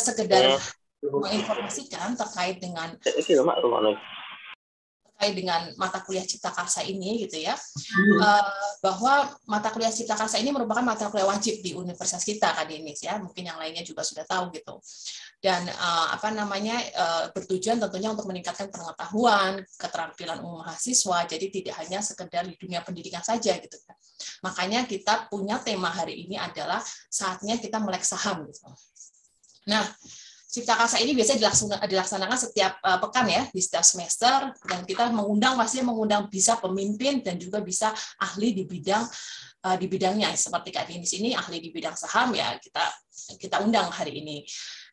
sekedar hmm. menginformasikan terkait dengan eh, terkait dengan mata kuliah Cipta Karsa ini gitu ya hmm. eh, bahwa mata kuliah Cipta Karsa ini merupakan mata kuliah wajib di universitas kita kan, ini ya mungkin yang lainnya juga sudah tahu gitu dan eh, apa namanya bertujuan tentunya untuk meningkatkan pengetahuan keterampilan umum mahasiswa jadi tidak hanya sekedar di dunia pendidikan saja gitu kan. makanya kita punya tema hari ini adalah saatnya kita melek saham gitu Nah, cipta karsa ini biasanya dilaksanakan, setiap eh, pekan ya di setiap semester dan kita mengundang pasti mengundang bisa pemimpin dan juga bisa ahli di bidang eh, di bidangnya seperti Kak Dinis ini ahli di bidang saham ya kita kita undang hari ini.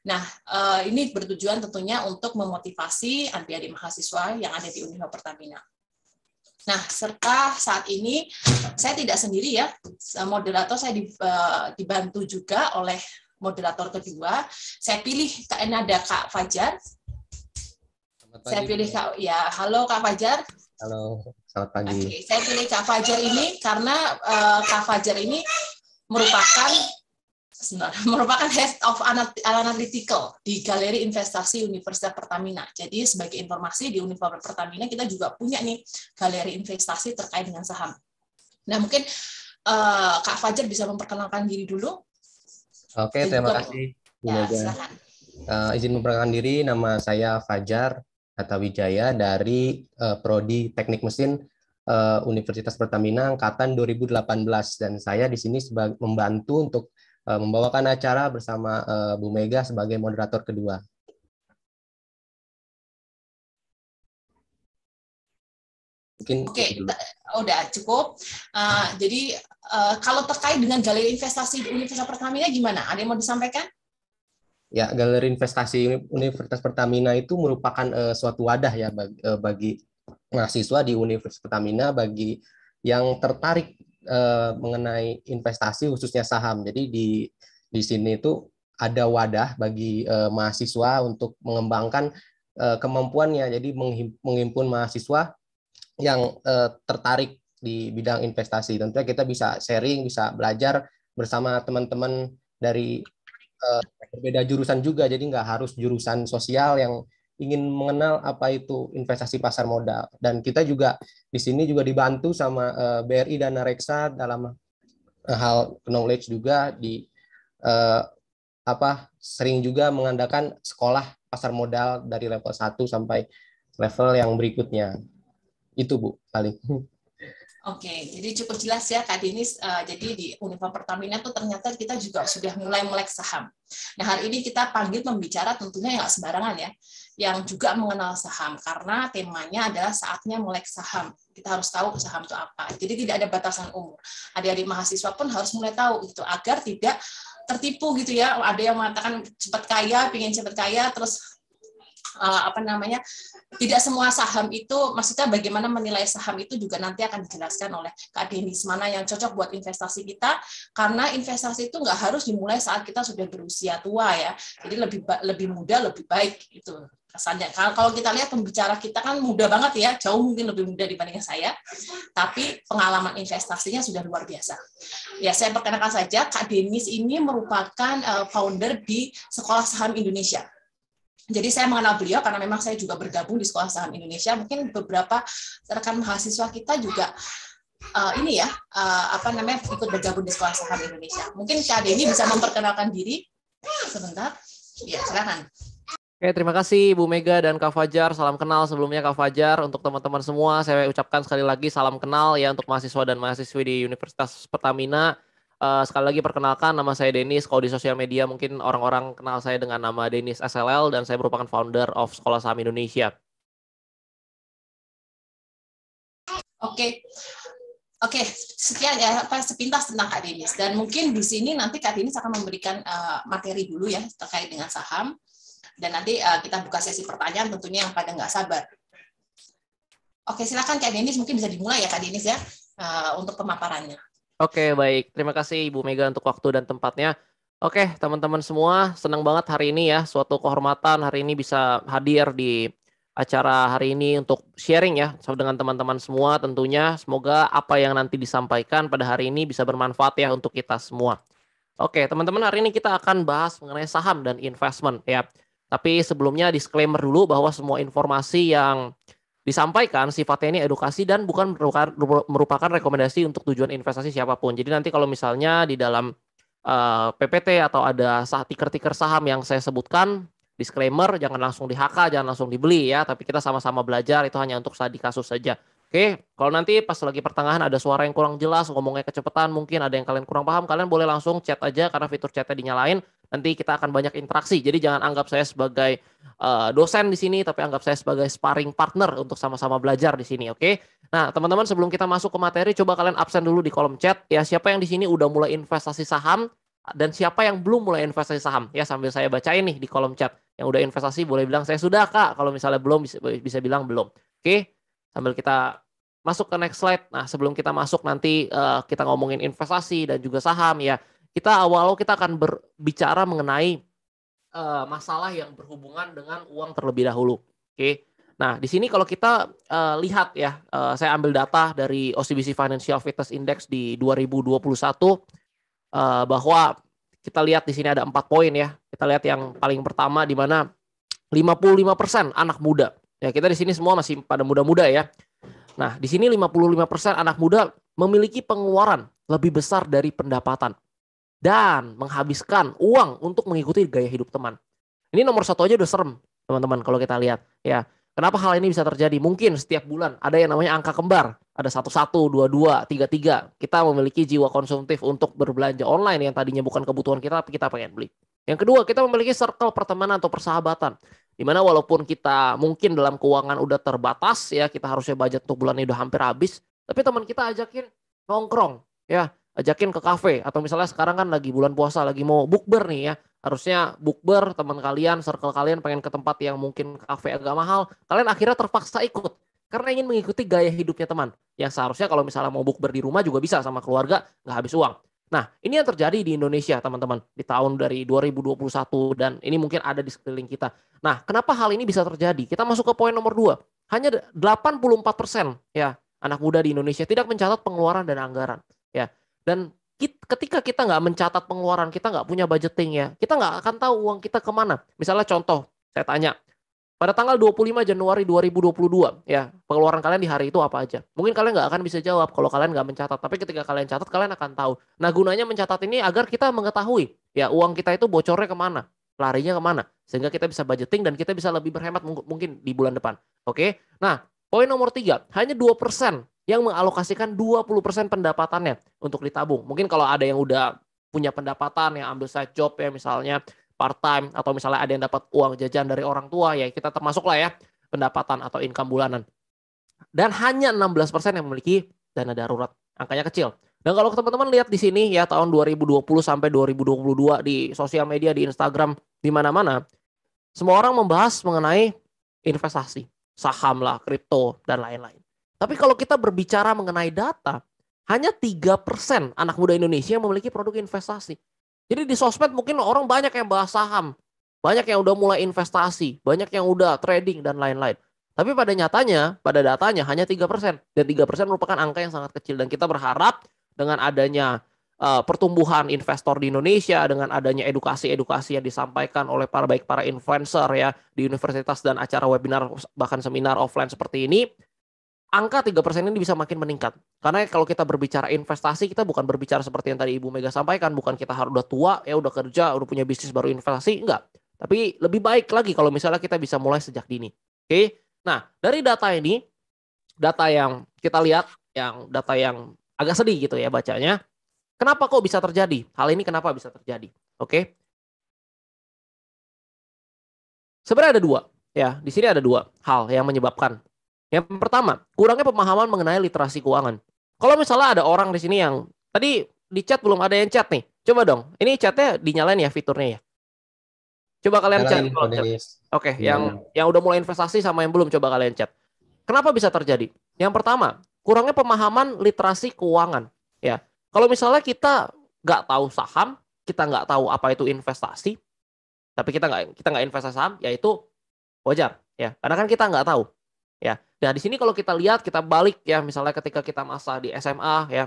Nah, eh, ini bertujuan tentunya untuk memotivasi adik adik mahasiswa yang ada di Universitas Pertamina. Nah, serta saat ini saya tidak sendiri ya, moderator saya dibantu juga oleh moderator kedua. Saya pilih Kak ada Kak Fajar. Selamat saya pilih Kak ya, halo Kak Fajar. Halo, selamat pagi. Okay, saya pilih Kak Fajar ini karena uh, Kak Fajar ini merupakan merupakan head of analytical di Galeri Investasi Universitas Pertamina. Jadi sebagai informasi di Universitas Pertamina kita juga punya nih galeri investasi terkait dengan saham. Nah mungkin uh, Kak Fajar bisa memperkenalkan diri dulu Oke, okay, terima kasih. Ya, Uh, izin memperkenalkan diri, nama saya Fajar Atawijaya dari uh, Prodi Teknik Mesin uh, Universitas Pertamina angkatan 2018 dan saya di sini sebagai membantu untuk uh, membawakan acara bersama uh, Bu Mega sebagai moderator kedua. Oke, okay, gitu. udah cukup. Uh, jadi uh, kalau terkait dengan galeri investasi di Universitas Pertamina gimana? Ada yang mau disampaikan? Ya, galeri investasi Universitas Pertamina itu merupakan uh, suatu wadah ya bagi, uh, bagi mahasiswa di Universitas Pertamina bagi yang tertarik uh, mengenai investasi khususnya saham. Jadi di di sini itu ada wadah bagi uh, mahasiswa untuk mengembangkan uh, kemampuannya. Jadi menghimpun mahasiswa yang eh, tertarik di bidang investasi. Tentunya kita bisa sharing, bisa belajar bersama teman-teman dari eh, berbeda jurusan juga. Jadi nggak harus jurusan sosial yang ingin mengenal apa itu investasi pasar modal. Dan kita juga di sini juga dibantu sama eh, BRI dan Nareksa dalam eh, hal knowledge juga di eh, apa sering juga mengandalkan sekolah pasar modal dari level 1 sampai level yang berikutnya. Itu Bu, paling. Oke, okay, jadi cukup jelas ya Kak Dinis. Uh, jadi di Unifa Pertamina tuh ternyata kita juga sudah mulai melek saham. Nah hari ini kita panggil pembicara tentunya yang sembarangan ya, yang juga mengenal saham karena temanya adalah saatnya melek saham. Kita harus tahu saham itu apa. Jadi tidak ada batasan umur. Adik-adik mahasiswa pun harus mulai tahu itu agar tidak tertipu gitu ya. Ada yang mengatakan cepat kaya, pingin cepat kaya, terus uh, apa namanya tidak semua saham itu, maksudnya bagaimana menilai saham itu juga nanti akan dijelaskan oleh Kak Denis, mana yang cocok buat investasi kita, karena investasi itu nggak harus dimulai saat kita sudah berusia tua ya, jadi lebih lebih muda lebih baik itu kesannya. Kalau kita lihat pembicara kita kan muda banget ya, jauh mungkin lebih muda dibandingkan saya, tapi pengalaman investasinya sudah luar biasa. Ya, saya perkenalkan saja, Kak Denis ini merupakan eh, founder di Sekolah Saham Indonesia jadi saya mengenal beliau karena memang saya juga bergabung di Sekolah Saham Indonesia. Mungkin beberapa rekan mahasiswa kita juga uh, ini ya uh, apa namanya ikut bergabung di Sekolah Saham Indonesia. Mungkin Kak ini bisa memperkenalkan diri sebentar. Ya silakan. Oke, terima kasih Bu Mega dan Kak Fajar. Salam kenal sebelumnya Kak Fajar. Untuk teman-teman semua, saya ucapkan sekali lagi salam kenal ya untuk mahasiswa dan mahasiswi di Universitas Pertamina. Uh, sekali lagi perkenalkan nama saya Denis. Kalau di sosial media mungkin orang-orang kenal saya dengan nama Denis SLL dan saya merupakan founder of Sekolah Saham Indonesia. Oke. Okay. Oke, okay, sekian ya apa sepintas tentang Kak Denis dan mungkin di sini nanti Kak Denis akan memberikan uh, materi dulu ya terkait dengan saham dan nanti uh, kita buka sesi pertanyaan tentunya yang pada nggak sabar. Oke, okay, silakan Kak Denis mungkin bisa dimulai ya Kak Denis ya uh, untuk pemaparannya. Oke, baik. Terima kasih Ibu Mega untuk waktu dan tempatnya. Oke, teman-teman semua, senang banget hari ini ya. Suatu kehormatan hari ini bisa hadir di acara hari ini untuk sharing ya dengan teman-teman semua tentunya. Semoga apa yang nanti disampaikan pada hari ini bisa bermanfaat ya untuk kita semua. Oke, teman-teman, hari ini kita akan bahas mengenai saham dan investment ya. Tapi sebelumnya disclaimer dulu bahwa semua informasi yang disampaikan sifatnya ini edukasi dan bukan merupakan rekomendasi untuk tujuan investasi siapapun. Jadi nanti kalau misalnya di dalam uh, eh, PPT atau ada sah tiker-tiker saham yang saya sebutkan, disclaimer jangan langsung di HK, jangan langsung dibeli ya, tapi kita sama-sama belajar itu hanya untuk study kasus saja. Oke, kalau nanti pas lagi pertengahan ada suara yang kurang jelas, ngomongnya kecepatan, mungkin ada yang kalian kurang paham, kalian boleh langsung chat aja karena fitur chatnya dinyalain. Nanti kita akan banyak interaksi. Jadi jangan anggap saya sebagai uh, dosen di sini, tapi anggap saya sebagai sparring partner untuk sama-sama belajar di sini. Oke. Okay? Nah, teman-teman sebelum kita masuk ke materi, coba kalian absen dulu di kolom chat. Ya siapa yang di sini udah mulai investasi saham dan siapa yang belum mulai investasi saham? Ya sambil saya bacain nih di kolom chat. Yang udah investasi boleh bilang saya sudah kak. Kalau misalnya belum bisa, bisa bilang belum. Oke. Okay? Sambil kita masuk ke next slide. Nah, sebelum kita masuk nanti uh, kita ngomongin investasi dan juga saham ya. Kita awal kita akan berbicara mengenai uh, masalah yang berhubungan dengan uang terlebih dahulu. Oke. Okay? Nah, di sini kalau kita uh, lihat ya, uh, saya ambil data dari OCBC Financial Fitness Index di 2021 uh, bahwa kita lihat di sini ada empat poin ya. Kita lihat yang paling pertama di mana 55% anak muda. Ya, kita di sini semua masih pada muda-muda ya. Nah, di sini 55% anak muda memiliki pengeluaran lebih besar dari pendapatan dan menghabiskan uang untuk mengikuti gaya hidup teman. Ini nomor satu aja udah serem, teman-teman, kalau kita lihat. ya. Kenapa hal ini bisa terjadi? Mungkin setiap bulan ada yang namanya angka kembar. Ada satu satu, dua dua, tiga tiga. Kita memiliki jiwa konsumtif untuk berbelanja online yang tadinya bukan kebutuhan kita, tapi kita pengen beli. Yang kedua, kita memiliki circle pertemanan atau persahabatan. Dimana walaupun kita mungkin dalam keuangan udah terbatas, ya kita harusnya budget untuk bulan ini udah hampir habis, tapi teman kita ajakin nongkrong, ya ajakin ke kafe atau misalnya sekarang kan lagi bulan puasa lagi mau bukber nih ya harusnya bukber teman kalian circle kalian pengen ke tempat yang mungkin kafe agak mahal kalian akhirnya terpaksa ikut karena ingin mengikuti gaya hidupnya teman yang seharusnya kalau misalnya mau bukber di rumah juga bisa sama keluarga nggak habis uang nah ini yang terjadi di Indonesia teman-teman di tahun dari 2021 dan ini mungkin ada di sekeliling kita nah kenapa hal ini bisa terjadi kita masuk ke poin nomor dua hanya 84 persen ya anak muda di Indonesia tidak mencatat pengeluaran dan anggaran ya dan ketika kita nggak mencatat pengeluaran, kita nggak punya budgeting ya, kita nggak akan tahu uang kita kemana. Misalnya contoh, saya tanya, pada tanggal 25 Januari 2022 ya, pengeluaran kalian di hari itu apa aja? Mungkin kalian nggak akan bisa jawab kalau kalian nggak mencatat, tapi ketika kalian catat, kalian akan tahu. Nah gunanya mencatat ini agar kita mengetahui ya uang kita itu bocornya kemana, larinya kemana, sehingga kita bisa budgeting dan kita bisa lebih berhemat mungkin di bulan depan. Oke, nah poin nomor tiga, hanya 2% yang mengalokasikan 20% pendapatannya untuk ditabung. Mungkin kalau ada yang udah punya pendapatan yang ambil side job ya misalnya part time atau misalnya ada yang dapat uang jajan dari orang tua ya kita termasuk lah ya pendapatan atau income bulanan. Dan hanya 16% yang memiliki dana darurat. Angkanya kecil. Dan kalau teman-teman lihat di sini ya tahun 2020 sampai 2022 di sosial media, di Instagram, di mana-mana, semua orang membahas mengenai investasi, saham lah, kripto dan lain-lain. Tapi kalau kita berbicara mengenai data, hanya tiga persen anak muda Indonesia yang memiliki produk investasi. Jadi di sosmed mungkin orang banyak yang bahas saham, banyak yang udah mulai investasi, banyak yang udah trading dan lain-lain. Tapi pada nyatanya, pada datanya hanya tiga persen. Dan tiga persen merupakan angka yang sangat kecil. Dan kita berharap dengan adanya uh, pertumbuhan investor di Indonesia, dengan adanya edukasi-edukasi yang disampaikan oleh para baik para influencer ya di universitas dan acara webinar bahkan seminar offline seperti ini, angka 3% ini bisa makin meningkat. Karena kalau kita berbicara investasi, kita bukan berbicara seperti yang tadi Ibu Mega sampaikan, bukan kita harus udah tua, ya udah kerja, udah punya bisnis baru investasi, enggak. Tapi lebih baik lagi kalau misalnya kita bisa mulai sejak dini. Oke. Nah, dari data ini, data yang kita lihat yang data yang agak sedih gitu ya bacanya. Kenapa kok bisa terjadi? Hal ini kenapa bisa terjadi? Oke. Sebenarnya ada dua ya, di sini ada dua hal yang menyebabkan yang pertama, kurangnya pemahaman mengenai literasi keuangan. Kalau misalnya ada orang di sini yang tadi di chat belum ada yang chat nih. Coba dong, ini chatnya dinyalain ya fiturnya ya. Coba kalian chat. chat. Oke, okay, iya. yang yang udah mulai investasi sama yang belum coba kalian chat. Kenapa bisa terjadi? Yang pertama, kurangnya pemahaman literasi keuangan. Ya, kalau misalnya kita nggak tahu saham, kita nggak tahu apa itu investasi, tapi kita nggak kita nggak investasi saham, yaitu wajar. Ya, karena kan kita nggak tahu ya. Nah, di sini kalau kita lihat kita balik ya misalnya ketika kita masa di SMA ya.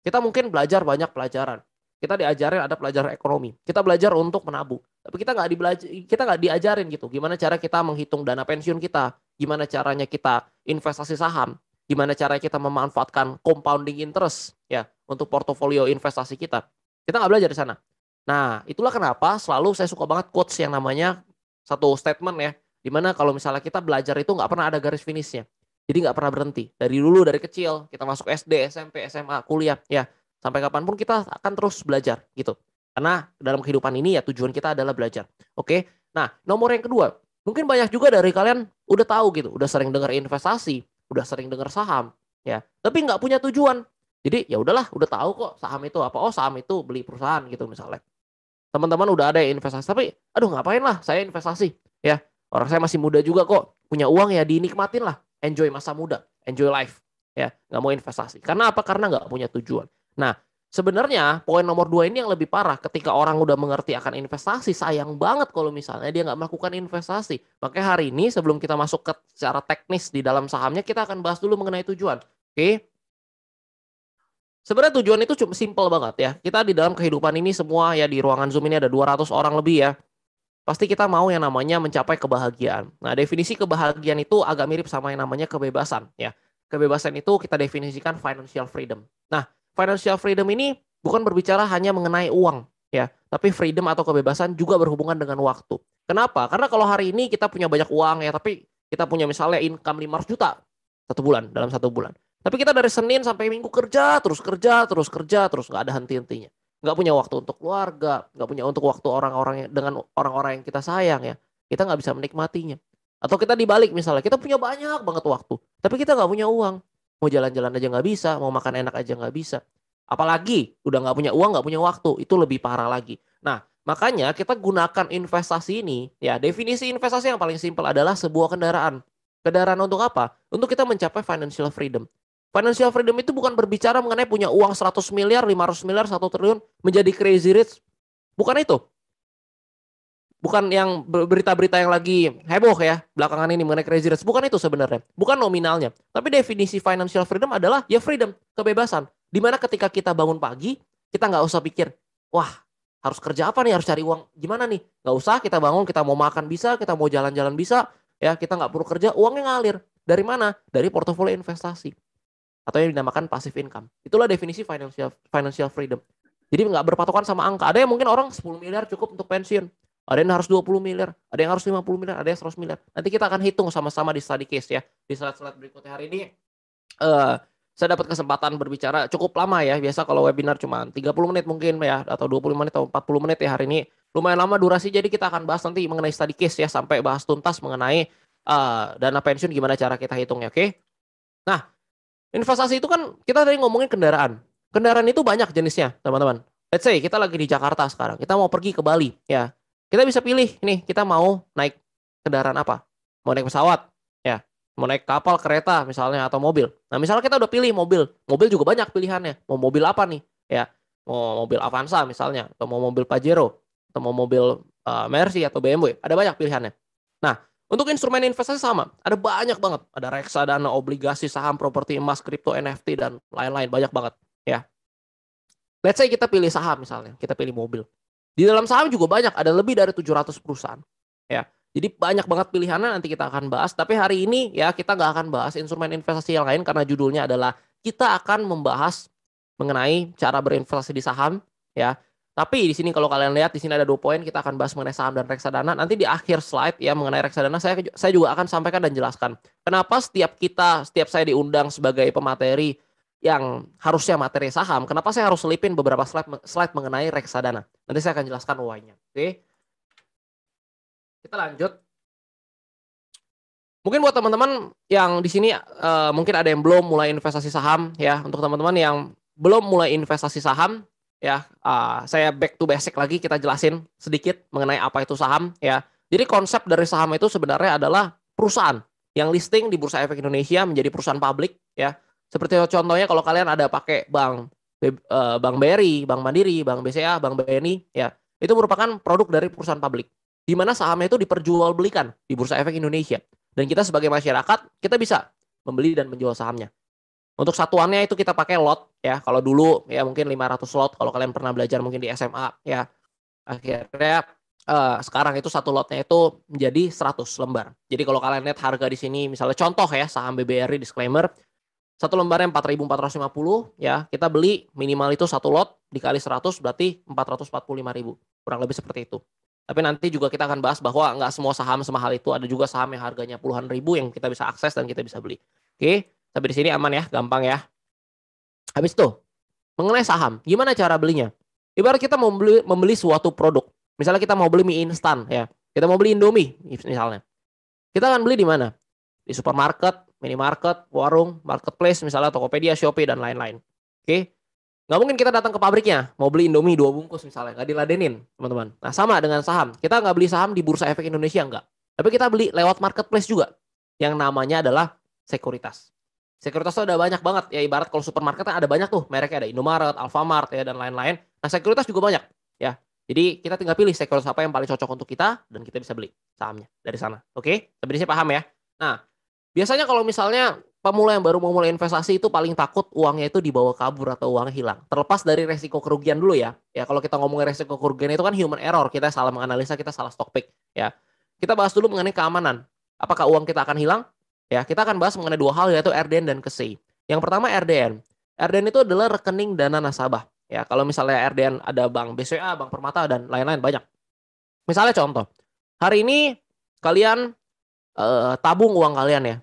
Kita mungkin belajar banyak pelajaran. Kita diajarin ada pelajaran ekonomi. Kita belajar untuk menabung. Tapi kita nggak kita nggak diajarin gitu gimana cara kita menghitung dana pensiun kita, gimana caranya kita investasi saham, gimana cara kita memanfaatkan compounding interest ya untuk portofolio investasi kita. Kita nggak belajar di sana. Nah, itulah kenapa selalu saya suka banget quotes yang namanya satu statement ya Dimana kalau misalnya kita belajar itu nggak pernah ada garis finishnya. Jadi nggak pernah berhenti. Dari dulu, dari kecil, kita masuk SD, SMP, SMA, kuliah, ya sampai kapanpun kita akan terus belajar gitu. Karena dalam kehidupan ini ya tujuan kita adalah belajar. Oke. Nah, nomor yang kedua, mungkin banyak juga dari kalian udah tahu gitu, udah sering dengar investasi, udah sering dengar saham, ya. Tapi nggak punya tujuan. Jadi ya udahlah, udah tahu kok saham itu apa. Oh saham itu beli perusahaan gitu misalnya. Teman-teman udah ada investasi, tapi aduh ngapain lah saya investasi, ya Orang saya masih muda juga kok, punya uang ya dinikmatin lah, enjoy masa muda, enjoy life, ya nggak mau investasi. Karena apa? Karena nggak punya tujuan. Nah, sebenarnya poin nomor dua ini yang lebih parah. Ketika orang udah mengerti akan investasi, sayang banget kalau misalnya dia nggak melakukan investasi. Makanya hari ini sebelum kita masuk ke secara teknis di dalam sahamnya, kita akan bahas dulu mengenai tujuan. Oke? Sebenarnya tujuan itu cuma simple banget ya. Kita di dalam kehidupan ini semua ya di ruangan Zoom ini ada 200 orang lebih ya pasti kita mau yang namanya mencapai kebahagiaan. Nah, definisi kebahagiaan itu agak mirip sama yang namanya kebebasan ya. Kebebasan itu kita definisikan financial freedom. Nah, financial freedom ini bukan berbicara hanya mengenai uang ya, tapi freedom atau kebebasan juga berhubungan dengan waktu. Kenapa? Karena kalau hari ini kita punya banyak uang ya, tapi kita punya misalnya income 500 juta satu bulan dalam satu bulan. Tapi kita dari Senin sampai Minggu kerja terus kerja terus kerja terus nggak ada henti-hentinya nggak punya waktu untuk keluarga, nggak punya untuk waktu orang-orang yang dengan orang-orang yang kita sayang ya, kita nggak bisa menikmatinya. Atau kita dibalik misalnya, kita punya banyak banget waktu, tapi kita nggak punya uang. Mau jalan-jalan aja nggak bisa, mau makan enak aja nggak bisa. Apalagi udah nggak punya uang, nggak punya waktu, itu lebih parah lagi. Nah, makanya kita gunakan investasi ini, ya definisi investasi yang paling simpel adalah sebuah kendaraan. Kendaraan untuk apa? Untuk kita mencapai financial freedom. Financial freedom itu bukan berbicara mengenai punya uang 100 miliar, 500 miliar, 1 triliun, menjadi crazy rich. Bukan itu. Bukan yang berita-berita yang lagi heboh ya belakangan ini mengenai crazy rich. Bukan itu sebenarnya. Bukan nominalnya. Tapi definisi financial freedom adalah ya freedom, kebebasan. Dimana ketika kita bangun pagi, kita nggak usah pikir, wah harus kerja apa nih harus cari uang gimana nih nggak usah kita bangun kita mau makan bisa kita mau jalan-jalan bisa ya kita nggak perlu kerja uangnya ngalir dari mana dari portofolio investasi atau yang dinamakan passive income. Itulah definisi financial financial freedom. Jadi nggak berpatokan sama angka. Ada yang mungkin orang 10 miliar cukup untuk pensiun. Ada yang harus 20 miliar, ada yang harus 50 miliar, ada yang 100 miliar. Nanti kita akan hitung sama-sama di study case ya. Di slide-slide berikutnya hari ini uh, saya dapat kesempatan berbicara cukup lama ya. Biasa kalau webinar cuma 30 menit mungkin ya atau puluh menit atau 40 menit ya hari ini. Lumayan lama durasi jadi kita akan bahas nanti mengenai study case ya sampai bahas tuntas mengenai uh, dana pensiun gimana cara kita hitungnya, oke? Okay? Nah, Investasi itu kan kita tadi ngomongin kendaraan. Kendaraan itu banyak jenisnya, teman-teman. Let's say kita lagi di Jakarta sekarang, kita mau pergi ke Bali, ya. Kita bisa pilih nih, kita mau naik kendaraan apa? Mau naik pesawat, ya. Mau naik kapal, kereta misalnya atau mobil. Nah, misalnya kita udah pilih mobil. Mobil juga banyak pilihannya. Mau mobil apa nih, ya? Mau mobil Avanza misalnya, atau mau mobil Pajero, atau mau mobil uh, Mercy atau BMW. Ada banyak pilihannya. Nah, untuk instrumen investasi sama, ada banyak banget. Ada reksadana, obligasi, saham, properti emas, kripto, NFT, dan lain-lain. Banyak banget. ya. Let's say kita pilih saham misalnya, kita pilih mobil. Di dalam saham juga banyak, ada lebih dari 700 perusahaan. ya. Jadi banyak banget pilihannya nanti kita akan bahas. Tapi hari ini ya kita nggak akan bahas instrumen investasi yang lain karena judulnya adalah kita akan membahas mengenai cara berinvestasi di saham ya tapi di sini kalau kalian lihat di sini ada dua poin kita akan bahas mengenai saham dan reksadana. Nanti di akhir slide ya mengenai reksadana saya saya juga akan sampaikan dan jelaskan kenapa setiap kita setiap saya diundang sebagai pemateri yang harusnya materi saham, kenapa saya harus selipin beberapa slide slide mengenai reksadana. Nanti saya akan jelaskan why-nya. Oke. Kita lanjut. Mungkin buat teman-teman yang di sini uh, mungkin ada yang belum mulai investasi saham ya, untuk teman-teman yang belum mulai investasi saham, ya uh, saya back to basic lagi kita jelasin sedikit mengenai apa itu saham ya jadi konsep dari saham itu sebenarnya adalah perusahaan yang listing di bursa efek Indonesia menjadi perusahaan publik ya seperti contohnya kalau kalian ada pakai bank eh, bank BRI bank Mandiri bank BCA bank BNI ya itu merupakan produk dari perusahaan publik di mana sahamnya itu diperjualbelikan di bursa efek Indonesia dan kita sebagai masyarakat kita bisa membeli dan menjual sahamnya untuk satuannya itu kita pakai lot ya. Kalau dulu ya mungkin 500 lot kalau kalian pernah belajar mungkin di SMA ya. Akhirnya Uh, sekarang itu satu lotnya itu menjadi 100 lembar. Jadi kalau kalian lihat harga di sini misalnya contoh ya saham BBRI disclaimer satu lembarnya 4.450 ya kita beli minimal itu satu lot dikali 100 berarti 445.000 kurang lebih seperti itu. Tapi nanti juga kita akan bahas bahwa nggak semua saham semahal itu ada juga saham yang harganya puluhan ribu yang kita bisa akses dan kita bisa beli. Oke, Sampai di sini aman ya, gampang ya. Habis itu, mengenai saham, gimana cara belinya? Ibarat kita mau membeli, membeli suatu produk. Misalnya kita mau beli mie instan ya. Kita mau beli Indomie misalnya. Kita akan beli di mana? Di supermarket, minimarket, warung, marketplace misalnya Tokopedia, Shopee dan lain-lain. Oke. Nggak mungkin kita datang ke pabriknya mau beli Indomie dua bungkus misalnya, nggak diladenin, teman-teman. Nah, sama dengan saham. Kita nggak beli saham di Bursa Efek Indonesia nggak. Tapi kita beli lewat marketplace juga. Yang namanya adalah sekuritas. Sekuritas itu ada banyak banget. Ya ibarat kalau supermarket ada banyak tuh mereknya ada Indomaret, Alfamart ya dan lain-lain. Nah, sekuritas juga banyak ya. Jadi kita tinggal pilih sekuritas apa yang paling cocok untuk kita dan kita bisa beli sahamnya dari sana. Oke? Tapi sih paham ya? Nah, biasanya kalau misalnya pemula yang baru mau mulai investasi itu paling takut uangnya itu dibawa kabur atau uangnya hilang. Terlepas dari resiko kerugian dulu ya. Ya kalau kita ngomongin resiko kerugian itu kan human error, kita salah menganalisa, kita salah stock pick ya. Kita bahas dulu mengenai keamanan. Apakah uang kita akan hilang? Ya, kita akan bahas mengenai dua hal yaitu RDN dan KSE. Yang pertama RDN. RDN itu adalah rekening dana nasabah. Ya, kalau misalnya RDN ada Bank BCA, Bank Permata dan lain-lain banyak. Misalnya contoh, hari ini kalian eh, tabung uang kalian ya,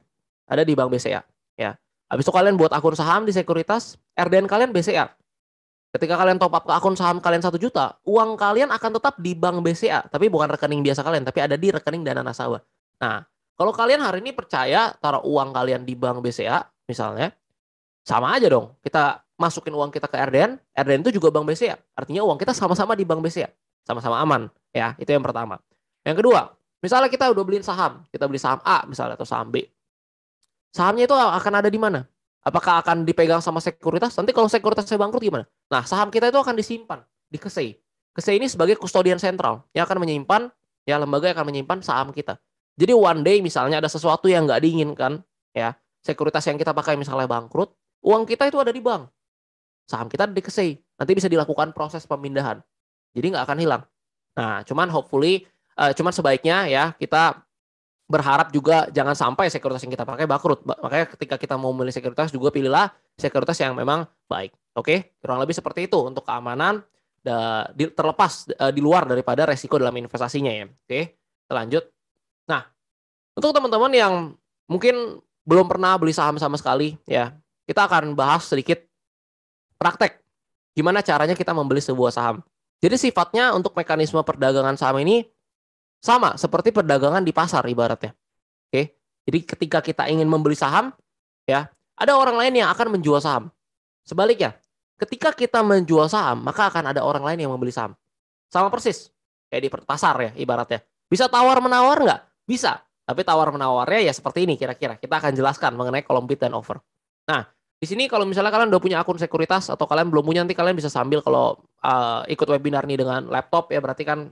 ada di Bank BCA. Ya, habis itu kalian buat akun saham di sekuritas, RDN kalian BCA. Ketika kalian top up ke akun saham kalian satu juta, uang kalian akan tetap di bank BCA, tapi bukan rekening biasa kalian, tapi ada di rekening dana nasabah. Nah, kalau kalian hari ini percaya taruh uang kalian di bank BCA misalnya, sama aja dong. Kita masukin uang kita ke RDN, RDN itu juga bank BCA. Artinya uang kita sama-sama di bank BCA, sama-sama aman, ya. Itu yang pertama. Yang kedua, misalnya kita udah beliin saham, kita beli saham A misalnya atau saham B. Sahamnya itu akan ada di mana? Apakah akan dipegang sama sekuritas? Nanti kalau sekuritasnya bangkrut gimana? Nah, saham kita itu akan disimpan di KSEI. KSEI ini sebagai kustodian sentral yang akan menyimpan, ya lembaga yang akan menyimpan saham kita. Jadi one day misalnya ada sesuatu yang nggak diinginkan, ya sekuritas yang kita pakai misalnya bangkrut, uang kita itu ada di bank, saham kita ada di kesei, nanti bisa dilakukan proses pemindahan. Jadi nggak akan hilang. Nah, cuman hopefully, uh, cuman sebaiknya ya kita berharap juga jangan sampai sekuritas yang kita pakai bangkrut. Makanya ketika kita mau memilih sekuritas juga pilihlah sekuritas yang memang baik. Oke, kurang lebih seperti itu untuk keamanan terlepas eh, di luar daripada resiko dalam investasinya ya. Oke, lanjut. Untuk teman-teman yang mungkin belum pernah beli saham sama sekali, ya kita akan bahas sedikit praktek. Gimana caranya kita membeli sebuah saham. Jadi sifatnya untuk mekanisme perdagangan saham ini sama seperti perdagangan di pasar ibaratnya. Oke. Jadi ketika kita ingin membeli saham, ya, ada orang lain yang akan menjual saham. Sebaliknya, ketika kita menjual saham, maka akan ada orang lain yang membeli saham. Sama persis. Kayak di pasar ya ibaratnya. Bisa tawar menawar nggak? Bisa. Tapi tawar menawarnya ya seperti ini kira-kira. Kita akan jelaskan mengenai kolom bid dan offer. Nah, di sini kalau misalnya kalian udah punya akun sekuritas atau kalian belum punya nanti kalian bisa sambil kalau uh, ikut webinar nih dengan laptop ya berarti kan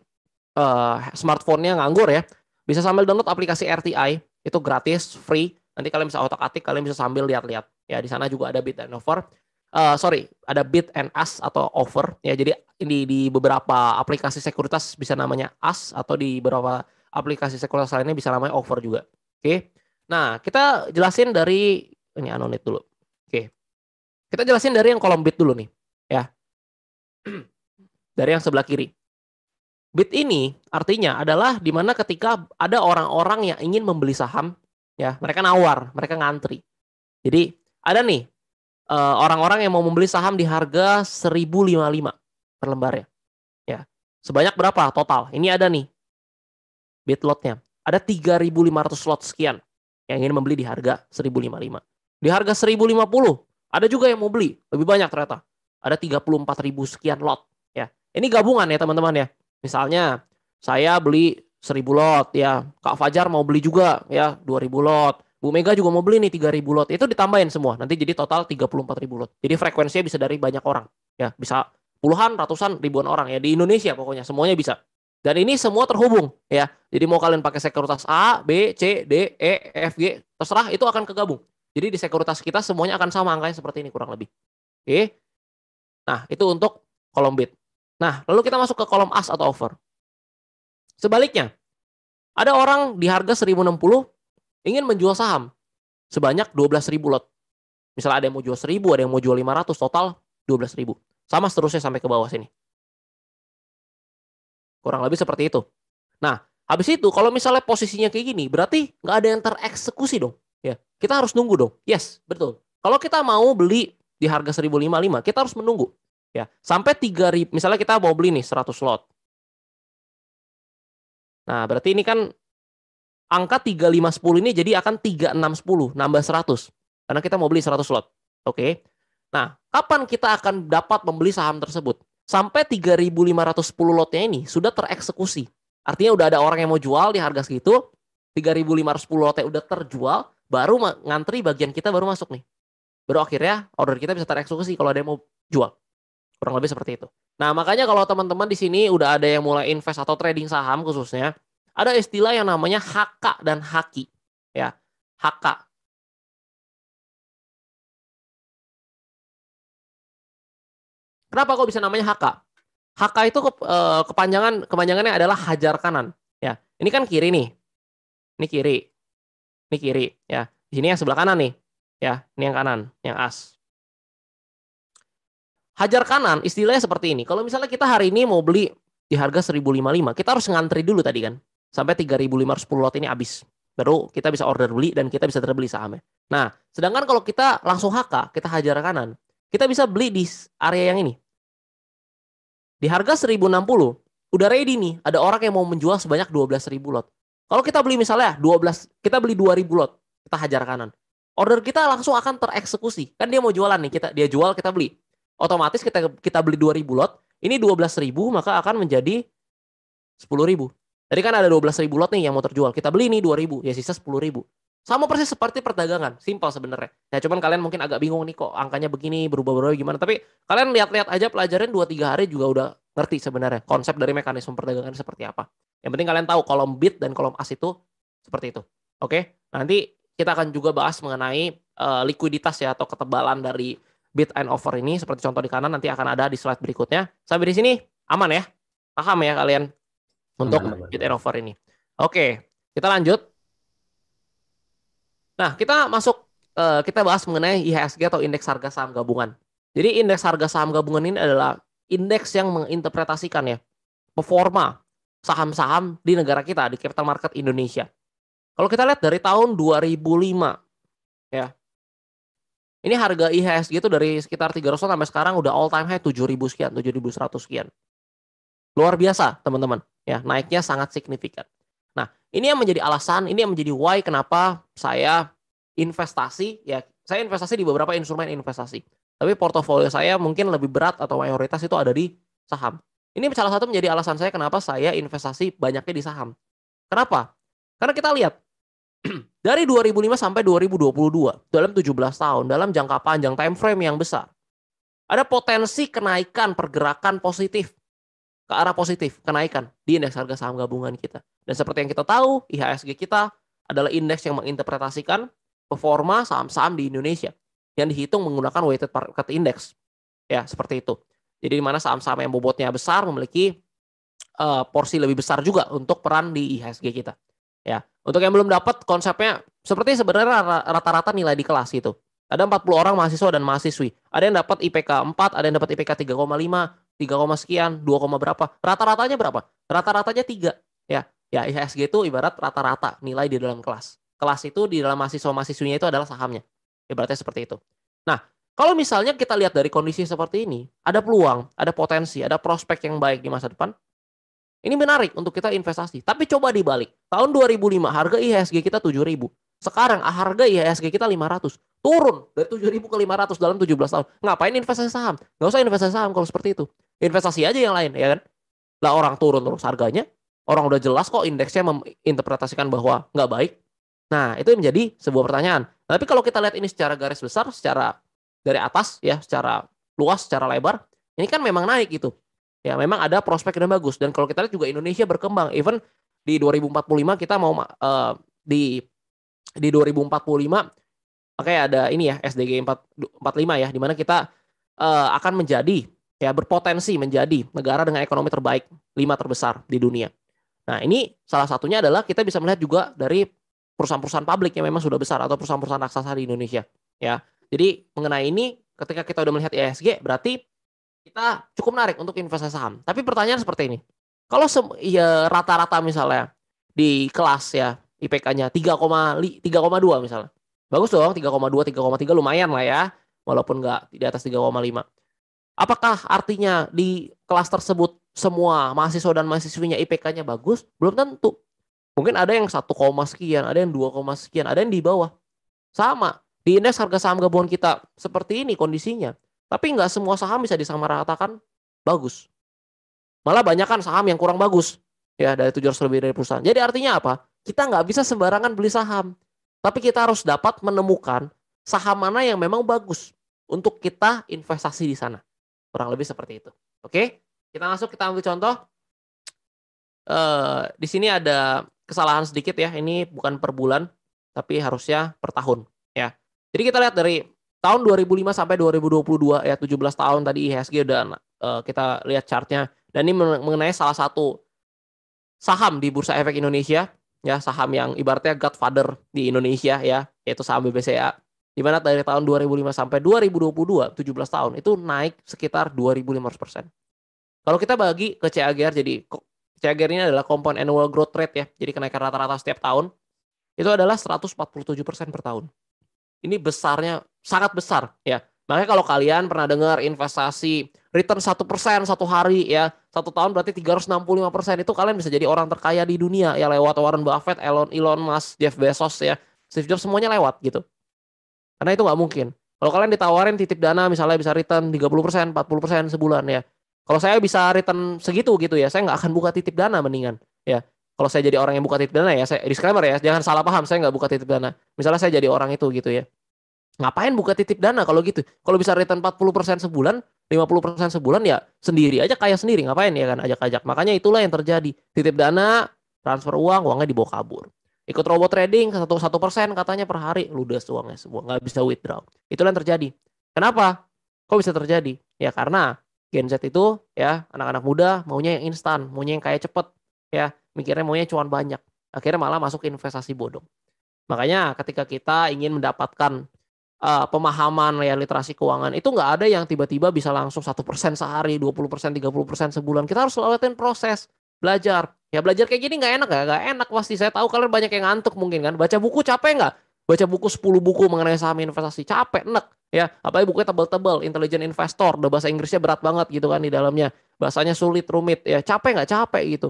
uh, smartphone-nya nganggur ya. Bisa sambil download aplikasi RTI, itu gratis, free. Nanti kalian bisa otak-atik, kalian bisa sambil lihat-lihat. Ya di sana juga ada bid and offer. Uh, eh, sorry, ada bid and as atau offer. Ya jadi ini di beberapa aplikasi sekuritas bisa namanya as atau di beberapa aplikasi sekuler lainnya bisa namanya over juga. Oke. Okay? Nah, kita jelasin dari ini anonit dulu. Oke. Okay. Kita jelasin dari yang kolom bit dulu nih, ya. dari yang sebelah kiri. Bit ini artinya adalah di mana ketika ada orang-orang yang ingin membeli saham, ya, mereka nawar, mereka ngantri. Jadi, ada nih eh, orang-orang yang mau membeli saham di harga 1055 per lembarnya. Ya. Sebanyak berapa total? Ini ada nih bid lotnya. Ada 3.500 slot sekian yang ingin membeli di harga 1.055. Di harga 1.050 ada juga yang mau beli, lebih banyak ternyata. Ada 34.000 sekian lot ya. Ini gabungan ya teman-teman ya. Misalnya saya beli 1.000 lot ya, Kak Fajar mau beli juga ya 2.000 lot. Bu Mega juga mau beli nih 3.000 lot. Itu ditambahin semua. Nanti jadi total 34.000 lot. Jadi frekuensinya bisa dari banyak orang. Ya, bisa puluhan, ratusan, ribuan orang ya di Indonesia pokoknya semuanya bisa. Dan ini semua terhubung ya. Jadi mau kalian pakai sekuritas A, B, C, D, E, F, G, terserah itu akan kegabung. Jadi di sekuritas kita semuanya akan sama angkanya seperti ini kurang lebih. Oke. Nah, itu untuk kolom bid. Nah, lalu kita masuk ke kolom ask atau over. Sebaliknya, ada orang di harga 1060 ingin menjual saham sebanyak 12.000 lot. Misalnya ada yang mau jual 1000, ada yang mau jual 500, total 12.000. Sama seterusnya sampai ke bawah sini. Kurang lebih seperti itu. Nah, habis itu kalau misalnya posisinya kayak gini, berarti nggak ada yang tereksekusi dong. Ya, kita harus nunggu dong. Yes, betul. Kalau kita mau beli di harga 1055, kita harus menunggu. Ya, sampai 3000, misalnya kita mau beli nih 100 lot. Nah, berarti ini kan angka 3510 ini jadi akan 3610 nambah 100 karena kita mau beli 100 lot. Oke. Okay? Nah, kapan kita akan dapat membeli saham tersebut? sampai 3.510 lotnya ini sudah tereksekusi. Artinya udah ada orang yang mau jual di harga segitu, 3.510 lotnya udah terjual, baru ngantri bagian kita baru masuk nih. Baru akhirnya order kita bisa tereksekusi kalau ada yang mau jual. Kurang lebih seperti itu. Nah, makanya kalau teman-teman di sini udah ada yang mulai invest atau trading saham khususnya, ada istilah yang namanya HK dan HAKI. Ya, HK Kenapa kok bisa namanya haka? Haka itu eh, kepanjangan kepanjangannya adalah hajar kanan. Ya, ini kan kiri nih. Ini kiri. Ini kiri. Ya, di sini yang sebelah kanan nih. Ya, ini yang kanan, yang as. Hajar kanan istilahnya seperti ini. Kalau misalnya kita hari ini mau beli di harga 1055, kita harus ngantri dulu tadi kan. Sampai 3510 lot ini habis. Baru kita bisa order beli dan kita bisa terbeli sahamnya. Nah, sedangkan kalau kita langsung HK, kita hajar kanan, kita bisa beli di area yang ini. Di harga 1060, udah ready nih, ada orang yang mau menjual sebanyak 12.000 lot. Kalau kita beli misalnya 12, kita beli 2.000 lot, kita hajar kanan. Order kita langsung akan tereksekusi. Kan dia mau jualan nih, kita dia jual, kita beli. Otomatis kita kita beli 2.000 lot, ini 12.000 maka akan menjadi 10.000. Tadi kan ada 12.000 lot nih yang mau terjual. Kita beli nih 2.000, ya sisa 10.000. Sama persis seperti perdagangan, simpel sebenarnya. Ya cuman kalian mungkin agak bingung nih kok angkanya begini, berubah-berubah gimana. Tapi kalian lihat-lihat aja pelajarin 2-3 hari juga udah ngerti sebenarnya konsep dari mekanisme perdagangan seperti apa. Yang penting kalian tahu kolom bid dan kolom as itu seperti itu. Oke, nanti kita akan juga bahas mengenai uh, likuiditas ya atau ketebalan dari bid and offer ini seperti contoh di kanan nanti akan ada di slide berikutnya. Sampai di sini aman ya? Paham ya kalian untuk bid and offer ini. Oke, kita lanjut Nah, kita masuk eh, kita bahas mengenai IHSG atau indeks harga saham gabungan. Jadi indeks harga saham gabungan ini adalah indeks yang menginterpretasikan ya performa saham-saham di negara kita di capital market Indonesia. Kalau kita lihat dari tahun 2005 ya. Ini harga IHSG itu dari sekitar 300 sampai sekarang udah all time high 7000 sekian, 7100 sekian. Luar biasa, teman-teman. Ya, naiknya sangat signifikan. Nah, ini yang menjadi alasan, ini yang menjadi why kenapa saya investasi, ya saya investasi di beberapa instrumen investasi. Tapi portofolio saya mungkin lebih berat atau mayoritas itu ada di saham. Ini salah satu menjadi alasan saya kenapa saya investasi banyaknya di saham. Kenapa? Karena kita lihat dari 2005 sampai 2022 dalam 17 tahun dalam jangka panjang time frame yang besar ada potensi kenaikan pergerakan positif ke arah positif kenaikan di indeks harga saham gabungan kita. Dan seperti yang kita tahu, IHSG kita adalah indeks yang menginterpretasikan performa saham-saham di Indonesia yang dihitung menggunakan weighted market index. Ya, seperti itu. Jadi di mana saham-saham yang bobotnya besar memiliki uh, porsi lebih besar juga untuk peran di IHSG kita. Ya, untuk yang belum dapat konsepnya seperti sebenarnya rata-rata nilai di kelas itu. Ada 40 orang mahasiswa dan mahasiswi. Ada yang dapat IPK 4, ada yang dapat IPK 3,5, 3, sekian, 2, berapa. Rata-ratanya berapa? Rata-ratanya 3. Ya, Ya, IHSG itu ibarat rata-rata nilai di dalam kelas. Kelas itu di dalam mahasiswa-mahasiswinya itu adalah sahamnya. Ibaratnya seperti itu. Nah, kalau misalnya kita lihat dari kondisi seperti ini, ada peluang, ada potensi, ada prospek yang baik di masa depan, ini menarik untuk kita investasi. Tapi coba dibalik. Tahun 2005 harga IHSG kita 7000. Sekarang ah, harga IHSG kita 500. Turun dari 7000 ke 500 dalam 17 tahun. Ngapain investasi saham? Nggak usah investasi saham kalau seperti itu. Investasi aja yang lain, ya kan? Lah orang turun terus harganya, orang udah jelas kok indeksnya menginterpretasikan bahwa nggak baik. Nah, itu menjadi sebuah pertanyaan. Tapi kalau kita lihat ini secara garis besar, secara dari atas ya, secara luas, secara lebar, ini kan memang naik gitu. Ya, memang ada prospek yang bagus dan kalau kita lihat juga Indonesia berkembang. Even di 2045 kita mau uh, di di 2045 makanya ada ini ya SDG 4, 45 ya di mana kita uh, akan menjadi ya berpotensi menjadi negara dengan ekonomi terbaik lima terbesar di dunia. Nah, ini salah satunya adalah kita bisa melihat juga dari perusahaan-perusahaan publik yang memang sudah besar atau perusahaan-perusahaan raksasa di Indonesia, ya. Jadi mengenai ini ketika kita sudah melihat ESG berarti kita cukup menarik untuk investasi saham. Tapi pertanyaan seperti ini. Kalau ya rata-rata misalnya di kelas ya IPK-nya 3,3,2 misalnya. Bagus dong 3,2 3,3 lumayan lah ya walaupun nggak di atas 3,5. Apakah artinya di kelas tersebut semua mahasiswa dan mahasiswinya IPK-nya bagus, belum tentu. Mungkin ada yang 1, sekian, ada yang 2, sekian, ada yang di bawah. Sama, di indeks harga saham gabungan kita seperti ini kondisinya. Tapi nggak semua saham bisa disamaratakan bagus. Malah banyak kan saham yang kurang bagus. Ya, dari 700 lebih dari perusahaan. Jadi artinya apa? Kita nggak bisa sembarangan beli saham. Tapi kita harus dapat menemukan saham mana yang memang bagus untuk kita investasi di sana. Kurang lebih seperti itu. Oke? Okay? Kita masuk, kita ambil contoh. Uh, di sini ada kesalahan sedikit ya. Ini bukan per bulan, tapi harusnya per tahun. Ya. Jadi kita lihat dari tahun 2005 sampai 2022 ya 17 tahun tadi IHSG udah uh, kita lihat chartnya dan ini mengenai salah satu saham di Bursa Efek Indonesia ya saham yang ibaratnya godfather di Indonesia ya yaitu saham BBCA di mana dari tahun 2005 sampai 2022 17 tahun itu naik sekitar 2500%. Kalau kita bagi ke CAGR jadi CAGR ini adalah compound annual growth rate ya. Jadi kenaikan rata-rata setiap tahun itu adalah 147% per tahun. Ini besarnya sangat besar ya. Makanya kalau kalian pernah dengar investasi return 1% satu hari ya, satu tahun berarti 365% itu kalian bisa jadi orang terkaya di dunia ya lewat Warren Buffett, Elon Elon Musk, Jeff Bezos ya, Steve Jobs semuanya lewat gitu. Karena itu nggak mungkin. Kalau kalian ditawarin titip dana misalnya bisa return 30%, 40% sebulan ya. Kalau saya bisa return segitu gitu ya, saya nggak akan buka titip dana mendingan ya. Kalau saya jadi orang yang buka titip dana ya, saya disclaimer ya, jangan salah paham, saya nggak buka titip dana. Misalnya saya jadi orang itu gitu ya. Ngapain buka titip dana kalau gitu? Kalau bisa return 40% sebulan, 50% sebulan ya sendiri aja kaya sendiri, ngapain ya kan ajak-ajak. Makanya itulah yang terjadi. Titip dana, transfer uang, uangnya dibawa kabur ikut robot trading satu satu persen katanya per hari ludes uangnya semua nggak bisa withdraw Itulah yang terjadi kenapa kok bisa terjadi ya karena Gen Z itu ya anak-anak muda maunya yang instan, maunya yang kayak cepet, ya mikirnya maunya cuan banyak. Akhirnya malah masuk ke investasi bodong. Makanya ketika kita ingin mendapatkan uh, pemahaman ya literasi keuangan itu nggak ada yang tiba-tiba bisa langsung satu persen sehari, 20 persen, 30 persen sebulan. Kita harus lewatin proses belajar. Ya belajar kayak gini nggak enak ya, nggak enak pasti. Saya tahu kalian banyak yang ngantuk mungkin kan. Baca buku capek nggak? baca buku 10 buku mengenai saham investasi capek nek ya apalagi bukunya tebel-tebel intelligent investor udah bahasa Inggrisnya berat banget gitu kan di dalamnya bahasanya sulit rumit ya capek nggak capek gitu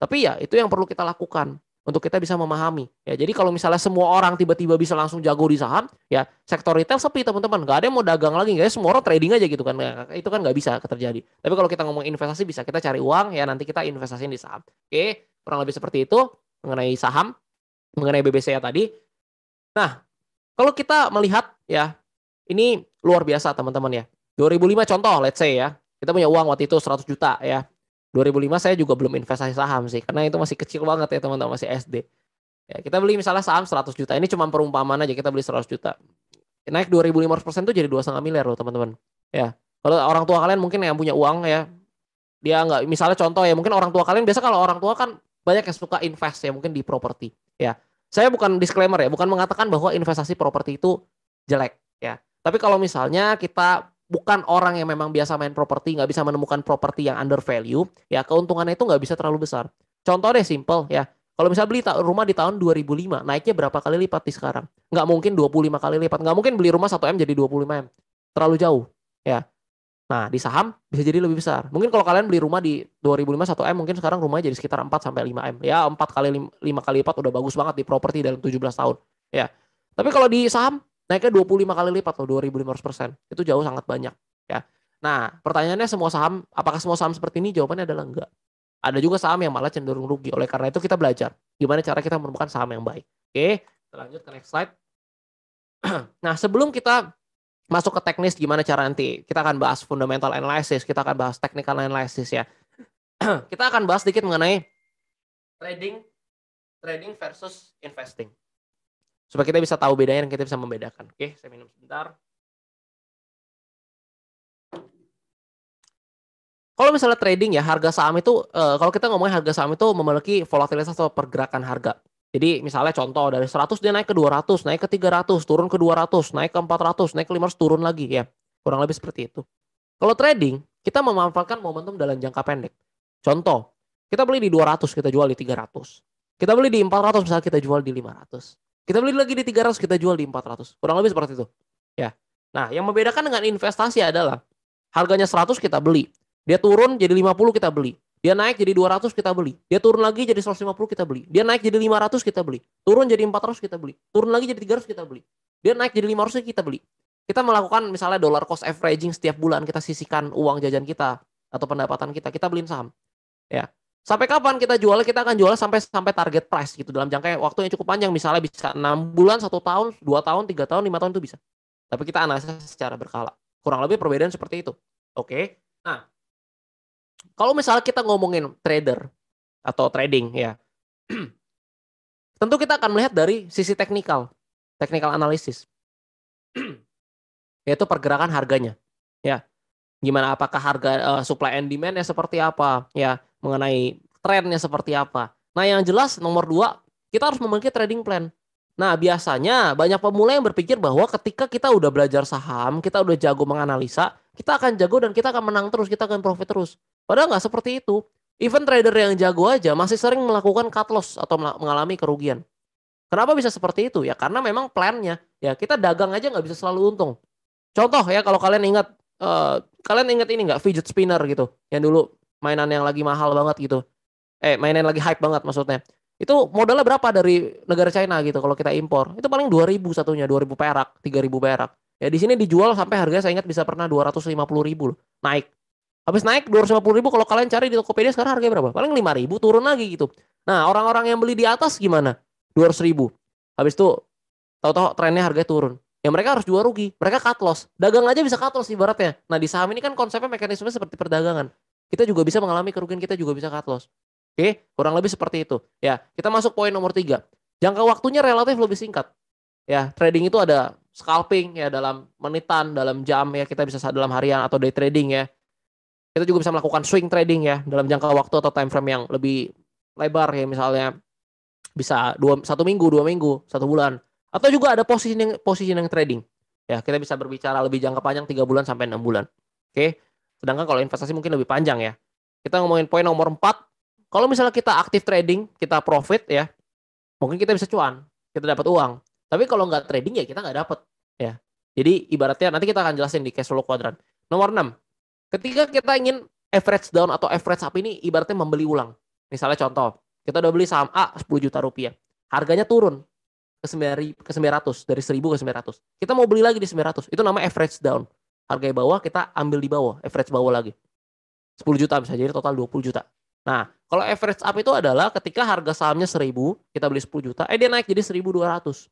tapi ya itu yang perlu kita lakukan untuk kita bisa memahami. Ya, jadi kalau misalnya semua orang tiba-tiba bisa langsung jago di saham, ya sektor retail sepi teman-teman, nggak ada yang mau dagang lagi, guys semua orang trading aja gitu kan, nah, itu kan nggak bisa terjadi. Tapi kalau kita ngomong investasi bisa kita cari uang, ya nanti kita investasiin di saham. Oke, kurang lebih seperti itu mengenai saham, mengenai BBC ya tadi. Nah, kalau kita melihat ya, ini luar biasa teman-teman ya. 2005 contoh, let's say ya, kita punya uang waktu itu 100 juta ya. 2005 saya juga belum investasi saham sih, karena itu masih kecil banget ya teman-teman, masih SD. Ya, kita beli misalnya saham 100 juta, ini cuma perumpamaan aja kita beli 100 juta. Naik 2.500% itu jadi 2,5 miliar loh teman-teman. Ya, kalau orang tua kalian mungkin yang punya uang ya, dia nggak misalnya contoh ya mungkin orang tua kalian biasa kalau orang tua kan banyak yang suka invest ya mungkin di properti ya saya bukan disclaimer ya, bukan mengatakan bahwa investasi properti itu jelek ya. Tapi kalau misalnya kita bukan orang yang memang biasa main properti, nggak bisa menemukan properti yang under value, ya keuntungannya itu nggak bisa terlalu besar. Contoh deh simple ya. Kalau misalnya beli rumah di tahun 2005, naiknya berapa kali lipat di sekarang? Nggak mungkin 25 kali lipat. Nggak mungkin beli rumah 1M jadi 25M. Terlalu jauh. ya. Nah, di saham bisa jadi lebih besar. Mungkin kalau kalian beli rumah di 2005 1M, mungkin sekarang rumahnya jadi sekitar 4 sampai 5M. Ya, 4 kali 5, kali lipat udah bagus banget di properti dalam 17 tahun. Ya. Tapi kalau di saham naiknya 25 kali lipat loh, 2500%. Itu jauh sangat banyak, ya. Nah, pertanyaannya semua saham, apakah semua saham seperti ini? Jawabannya adalah enggak. Ada juga saham yang malah cenderung rugi. Oleh karena itu kita belajar gimana cara kita menemukan saham yang baik. Oke, kita lanjut ke next slide. nah, sebelum kita masuk ke teknis gimana cara nanti. Kita akan bahas fundamental analysis, kita akan bahas technical analysis ya. kita akan bahas sedikit mengenai trading trading versus investing. Supaya kita bisa tahu bedanya dan kita bisa membedakan. Oke, saya minum sebentar. Kalau misalnya trading ya, harga saham itu, eh, kalau kita ngomongin harga saham itu memiliki volatilitas atau pergerakan harga. Jadi misalnya contoh dari 100 dia naik ke 200, naik ke 300, turun ke 200, naik ke 400, naik ke 500, turun lagi ya. Kurang lebih seperti itu. Kalau trading, kita memanfaatkan momentum dalam jangka pendek. Contoh, kita beli di 200, kita jual di 300. Kita beli di 400, misalnya kita jual di 500. Kita beli lagi di 300, kita jual di 400. Kurang lebih seperti itu. Ya. Nah, yang membedakan dengan investasi adalah harganya 100 kita beli. Dia turun jadi 50 kita beli. Dia naik jadi 200 kita beli. Dia turun lagi jadi 150 kita beli. Dia naik jadi 500 kita beli. Turun jadi 400 kita beli. Turun lagi jadi 300 kita beli. Dia naik jadi 500 kita beli. Kita melakukan misalnya dollar cost averaging setiap bulan kita sisihkan uang jajan kita atau pendapatan kita, kita beliin saham. Ya. Sampai kapan kita jual? Kita akan jual sampai sampai target price gitu dalam jangka waktu yang cukup panjang misalnya bisa 6 bulan, 1 tahun, 2 tahun, 3 tahun, 5 tahun itu bisa. Tapi kita analisa secara berkala. Kurang lebih perbedaan seperti itu. Oke. Nah, kalau misalnya kita ngomongin trader atau trading ya, tentu kita akan melihat dari sisi teknikal, teknikal analisis, yaitu pergerakan harganya. Ya, gimana apakah harga uh, supply and demandnya seperti apa, ya mengenai trennya seperti apa. Nah yang jelas nomor dua kita harus memiliki trading plan. Nah, biasanya banyak pemula yang berpikir bahwa ketika kita udah belajar saham, kita udah jago menganalisa, kita akan jago dan kita akan menang terus, kita akan profit terus. Padahal nggak seperti itu. Even trader yang jago aja masih sering melakukan cut loss atau mengalami kerugian. Kenapa bisa seperti itu? Ya karena memang plannya. Ya kita dagang aja nggak bisa selalu untung. Contoh ya kalau kalian ingat, uh, kalian ingat ini nggak fidget spinner gitu, yang dulu mainan yang lagi mahal banget gitu. Eh mainan yang lagi hype banget maksudnya. Itu modalnya berapa dari negara China gitu kalau kita impor? Itu paling 2000 satunya, 2000 perak, 3000 perak. Ya di sini dijual sampai harganya saya ingat bisa pernah 250 ribu Naik. Habis naik 250 ribu kalau kalian cari di Tokopedia sekarang harganya berapa? Paling 5 ribu turun lagi gitu. Nah orang-orang yang beli di atas gimana? 200 ribu. Habis itu tahu-tahu trennya harganya turun. Ya mereka harus jual rugi. Mereka cut loss. Dagang aja bisa cut loss ibaratnya. Nah di saham ini kan konsepnya mekanisme seperti perdagangan. Kita juga bisa mengalami kerugian, kita juga bisa cut loss. Oke, kurang lebih seperti itu. Ya, kita masuk poin nomor tiga. Jangka waktunya relatif lebih singkat ya trading itu ada scalping ya dalam menitan, dalam jam ya kita bisa dalam harian atau day trading ya. Kita juga bisa melakukan swing trading ya dalam jangka waktu atau time frame yang lebih lebar ya misalnya bisa dua, satu minggu, dua minggu, satu bulan. Atau juga ada posisi posisi yang trading. Ya, kita bisa berbicara lebih jangka panjang tiga bulan sampai enam bulan. Oke. Sedangkan kalau investasi mungkin lebih panjang ya. Kita ngomongin poin nomor empat Kalau misalnya kita aktif trading, kita profit ya, mungkin kita bisa cuan, kita dapat uang. Tapi kalau nggak trading ya kita nggak dapat ya. Jadi ibaratnya nanti kita akan jelasin di cash flow quadrant. Nomor 6. Ketika kita ingin average down atau average up ini ibaratnya membeli ulang. Misalnya contoh, kita udah beli saham A 10 juta rupiah. Harganya turun ke 900 dari 1000 ke 900. Kita mau beli lagi di 900. Itu namanya average down. Harga bawah kita ambil di bawah, average bawah lagi. 10 juta bisa jadi total 20 juta. Nah, kalau average up itu adalah ketika harga sahamnya 1000, kita beli 10 juta, eh dia naik jadi 1200.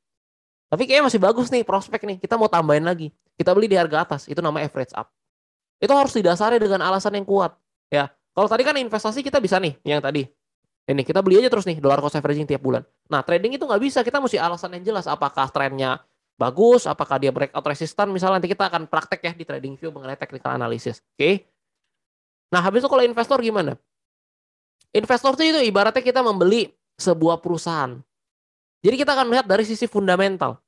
Tapi kayaknya masih bagus nih prospek nih. Kita mau tambahin lagi. Kita beli di harga atas. Itu namanya average up. Itu harus didasari dengan alasan yang kuat. Ya. Kalau tadi kan investasi kita bisa nih yang tadi. Ini kita beli aja terus nih dollar cost averaging tiap bulan. Nah, trading itu nggak bisa. Kita mesti alasan yang jelas apakah trennya bagus, apakah dia breakout resistant? Misalnya nanti kita akan praktek ya di trading view mengenai technical analysis. Oke. Okay? Nah, habis itu kalau investor gimana? Investor itu ibaratnya kita membeli sebuah perusahaan. Jadi kita akan melihat dari sisi fundamental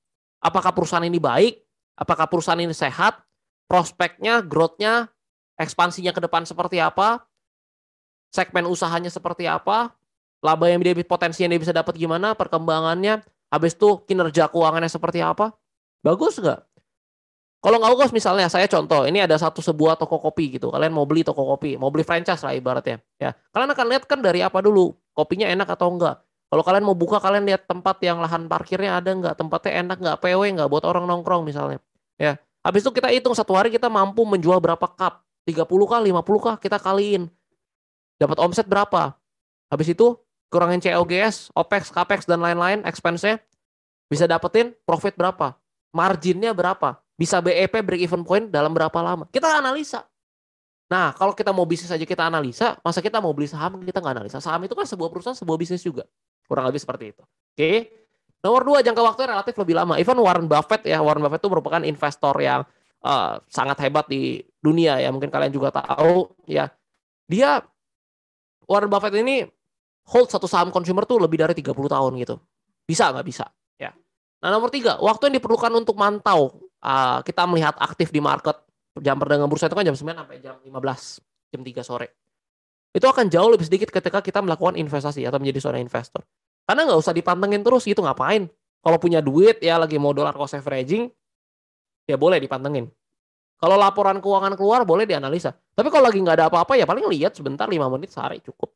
apakah perusahaan ini baik, apakah perusahaan ini sehat, prospeknya, growth-nya, ekspansinya ke depan seperti apa, segmen usahanya seperti apa, laba yang dia potensi yang dia bisa dapat gimana, perkembangannya, habis itu kinerja keuangannya seperti apa. Bagus nggak? Kalau nggak bagus misalnya saya contoh, ini ada satu sebuah toko kopi gitu. Kalian mau beli toko kopi, mau beli franchise lah ibaratnya. Ya, kalian akan lihat kan dari apa dulu, kopinya enak atau enggak. Kalau kalian mau buka, kalian lihat tempat yang lahan parkirnya ada nggak, tempatnya enak nggak, PW nggak buat orang nongkrong misalnya. Ya, habis itu kita hitung satu hari kita mampu menjual berapa cup, 30 kah, 50 kah, kita kaliin. Dapat omset berapa? Habis itu kurangin COGS, OPEX, CAPEX dan lain-lain, expense-nya bisa dapetin profit berapa, marginnya berapa, bisa BEP break even point dalam berapa lama. Kita analisa. Nah, kalau kita mau bisnis aja kita analisa, masa kita mau beli saham kita nggak analisa. Saham itu kan sebuah perusahaan, sebuah bisnis juga. Kurang lebih seperti itu. Oke. Okay. Nomor dua, jangka waktu relatif lebih lama. Even Warren Buffett ya, Warren Buffett itu merupakan investor yang uh, sangat hebat di dunia ya. Mungkin kalian juga tahu ya. Dia Warren Buffett ini hold satu saham consumer tuh lebih dari 30 tahun gitu. Bisa nggak bisa? Ya. Nah nomor tiga, waktu yang diperlukan untuk mantau uh, kita melihat aktif di market jam perdagangan bursa itu kan jam 9 sampai jam 15, jam 3 sore. Itu akan jauh lebih sedikit ketika kita melakukan investasi atau menjadi seorang investor. Karena nggak usah dipantengin terus gitu ngapain. Kalau punya duit ya lagi mau dolar cost averaging, ya boleh dipantengin. Kalau laporan keuangan keluar boleh dianalisa. Tapi kalau lagi nggak ada apa-apa ya paling lihat sebentar 5 menit sehari cukup.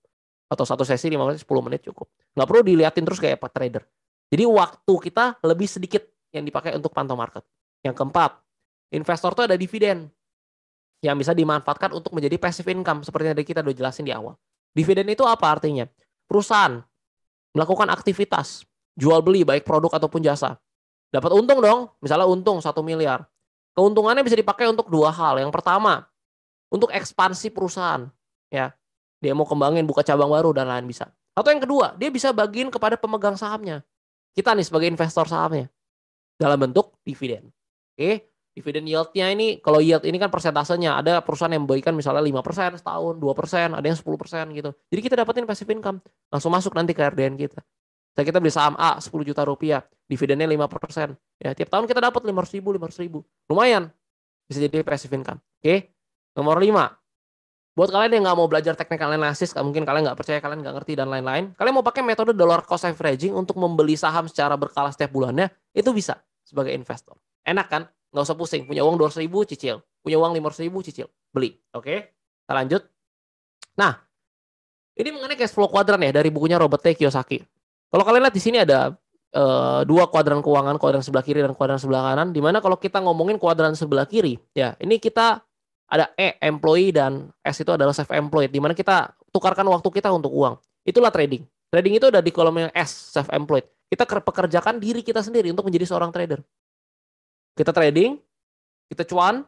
Atau satu sesi 5 menit 10 menit cukup. Nggak perlu diliatin terus kayak trader. Jadi waktu kita lebih sedikit yang dipakai untuk pantau market. Yang keempat, investor tuh ada dividen yang bisa dimanfaatkan untuk menjadi passive income seperti yang tadi kita udah jelasin di awal. Dividen itu apa artinya? Perusahaan melakukan aktivitas jual beli baik produk ataupun jasa. Dapat untung dong, misalnya untung satu miliar. Keuntungannya bisa dipakai untuk dua hal. Yang pertama, untuk ekspansi perusahaan, ya. Dia mau kembangin buka cabang baru dan lain bisa. Atau yang kedua, dia bisa bagiin kepada pemegang sahamnya. Kita nih sebagai investor sahamnya dalam bentuk dividen. Oke dividen yield-nya ini kalau yield ini kan persentasenya. Ada perusahaan yang memberikan misalnya lima persen setahun, dua persen ada yang sepuluh persen gitu. Jadi kita dapetin passive income, langsung masuk nanti ke RDN kita. Misalnya kita beli saham A sepuluh juta rupiah, dividennya lima persen Ya, tiap tahun kita dapat ratus ribu, lima ratus ribu. Lumayan. Bisa jadi passive income. Oke. Okay? Nomor lima Buat kalian yang nggak mau belajar teknikal analisis, mungkin kalian nggak percaya, kalian nggak ngerti, dan lain-lain. Kalian mau pakai metode dollar cost averaging untuk membeli saham secara berkala setiap bulannya, itu bisa sebagai investor. Enak kan? nggak usah pusing punya uang dua ribu cicil punya uang lima ribu cicil beli oke okay? kita lanjut nah ini mengenai cash flow kuadran ya dari bukunya Robert T Kiyosaki kalau kalian lihat di sini ada e, dua kuadran keuangan kuadran sebelah kiri dan kuadran sebelah kanan dimana kalau kita ngomongin kuadran sebelah kiri ya ini kita ada E employee dan S itu adalah self employed dimana kita tukarkan waktu kita untuk uang itulah trading trading itu ada di kolom yang S self employed kita pekerjakan diri kita sendiri untuk menjadi seorang trader kita trading, kita cuan,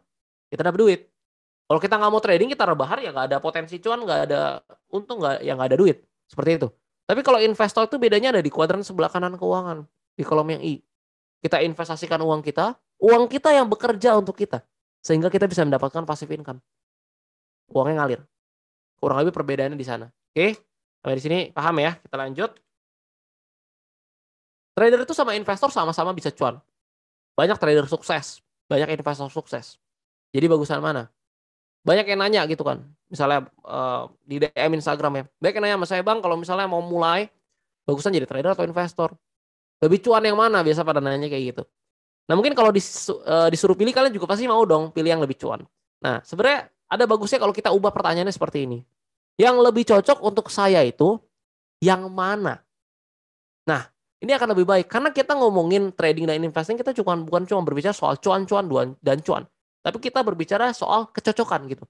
kita dapat duit. Kalau kita nggak mau trading, kita rebahar ya nggak ada potensi cuan, nggak ada untung, nggak ya nggak ada duit. Seperti itu. Tapi kalau investor itu bedanya ada di kuadran sebelah kanan keuangan, di kolom yang I. Kita investasikan uang kita, uang kita yang bekerja untuk kita. Sehingga kita bisa mendapatkan passive income. Uangnya ngalir. Kurang lebih perbedaannya di sana. Oke, sampai di sini paham ya. Kita lanjut. Trader itu sama investor sama-sama bisa cuan. Banyak trader sukses, banyak investor sukses. Jadi bagusan mana? Banyak yang nanya gitu kan. Misalnya uh, di DM Instagram ya. Banyak yang nanya sama saya, "Bang, kalau misalnya mau mulai, bagusan jadi trader atau investor? Lebih cuan yang mana?" Biasa pada nanya kayak gitu. Nah, mungkin kalau disuruh, eh, disuruh pilih kalian juga pasti mau dong pilih yang lebih cuan. Nah, sebenarnya ada bagusnya kalau kita ubah pertanyaannya seperti ini. Yang lebih cocok untuk saya itu yang mana? Ini akan lebih baik karena kita ngomongin trading dan investing kita cuman bukan cuma berbicara soal cuan-cuan dan cuan, tapi kita berbicara soal kecocokan gitu.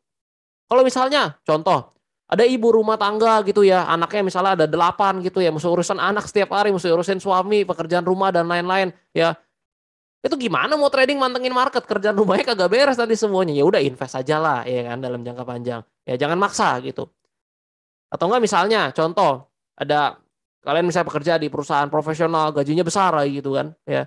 Kalau misalnya contoh ada ibu rumah tangga gitu ya, anaknya misalnya ada delapan gitu ya, mesti urusan anak setiap hari, mesti urusin suami, pekerjaan rumah dan lain-lain ya. Itu gimana mau trading mantengin market, kerjaan rumahnya kagak beres tadi semuanya. Ya udah invest aja lah ya kan dalam jangka panjang. Ya jangan maksa gitu. Atau enggak misalnya contoh ada kalian misalnya bekerja di perusahaan profesional gajinya besar gitu kan ya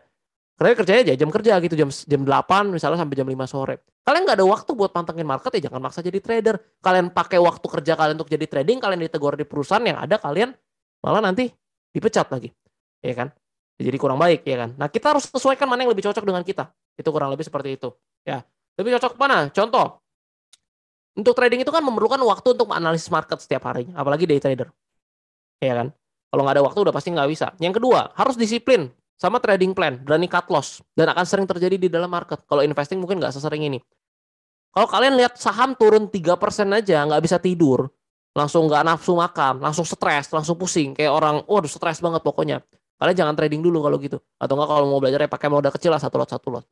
kalian kerjanya aja jam kerja gitu jam jam 8 misalnya sampai jam 5 sore kalian nggak ada waktu buat pantengin market ya jangan maksa jadi trader kalian pakai waktu kerja kalian untuk jadi trading kalian ditegur di perusahaan yang ada kalian malah nanti dipecat lagi ya kan jadi kurang baik ya kan nah kita harus sesuaikan mana yang lebih cocok dengan kita itu kurang lebih seperti itu ya lebih cocok mana contoh untuk trading itu kan memerlukan waktu untuk menganalisis market setiap harinya apalagi day trader ya kan kalau nggak ada waktu udah pasti nggak bisa. Yang kedua, harus disiplin sama trading plan, berani cut loss, dan akan sering terjadi di dalam market. Kalau investing mungkin nggak sesering ini. Kalau kalian lihat saham turun 3% aja, nggak bisa tidur, langsung nggak nafsu makan, langsung stres, langsung pusing, kayak orang, waduh stres banget pokoknya. Kalian jangan trading dulu kalau gitu. Atau nggak kalau mau belajar ya pakai modal kecil lah, satu lot, satu lot.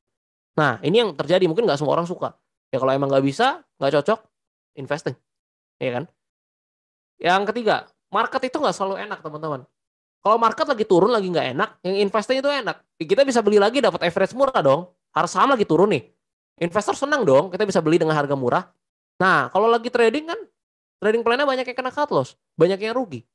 Nah, ini yang terjadi, mungkin nggak semua orang suka. Ya kalau emang nggak bisa, nggak cocok, investing. Iya kan? Yang ketiga, market itu nggak selalu enak teman-teman. Kalau market lagi turun lagi nggak enak, yang investing itu enak. Kita bisa beli lagi dapat average murah dong. Harus saham lagi turun nih. Investor senang dong, kita bisa beli dengan harga murah. Nah, kalau lagi trading kan, trading plan-nya banyak yang kena cut loss, banyak yang rugi.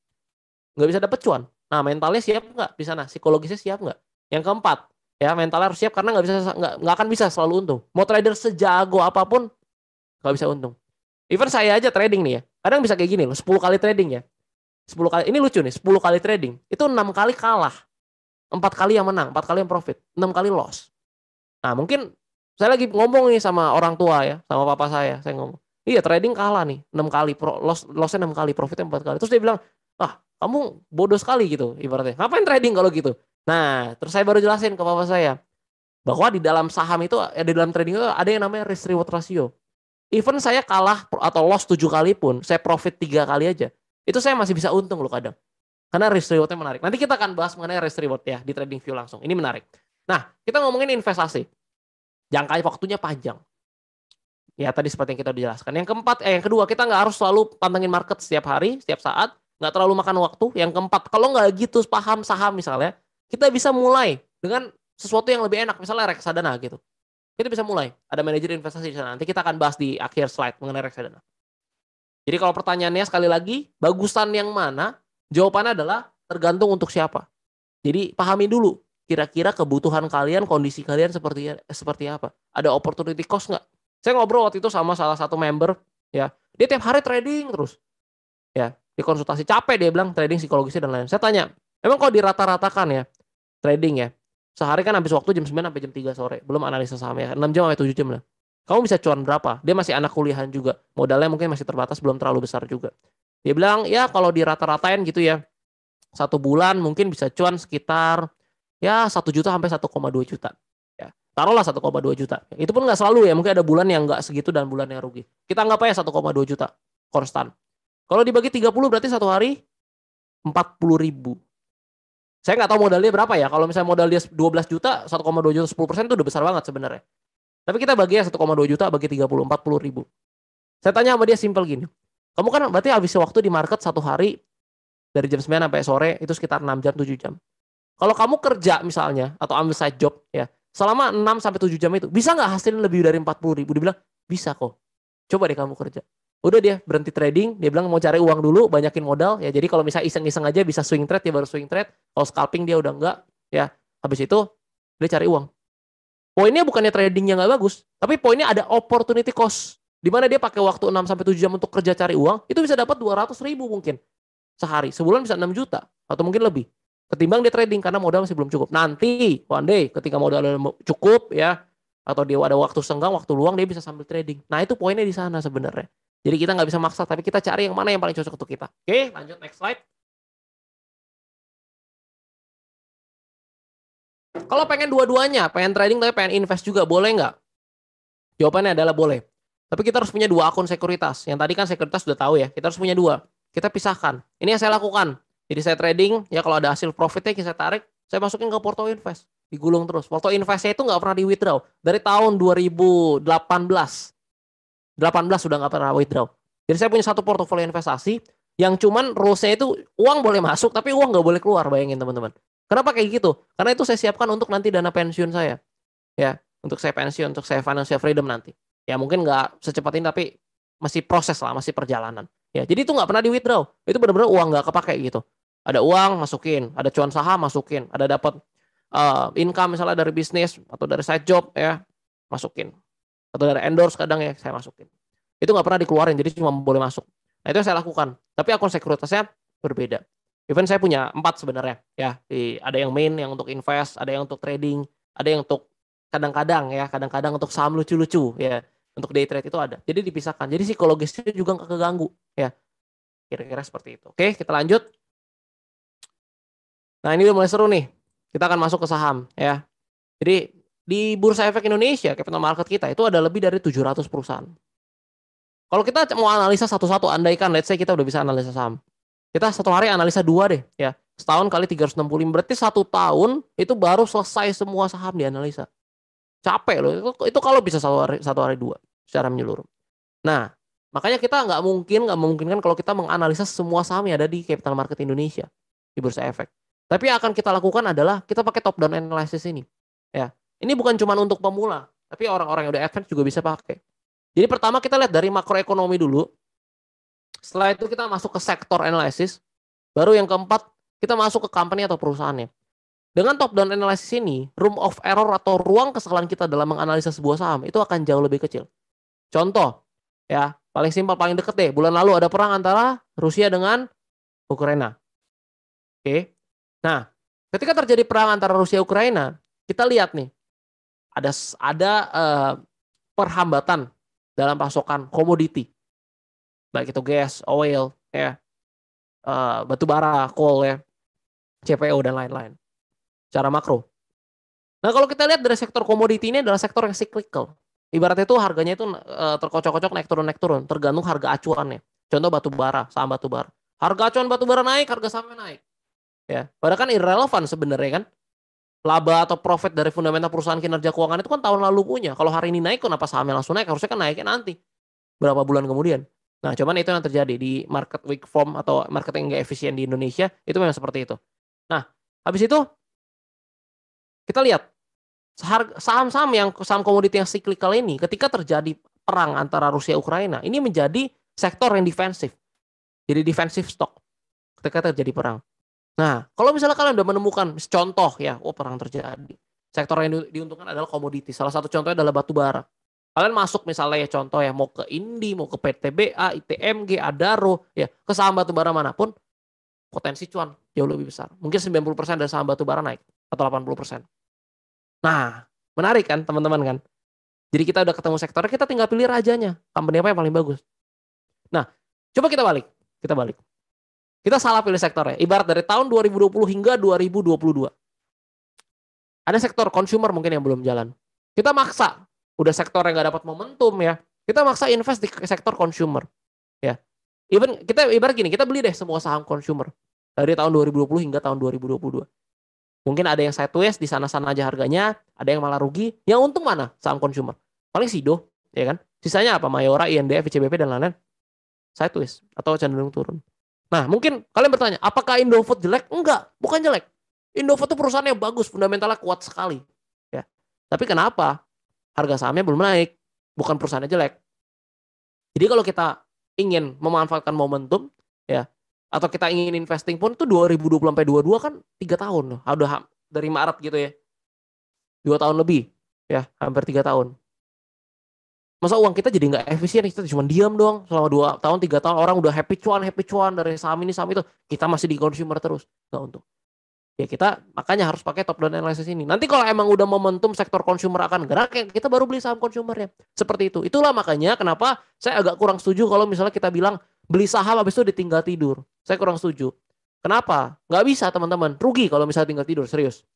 Nggak bisa dapet cuan. Nah, mentalnya siap nggak di sana? Psikologisnya siap nggak? Yang keempat, ya mentalnya harus siap karena nggak bisa nggak, nggak akan bisa selalu untung. Mau trader sejago apapun, nggak bisa untung. Even saya aja trading nih ya. Kadang bisa kayak gini loh, 10 kali trading ya. 10 kali ini lucu nih 10 kali trading itu enam kali kalah empat kali yang menang empat kali yang profit enam kali loss nah mungkin saya lagi ngomong nih sama orang tua ya sama papa saya saya ngomong iya trading kalah nih enam kali pro, loss lossnya enam kali profitnya empat kali terus dia bilang ah kamu bodoh sekali gitu ibaratnya ngapain trading kalau gitu nah terus saya baru jelasin ke papa saya bahwa di dalam saham itu ya di dalam trading itu ada yang namanya risk reward ratio even saya kalah atau loss tujuh kali pun saya profit tiga kali aja itu saya masih bisa untung loh kadang. Karena risk rewardnya menarik. Nanti kita akan bahas mengenai risk reward ya di trading view langsung. Ini menarik. Nah, kita ngomongin investasi. Jangka waktunya panjang. Ya, tadi seperti yang kita udah jelaskan. Yang keempat, eh, yang kedua, kita nggak harus selalu pantengin market setiap hari, setiap saat. Nggak terlalu makan waktu. Yang keempat, kalau nggak gitu paham saham misalnya, kita bisa mulai dengan sesuatu yang lebih enak. Misalnya reksadana gitu. Kita bisa mulai. Ada manajer investasi di sana. Nanti kita akan bahas di akhir slide mengenai reksadana. Jadi kalau pertanyaannya sekali lagi, bagusan yang mana? Jawabannya adalah tergantung untuk siapa. Jadi pahami dulu kira-kira kebutuhan kalian, kondisi kalian seperti seperti apa. Ada opportunity cost nggak? Saya ngobrol waktu itu sama salah satu member ya. Dia tiap hari trading terus. Ya, dikonsultasi capek dia bilang trading psikologisnya dan lain. Saya tanya, emang kalau dirata-ratakan ya trading ya, sehari kan habis waktu jam 9 sampai jam 3 sore, belum analisa saham ya, 6 jam sampai 7 jam lah kamu bisa cuan berapa? Dia masih anak kuliahan juga. Modalnya mungkin masih terbatas, belum terlalu besar juga. Dia bilang, ya kalau dirata-ratain gitu ya, satu bulan mungkin bisa cuan sekitar ya satu juta sampai 1,2 juta. Ya, taruhlah 1,2 juta. Itu pun nggak selalu ya, mungkin ada bulan yang nggak segitu dan bulan yang rugi. Kita anggap aja 1,2 juta konstan. Kalau dibagi 30 berarti satu hari 40 ribu. Saya nggak tahu modalnya berapa ya. Kalau misalnya modal dia 12 juta, 1,2 juta 10 persen itu udah besar banget sebenarnya. Tapi kita bagi ya 1,2 juta bagi 30, 40 ribu. Saya tanya sama dia simple gini. Kamu kan berarti habis waktu di market satu hari dari jam 9 sampai sore itu sekitar 6 jam, 7 jam. Kalau kamu kerja misalnya atau ambil side job ya, selama 6 sampai 7 jam itu bisa nggak hasilin lebih dari 40 ribu? Dia bilang, bisa kok. Coba deh kamu kerja. Udah dia berhenti trading, dia bilang mau cari uang dulu, banyakin modal. Ya jadi kalau misalnya iseng-iseng aja bisa swing trade, dia baru swing trade. Kalau scalping dia udah enggak. Ya habis itu dia cari uang. Poinnya bukannya tradingnya nggak bagus, tapi poinnya ada opportunity cost. Di mana dia pakai waktu 6 sampai 7 jam untuk kerja cari uang, itu bisa dapat 200 ribu mungkin sehari. Sebulan bisa 6 juta atau mungkin lebih. Ketimbang dia trading karena modal masih belum cukup. Nanti one day ketika modal cukup ya atau dia ada waktu senggang, waktu luang dia bisa sambil trading. Nah, itu poinnya di sana sebenarnya. Jadi kita nggak bisa maksa, tapi kita cari yang mana yang paling cocok untuk kita. Oke, lanjut next slide. Kalau pengen dua-duanya, pengen trading tapi pengen invest juga, boleh nggak? Jawabannya adalah boleh. Tapi kita harus punya dua akun sekuritas. Yang tadi kan sekuritas sudah tahu ya, kita harus punya dua. Kita pisahkan. Ini yang saya lakukan. Jadi saya trading, ya kalau ada hasil profitnya saya tarik, saya masukin ke porto invest. Digulung terus. Porto investnya itu nggak pernah di withdraw. Dari tahun 2018. 18 sudah nggak pernah withdraw. Jadi saya punya satu portofolio investasi yang cuman rose itu uang boleh masuk tapi uang nggak boleh keluar bayangin teman-teman. Kenapa kayak gitu? Karena itu saya siapkan untuk nanti dana pensiun saya. Ya, untuk saya pensiun, untuk saya financial freedom nanti. Ya mungkin nggak secepat ini tapi masih proses lah, masih perjalanan. Ya, jadi itu nggak pernah di withdraw. Itu benar-benar uang nggak kepake gitu. Ada uang masukin, ada cuan saham masukin, ada dapat uh, income misalnya dari bisnis atau dari side job ya masukin. Atau dari endorse kadang ya saya masukin. Itu nggak pernah dikeluarin, jadi cuma boleh masuk. Nah itu yang saya lakukan. Tapi akun sekuritasnya berbeda event saya punya empat sebenarnya ya. Di, ada yang main yang untuk invest, ada yang untuk trading, ada yang untuk kadang-kadang ya, kadang-kadang untuk saham lucu-lucu ya. Untuk day trade itu ada. Jadi dipisahkan. Jadi psikologisnya juga nggak keganggu ya. Kira-kira seperti itu. Oke, kita lanjut. Nah, ini udah mulai seru nih. Kita akan masuk ke saham ya. Jadi di Bursa Efek Indonesia, capital market kita itu ada lebih dari 700 perusahaan. Kalau kita mau analisa satu-satu, andaikan let's say kita udah bisa analisa saham. Kita satu hari analisa dua deh, ya. Setahun kali 365, berarti satu tahun itu baru selesai semua saham dianalisa. Capek loh, itu, itu kalau bisa satu hari, satu hari dua secara menyeluruh. Nah, makanya kita nggak mungkin, nggak memungkinkan kalau kita menganalisa semua saham yang ada di capital market Indonesia, di bursa efek. Tapi yang akan kita lakukan adalah kita pakai top down analysis ini. Ya, ini bukan cuma untuk pemula, tapi orang-orang yang udah advance juga bisa pakai. Jadi pertama kita lihat dari makroekonomi dulu. Setelah itu kita masuk ke sektor analisis, Baru yang keempat, kita masuk ke company atau perusahaannya. Dengan top down analysis ini, room of error atau ruang kesalahan kita dalam menganalisa sebuah saham itu akan jauh lebih kecil. Contoh, ya paling simpel paling deket deh. Bulan lalu ada perang antara Rusia dengan Ukraina. Oke. Nah, ketika terjadi perang antara Rusia Ukraina, kita lihat nih ada ada uh, perhambatan dalam pasokan komoditi baik itu gas, oil, ya, uh, batu bara, coal, ya, CPO dan lain-lain. Cara makro. Nah kalau kita lihat dari sektor komoditi ini adalah sektor yang cyclical. Ibaratnya itu harganya itu eh, terkocok-kocok naik turun naik turun, tergantung harga acuannya. Contoh batu bara, saham batu bara. Harga acuan batu bara naik, harga sahamnya naik. Ya, padahal kan irrelevant sebenarnya kan laba atau profit dari fundamental perusahaan kinerja keuangan itu kan tahun lalu punya. Kalau hari ini naik, kenapa sahamnya langsung naik? Harusnya kan naiknya nanti. Berapa bulan kemudian. Nah, cuman itu yang terjadi di market weak form atau marketing yang nggak efisien di Indonesia, itu memang seperti itu. Nah, habis itu kita lihat saham-saham yang saham komoditi yang cyclical ini ketika terjadi perang antara Rusia Ukraina, ini menjadi sektor yang defensif. Jadi defensif stock ketika terjadi perang. Nah, kalau misalnya kalian sudah menemukan contoh ya, oh perang terjadi. Sektor yang diuntungkan adalah komoditi. Salah satu contohnya adalah batu bara. Kalian masuk misalnya ya contoh ya mau ke INDI, mau ke PTBA, ITMG, Adaro, ya ke saham batubara manapun potensi cuan jauh lebih besar. Mungkin 90% dari saham batubara naik atau 80%. Nah, menarik kan teman-teman kan? Jadi kita udah ketemu sektornya, kita tinggal pilih rajanya. Company apa yang paling bagus. Nah, coba kita balik. Kita balik. Kita salah pilih sektornya. Ibarat dari tahun 2020 hingga 2022. Ada sektor consumer mungkin yang belum jalan. Kita maksa udah sektor yang nggak dapat momentum ya kita maksa invest di sektor consumer ya even kita ibarat gini kita beli deh semua saham consumer dari tahun 2020 hingga tahun 2022 mungkin ada yang sideways di sana-sana aja harganya ada yang malah rugi yang untung mana saham consumer paling sido ya kan sisanya apa mayora indf icbp dan lain-lain sideways atau cenderung turun nah mungkin kalian bertanya apakah indofood jelek enggak bukan jelek indofood itu perusahaan yang bagus fundamentalnya kuat sekali ya tapi kenapa harga sahamnya belum naik, bukan perusahaannya jelek. Jadi kalau kita ingin memanfaatkan momentum ya atau kita ingin investing pun itu 2020 sampai 22 kan tiga tahun loh. Udah dari Maret gitu ya. Dua tahun lebih ya, hampir tiga tahun. Masa uang kita jadi nggak efisien, kita cuma diam doang selama dua tahun, tiga tahun orang udah happy cuan, happy cuan dari saham ini saham itu, kita masih di consumer terus, nggak untung ya kita makanya harus pakai top down analysis ini. Nanti kalau emang udah momentum sektor consumer akan gerak, ya kita baru beli saham consumer ya. Seperti itu. Itulah makanya kenapa saya agak kurang setuju kalau misalnya kita bilang beli saham habis itu ditinggal tidur. Saya kurang setuju. Kenapa? Nggak bisa teman-teman. Rugi kalau misalnya tinggal tidur, serius.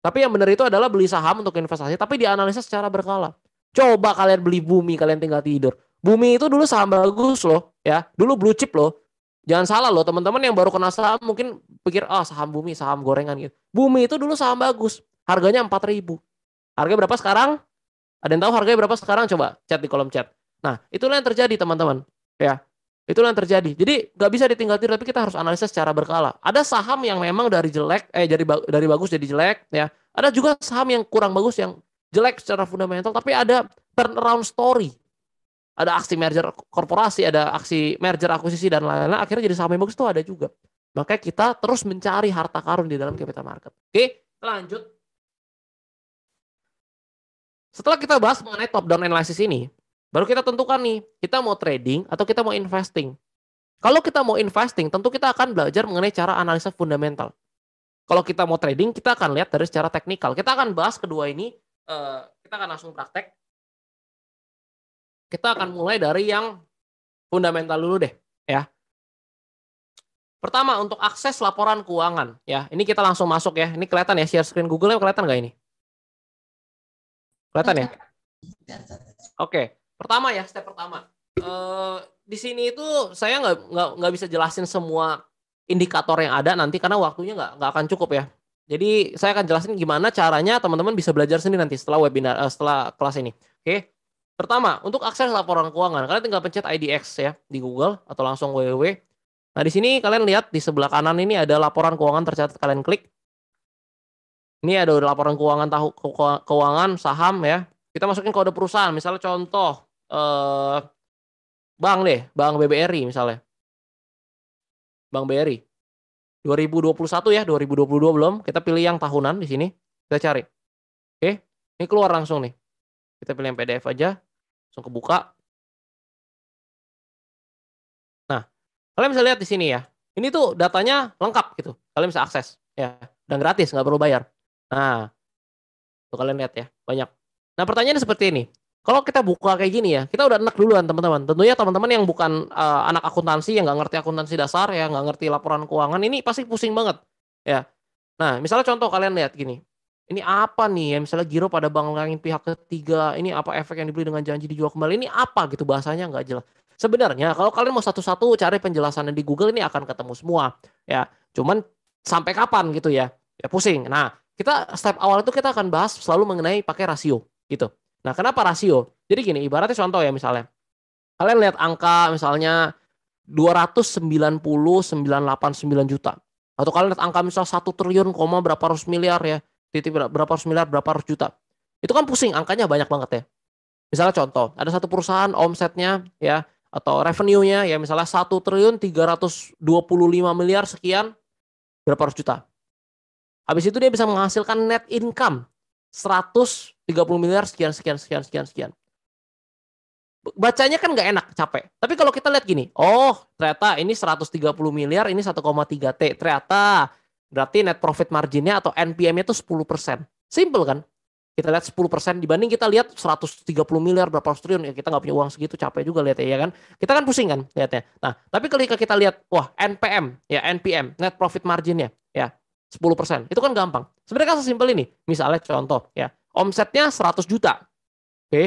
Tapi yang benar itu adalah beli saham untuk investasi, tapi dianalisa secara berkala. Coba kalian beli bumi, kalian tinggal tidur. Bumi itu dulu saham bagus loh, ya. Dulu blue chip loh. Jangan salah loh teman-teman yang baru kenal saham mungkin pikir ah oh, saham bumi, saham gorengan gitu. Bumi itu dulu saham bagus, harganya empat ribu Harga berapa sekarang? Ada yang tahu harganya berapa sekarang? Coba chat di kolom chat. Nah, itulah yang terjadi teman-teman. Ya, itulah yang terjadi. Jadi gak bisa ditinggal tidur, tapi kita harus analisa secara berkala. Ada saham yang memang dari jelek, eh dari dari bagus jadi jelek, ya. Ada juga saham yang kurang bagus yang jelek secara fundamental, tapi ada turnaround story ada aksi merger korporasi, ada aksi merger akuisisi dan lain-lain. Akhirnya jadi saham yang itu ada juga. Makanya kita terus mencari harta karun di dalam capital market. Oke, lanjut. Setelah kita bahas mengenai top down analysis ini, baru kita tentukan nih, kita mau trading atau kita mau investing. Kalau kita mau investing, tentu kita akan belajar mengenai cara analisa fundamental. Kalau kita mau trading, kita akan lihat dari secara teknikal. Kita akan bahas kedua ini, eh, kita akan langsung praktek kita akan mulai dari yang fundamental dulu deh, ya. Pertama untuk akses laporan keuangan, ya. Ini kita langsung masuk ya. Ini kelihatan ya share screen Google ya kelihatan nggak ini? Kelihatan ya? Oke. Pertama ya, step pertama. Uh, di sini itu saya nggak nggak nggak bisa jelasin semua indikator yang ada nanti karena waktunya nggak nggak akan cukup ya. Jadi saya akan jelasin gimana caranya teman-teman bisa belajar sendiri nanti setelah webinar eh, setelah kelas ini. Oke. Okay? Pertama, untuk akses laporan keuangan, kalian tinggal pencet IDX ya di Google atau langsung www. Nah, di sini kalian lihat di sebelah kanan ini ada laporan keuangan tercatat kalian klik. Ini ada laporan keuangan tahu keuangan saham ya. Kita masukin kode perusahaan, misalnya contoh eh, bank deh, bank BBRI misalnya. Bank BRI. 2021 ya, 2022 belum. Kita pilih yang tahunan di sini. Kita cari. Oke, ini keluar langsung nih. Kita pilih yang PDF aja langsung kebuka. Nah, kalian bisa lihat di sini ya. Ini tuh datanya lengkap gitu. Kalian bisa akses ya dan gratis, nggak perlu bayar. Nah, tuh kalian lihat ya, banyak. Nah, pertanyaannya seperti ini. Kalau kita buka kayak gini ya, kita udah enak duluan teman-teman. Tentunya teman-teman yang bukan uh, anak akuntansi, yang nggak ngerti akuntansi dasar, ya nggak ngerti laporan keuangan, ini pasti pusing banget. Ya, Nah, misalnya contoh kalian lihat gini ini apa nih ya misalnya Giro pada bank pihak ketiga ini apa efek yang dibeli dengan janji dijual kembali ini apa gitu bahasanya nggak jelas sebenarnya kalau kalian mau satu-satu cari penjelasannya di Google ini akan ketemu semua ya cuman sampai kapan gitu ya ya pusing nah kita step awal itu kita akan bahas selalu mengenai pakai rasio gitu nah kenapa rasio jadi gini ibaratnya contoh ya misalnya kalian lihat angka misalnya 290,989 juta atau kalian lihat angka misalnya satu triliun koma berapa ratus miliar ya titik berapa ratus miliar, berapa ratus juta. Itu kan pusing, angkanya banyak banget ya. Misalnya contoh, ada satu perusahaan omsetnya ya atau revenue-nya ya misalnya 1 triliun 325 miliar sekian berapa ratus juta. Habis itu dia bisa menghasilkan net income 130 miliar sekian sekian sekian sekian sekian. Bacanya kan nggak enak, capek. Tapi kalau kita lihat gini, oh ternyata ini 130 miliar, ini 1,3 T. Ternyata Berarti net profit marginnya atau NPM-nya itu 10%. Simple kan? Kita lihat 10% dibanding kita lihat 130 miliar berapa triliun ya kita nggak punya uang segitu capek juga lihat ya iya kan. Kita kan pusing kan lihatnya. Nah, tapi ketika kita lihat wah NPM ya NPM net profit marginnya ya 10%. Itu kan gampang. Sebenarnya kan sesimpel ini. Misalnya contoh ya, omsetnya 100 juta. Oke. Okay.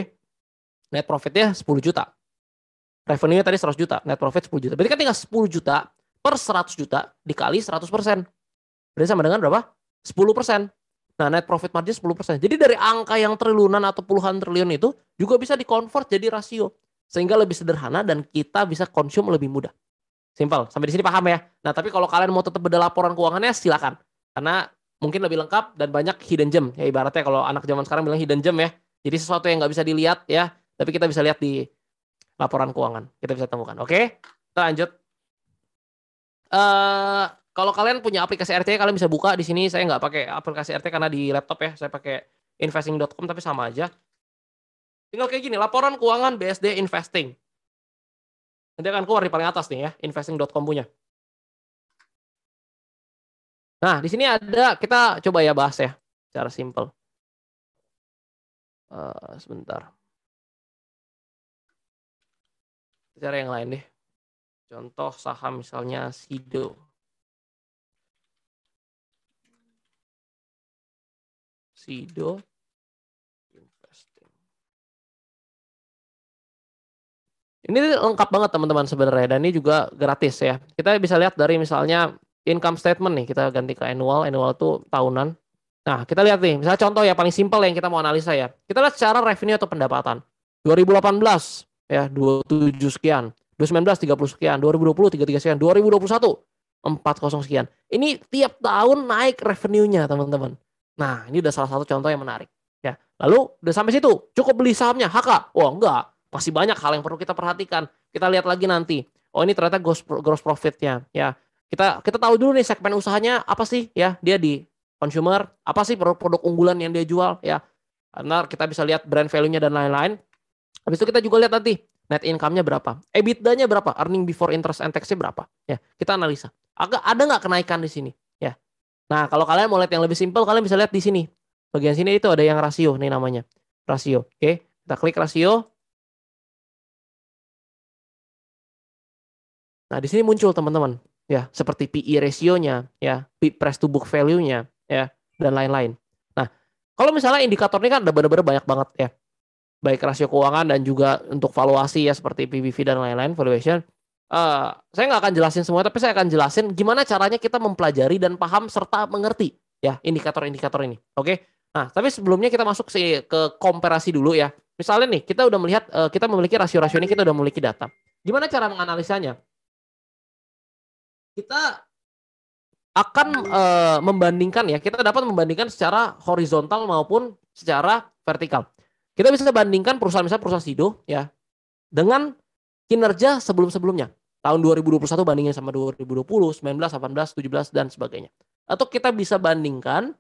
Net profitnya 10 juta. Revenue-nya tadi 100 juta, net profit 10 juta. Berarti kan tinggal 10 juta per 100 juta dikali 100%. Berarti sama dengan berapa? 10%. persen. Nah, net profit margin 10%. persen. Jadi dari angka yang triliunan atau puluhan triliun itu juga bisa dikonvert jadi rasio sehingga lebih sederhana dan kita bisa konsum lebih mudah. Simpel. Sampai di sini paham ya. Nah, tapi kalau kalian mau tetap beda laporan keuangannya silakan. Karena mungkin lebih lengkap dan banyak hidden gem. Ya ibaratnya kalau anak zaman sekarang bilang hidden gem ya. Jadi sesuatu yang nggak bisa dilihat ya, tapi kita bisa lihat di laporan keuangan. Kita bisa temukan. Oke? Kita lanjut. Uh, kalau kalian punya aplikasi RT kalian bisa buka di sini saya nggak pakai aplikasi RT karena di laptop ya saya pakai investing.com tapi sama aja tinggal kayak gini laporan keuangan BSD investing nanti akan keluar di paling atas nih ya investing.com punya nah di sini ada kita coba ya bahas ya secara simple uh, sebentar cara yang lain deh contoh saham misalnya Sido Sido investing. Ini lengkap banget teman-teman sebenarnya dan ini juga gratis ya. Kita bisa lihat dari misalnya income statement nih, kita ganti ke annual, annual itu tahunan. Nah, kita lihat nih, misalnya contoh ya paling simpel yang kita mau analisa ya. Kita lihat secara revenue atau pendapatan. 2018 ya 27 sekian, 2019 30 sekian, 2020 33 sekian, 2021 40 sekian. Ini tiap tahun naik revenue-nya, teman-teman. Nah, ini udah salah satu contoh yang menarik. Ya, lalu udah sampai situ, cukup beli sahamnya HK. Wah, enggak. Masih banyak hal yang perlu kita perhatikan. Kita lihat lagi nanti. Oh, ini ternyata gross, gross profitnya. Ya, kita kita tahu dulu nih segmen usahanya apa sih ya dia di consumer apa sih produk-produk unggulan yang dia jual ya karena kita bisa lihat brand value-nya dan lain-lain habis itu kita juga lihat nanti net income-nya berapa EBITDA-nya berapa earning before interest and tax-nya berapa ya kita analisa agak ada nggak kenaikan di sini Nah, kalau kalian mau lihat yang lebih simpel, kalian bisa lihat di sini. Bagian sini itu ada yang rasio, nih namanya. Rasio, oke. Okay. Kita klik rasio. Nah, di sini muncul teman-teman, ya, seperti PE rasionya nya ya, press to book value-nya, ya, dan lain-lain. Nah, kalau misalnya indikator ini kan ada benar-benar banyak banget ya. Baik rasio keuangan dan juga untuk valuasi ya seperti PBV dan lain-lain, valuation. Uh, saya nggak akan jelasin semua, tapi saya akan jelasin gimana caranya kita mempelajari dan paham serta mengerti ya indikator-indikator ini. Oke. Okay? Nah, tapi sebelumnya kita masuk ke, ke komparasi dulu ya. Misalnya nih, kita udah melihat, uh, kita memiliki rasio-rasio ini, kita udah memiliki data. Gimana cara menganalisanya? Kita akan uh, membandingkan ya, kita dapat membandingkan secara horizontal maupun secara vertikal. Kita bisa bandingkan perusahaan misalnya perusahaan Sido ya dengan kinerja sebelum-sebelumnya tahun 2021 bandingin sama 2020, 19, 18, 17 dan sebagainya. Atau kita bisa bandingkan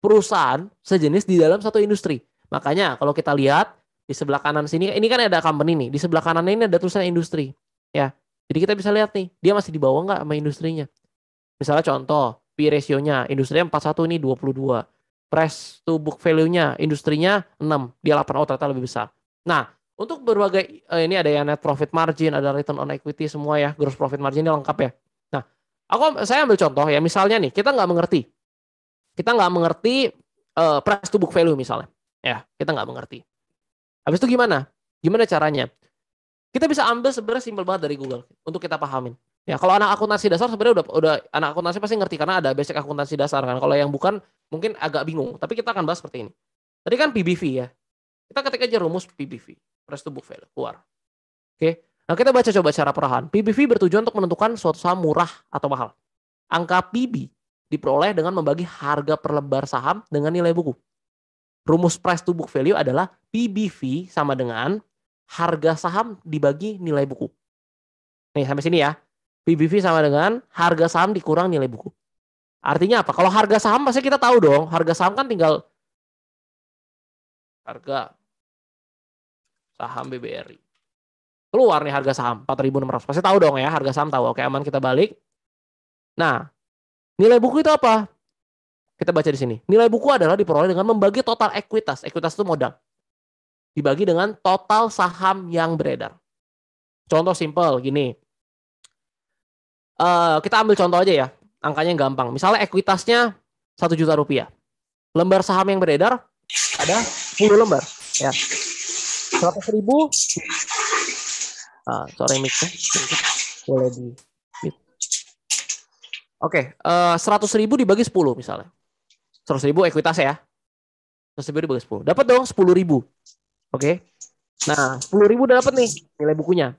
perusahaan sejenis di dalam satu industri. Makanya kalau kita lihat di sebelah kanan sini ini kan ada company nih, di sebelah kanan ini ada tulisan industri. Ya. Jadi kita bisa lihat nih, dia masih di bawah nggak sama industrinya. Misalnya contoh, P ratio-nya industri 41 ini 22. press to book value-nya industrinya 6, dia 8 oh ternyata lebih besar. Nah, untuk berbagai eh, ini ada yang net profit margin, ada return on equity semua ya, gross profit margin ini lengkap ya. Nah, aku saya ambil contoh ya, misalnya nih kita nggak mengerti, kita nggak mengerti eh, price to book value misalnya, ya kita nggak mengerti. Habis itu gimana? Gimana caranya? Kita bisa ambil sebenarnya simpel banget dari Google untuk kita pahamin. Ya, kalau anak akuntansi dasar sebenarnya udah udah anak akuntansi pasti ngerti karena ada basic akuntansi dasar kan. Kalau yang bukan mungkin agak bingung, tapi kita akan bahas seperti ini. Tadi kan PBV ya. Kita ketik aja rumus PBV to book value keluar. Oke. Okay. Nah, kita baca coba cara perahan. PBV bertujuan untuk menentukan suatu saham murah atau mahal. Angka PB diperoleh dengan membagi harga per lembar saham dengan nilai buku. Rumus price to book value adalah PBV sama dengan harga saham dibagi nilai buku. Nih, sampai sini ya. PBV sama dengan harga saham dikurang nilai buku. Artinya apa? Kalau harga saham pasti kita tahu dong. Harga saham kan tinggal harga saham BBRI. Keluar nih harga saham 4.600. Pasti tahu dong ya harga saham tahu. Oke aman kita balik. Nah nilai buku itu apa? Kita baca di sini. Nilai buku adalah diperoleh dengan membagi total ekuitas. Ekuitas itu modal. Dibagi dengan total saham yang beredar. Contoh simple gini. Uh, kita ambil contoh aja ya. Angkanya gampang. Misalnya ekuitasnya 1 juta rupiah. Lembar saham yang beredar ada 10 lembar. Ya seratus ribu nah, sorry micnya boleh di Oke, okay, eh, seratus ribu dibagi 10 misalnya. Seratus ribu ekuitas ya. Seratus ribu dibagi 10. Dapat dong sepuluh ribu. Oke. Okay? Nah, sepuluh ribu udah dapat nih nilai bukunya.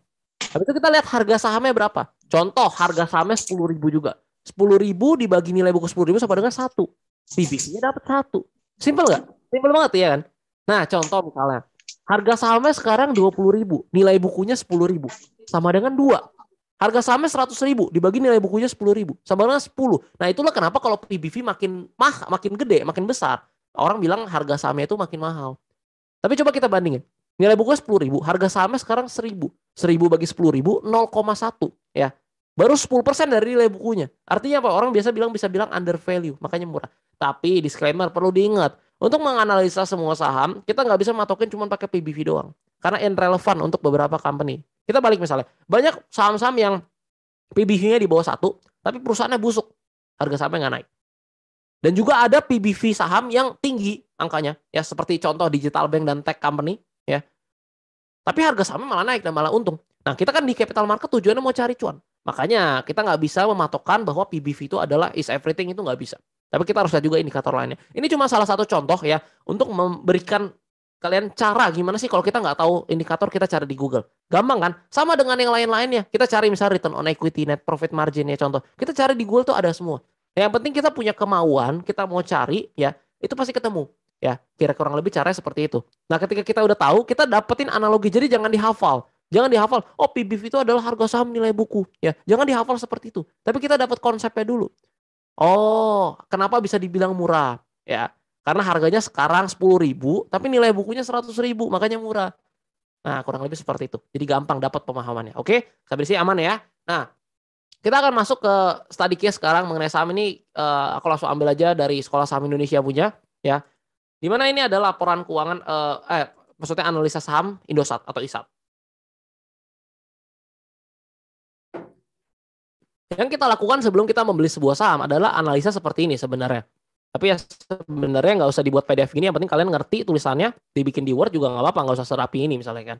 Habis itu kita lihat harga sahamnya berapa. Contoh, harga sahamnya sepuluh ribu juga. Sepuluh ribu dibagi nilai buku sepuluh ribu sama dengan satu. BBC-nya dapat satu. simple nggak? simple banget ya kan? Nah, contoh misalnya. Harga sahamnya sekarang 20 ribu, nilai bukunya 10 ribu. Sama dengan 2. Harga sahamnya 100 ribu, dibagi nilai bukunya 10 ribu. Sama dengan 10. Nah itulah kenapa kalau PBV makin mah, makin gede, makin besar, orang bilang harga sahamnya itu makin mahal. Tapi coba kita bandingin. Nilai bukunya 10 ribu, harga sahamnya sekarang 1000. 1000 bagi 10 ribu, 0,1 ya. Baru 10% dari nilai bukunya. Artinya apa? Orang biasa bilang bisa bilang under value, makanya murah. Tapi disclaimer perlu diingat, untuk menganalisa semua saham, kita nggak bisa matokin cuma pakai PBV doang. Karena relevan untuk beberapa company. Kita balik misalnya, banyak saham-saham yang PBV-nya di bawah satu, tapi perusahaannya busuk. Harga sahamnya nggak naik. Dan juga ada PBV saham yang tinggi angkanya, ya seperti contoh digital bank dan tech company, ya. Tapi harga sahamnya malah naik dan malah untung. Nah, kita kan di capital market tujuannya mau cari cuan. Makanya kita nggak bisa mematokkan bahwa PBV itu adalah is everything itu nggak bisa. Tapi kita harus lihat juga indikator lainnya. Ini cuma salah satu contoh ya untuk memberikan kalian cara gimana sih kalau kita nggak tahu indikator kita cari di Google. Gampang kan? Sama dengan yang lain-lainnya. Kita cari misalnya return on equity, net profit margin ya contoh. Kita cari di Google tuh ada semua. Yang penting kita punya kemauan, kita mau cari ya, itu pasti ketemu. Ya, kira kurang lebih caranya seperti itu. Nah, ketika kita udah tahu, kita dapetin analogi. Jadi jangan dihafal. Jangan dihafal, oh PBV itu adalah harga saham nilai buku. ya Jangan dihafal seperti itu. Tapi kita dapat konsepnya dulu. Oh, kenapa bisa dibilang murah? Ya, karena harganya sekarang sepuluh ribu, tapi nilai bukunya seratus ribu, makanya murah. Nah, kurang lebih seperti itu. Jadi gampang dapat pemahamannya. Oke, sampai sini aman ya. Nah, kita akan masuk ke study case sekarang mengenai saham ini uh, aku langsung ambil aja dari sekolah saham Indonesia punya ya di ini ada laporan keuangan uh, eh maksudnya analisa saham Indosat atau ISAT Yang kita lakukan sebelum kita membeli sebuah saham adalah analisa seperti ini sebenarnya. Tapi ya sebenarnya nggak usah dibuat PDF gini, yang penting kalian ngerti tulisannya, dibikin di Word juga nggak apa-apa, nggak usah serapi ini misalnya kan.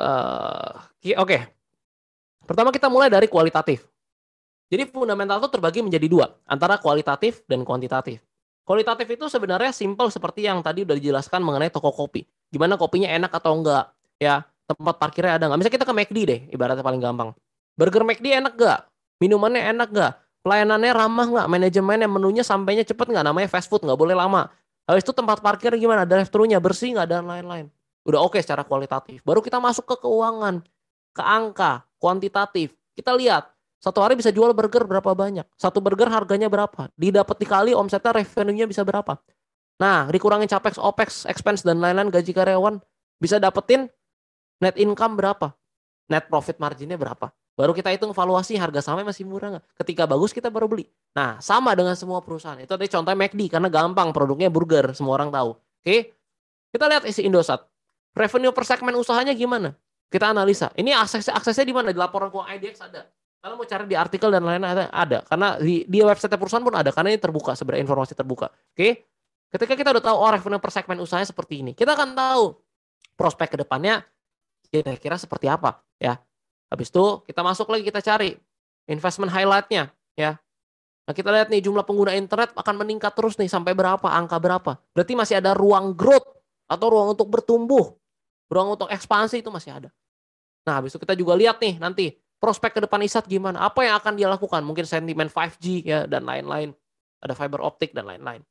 Uh, Oke, okay. pertama kita mulai dari kualitatif. Jadi fundamental itu terbagi menjadi dua, antara kualitatif dan kuantitatif. Kualitatif itu sebenarnya simple seperti yang tadi udah dijelaskan mengenai toko kopi. Gimana kopinya enak atau enggak, ya tempat parkirnya ada nggak. Misalnya kita ke McD deh, ibaratnya paling gampang. Burger McD enak gak? Minumannya enak gak? Pelayanannya ramah gak? Manajemennya, menunya sampainya cepet gak? Namanya fast food gak boleh lama. Habis itu tempat parkir gimana? Drive thru-nya bersih gak? dan lain-lain. Udah oke okay secara kualitatif. Baru kita masuk ke keuangan, ke angka, kuantitatif. Kita lihat satu hari bisa jual burger berapa banyak? Satu burger harganya berapa? Didapat dikali omsetnya revenue-nya bisa berapa? Nah, dikurangin capex, opex, expense dan lain-lain gaji karyawan bisa dapetin net income berapa? Net profit marginnya berapa? Baru kita hitung valuasi harga sahamnya masih murah nggak? Ketika bagus kita baru beli. Nah, sama dengan semua perusahaan. Itu tadi contoh McD karena gampang produknya burger, semua orang tahu. Oke. Kita lihat isi Indosat. Revenue per segmen usahanya gimana? Kita analisa. Ini akses aksesnya di mana? Di laporan keuangan IDX ada. Kalau mau cari di artikel dan lain-lain ada, karena di, di website perusahaan pun ada karena ini terbuka sebenarnya informasi terbuka. Oke. Ketika kita udah tahu oh revenue per segmen usahanya seperti ini, kita akan tahu prospek kedepannya kira-kira seperti apa ya Habis itu kita masuk lagi kita cari investment highlightnya ya. Nah kita lihat nih jumlah pengguna internet akan meningkat terus nih sampai berapa angka berapa. Berarti masih ada ruang growth atau ruang untuk bertumbuh, ruang untuk ekspansi itu masih ada. Nah habis itu kita juga lihat nih nanti prospek ke depan ISAT gimana, apa yang akan dia lakukan, mungkin sentimen 5G ya dan lain-lain, ada fiber optik dan lain-lain.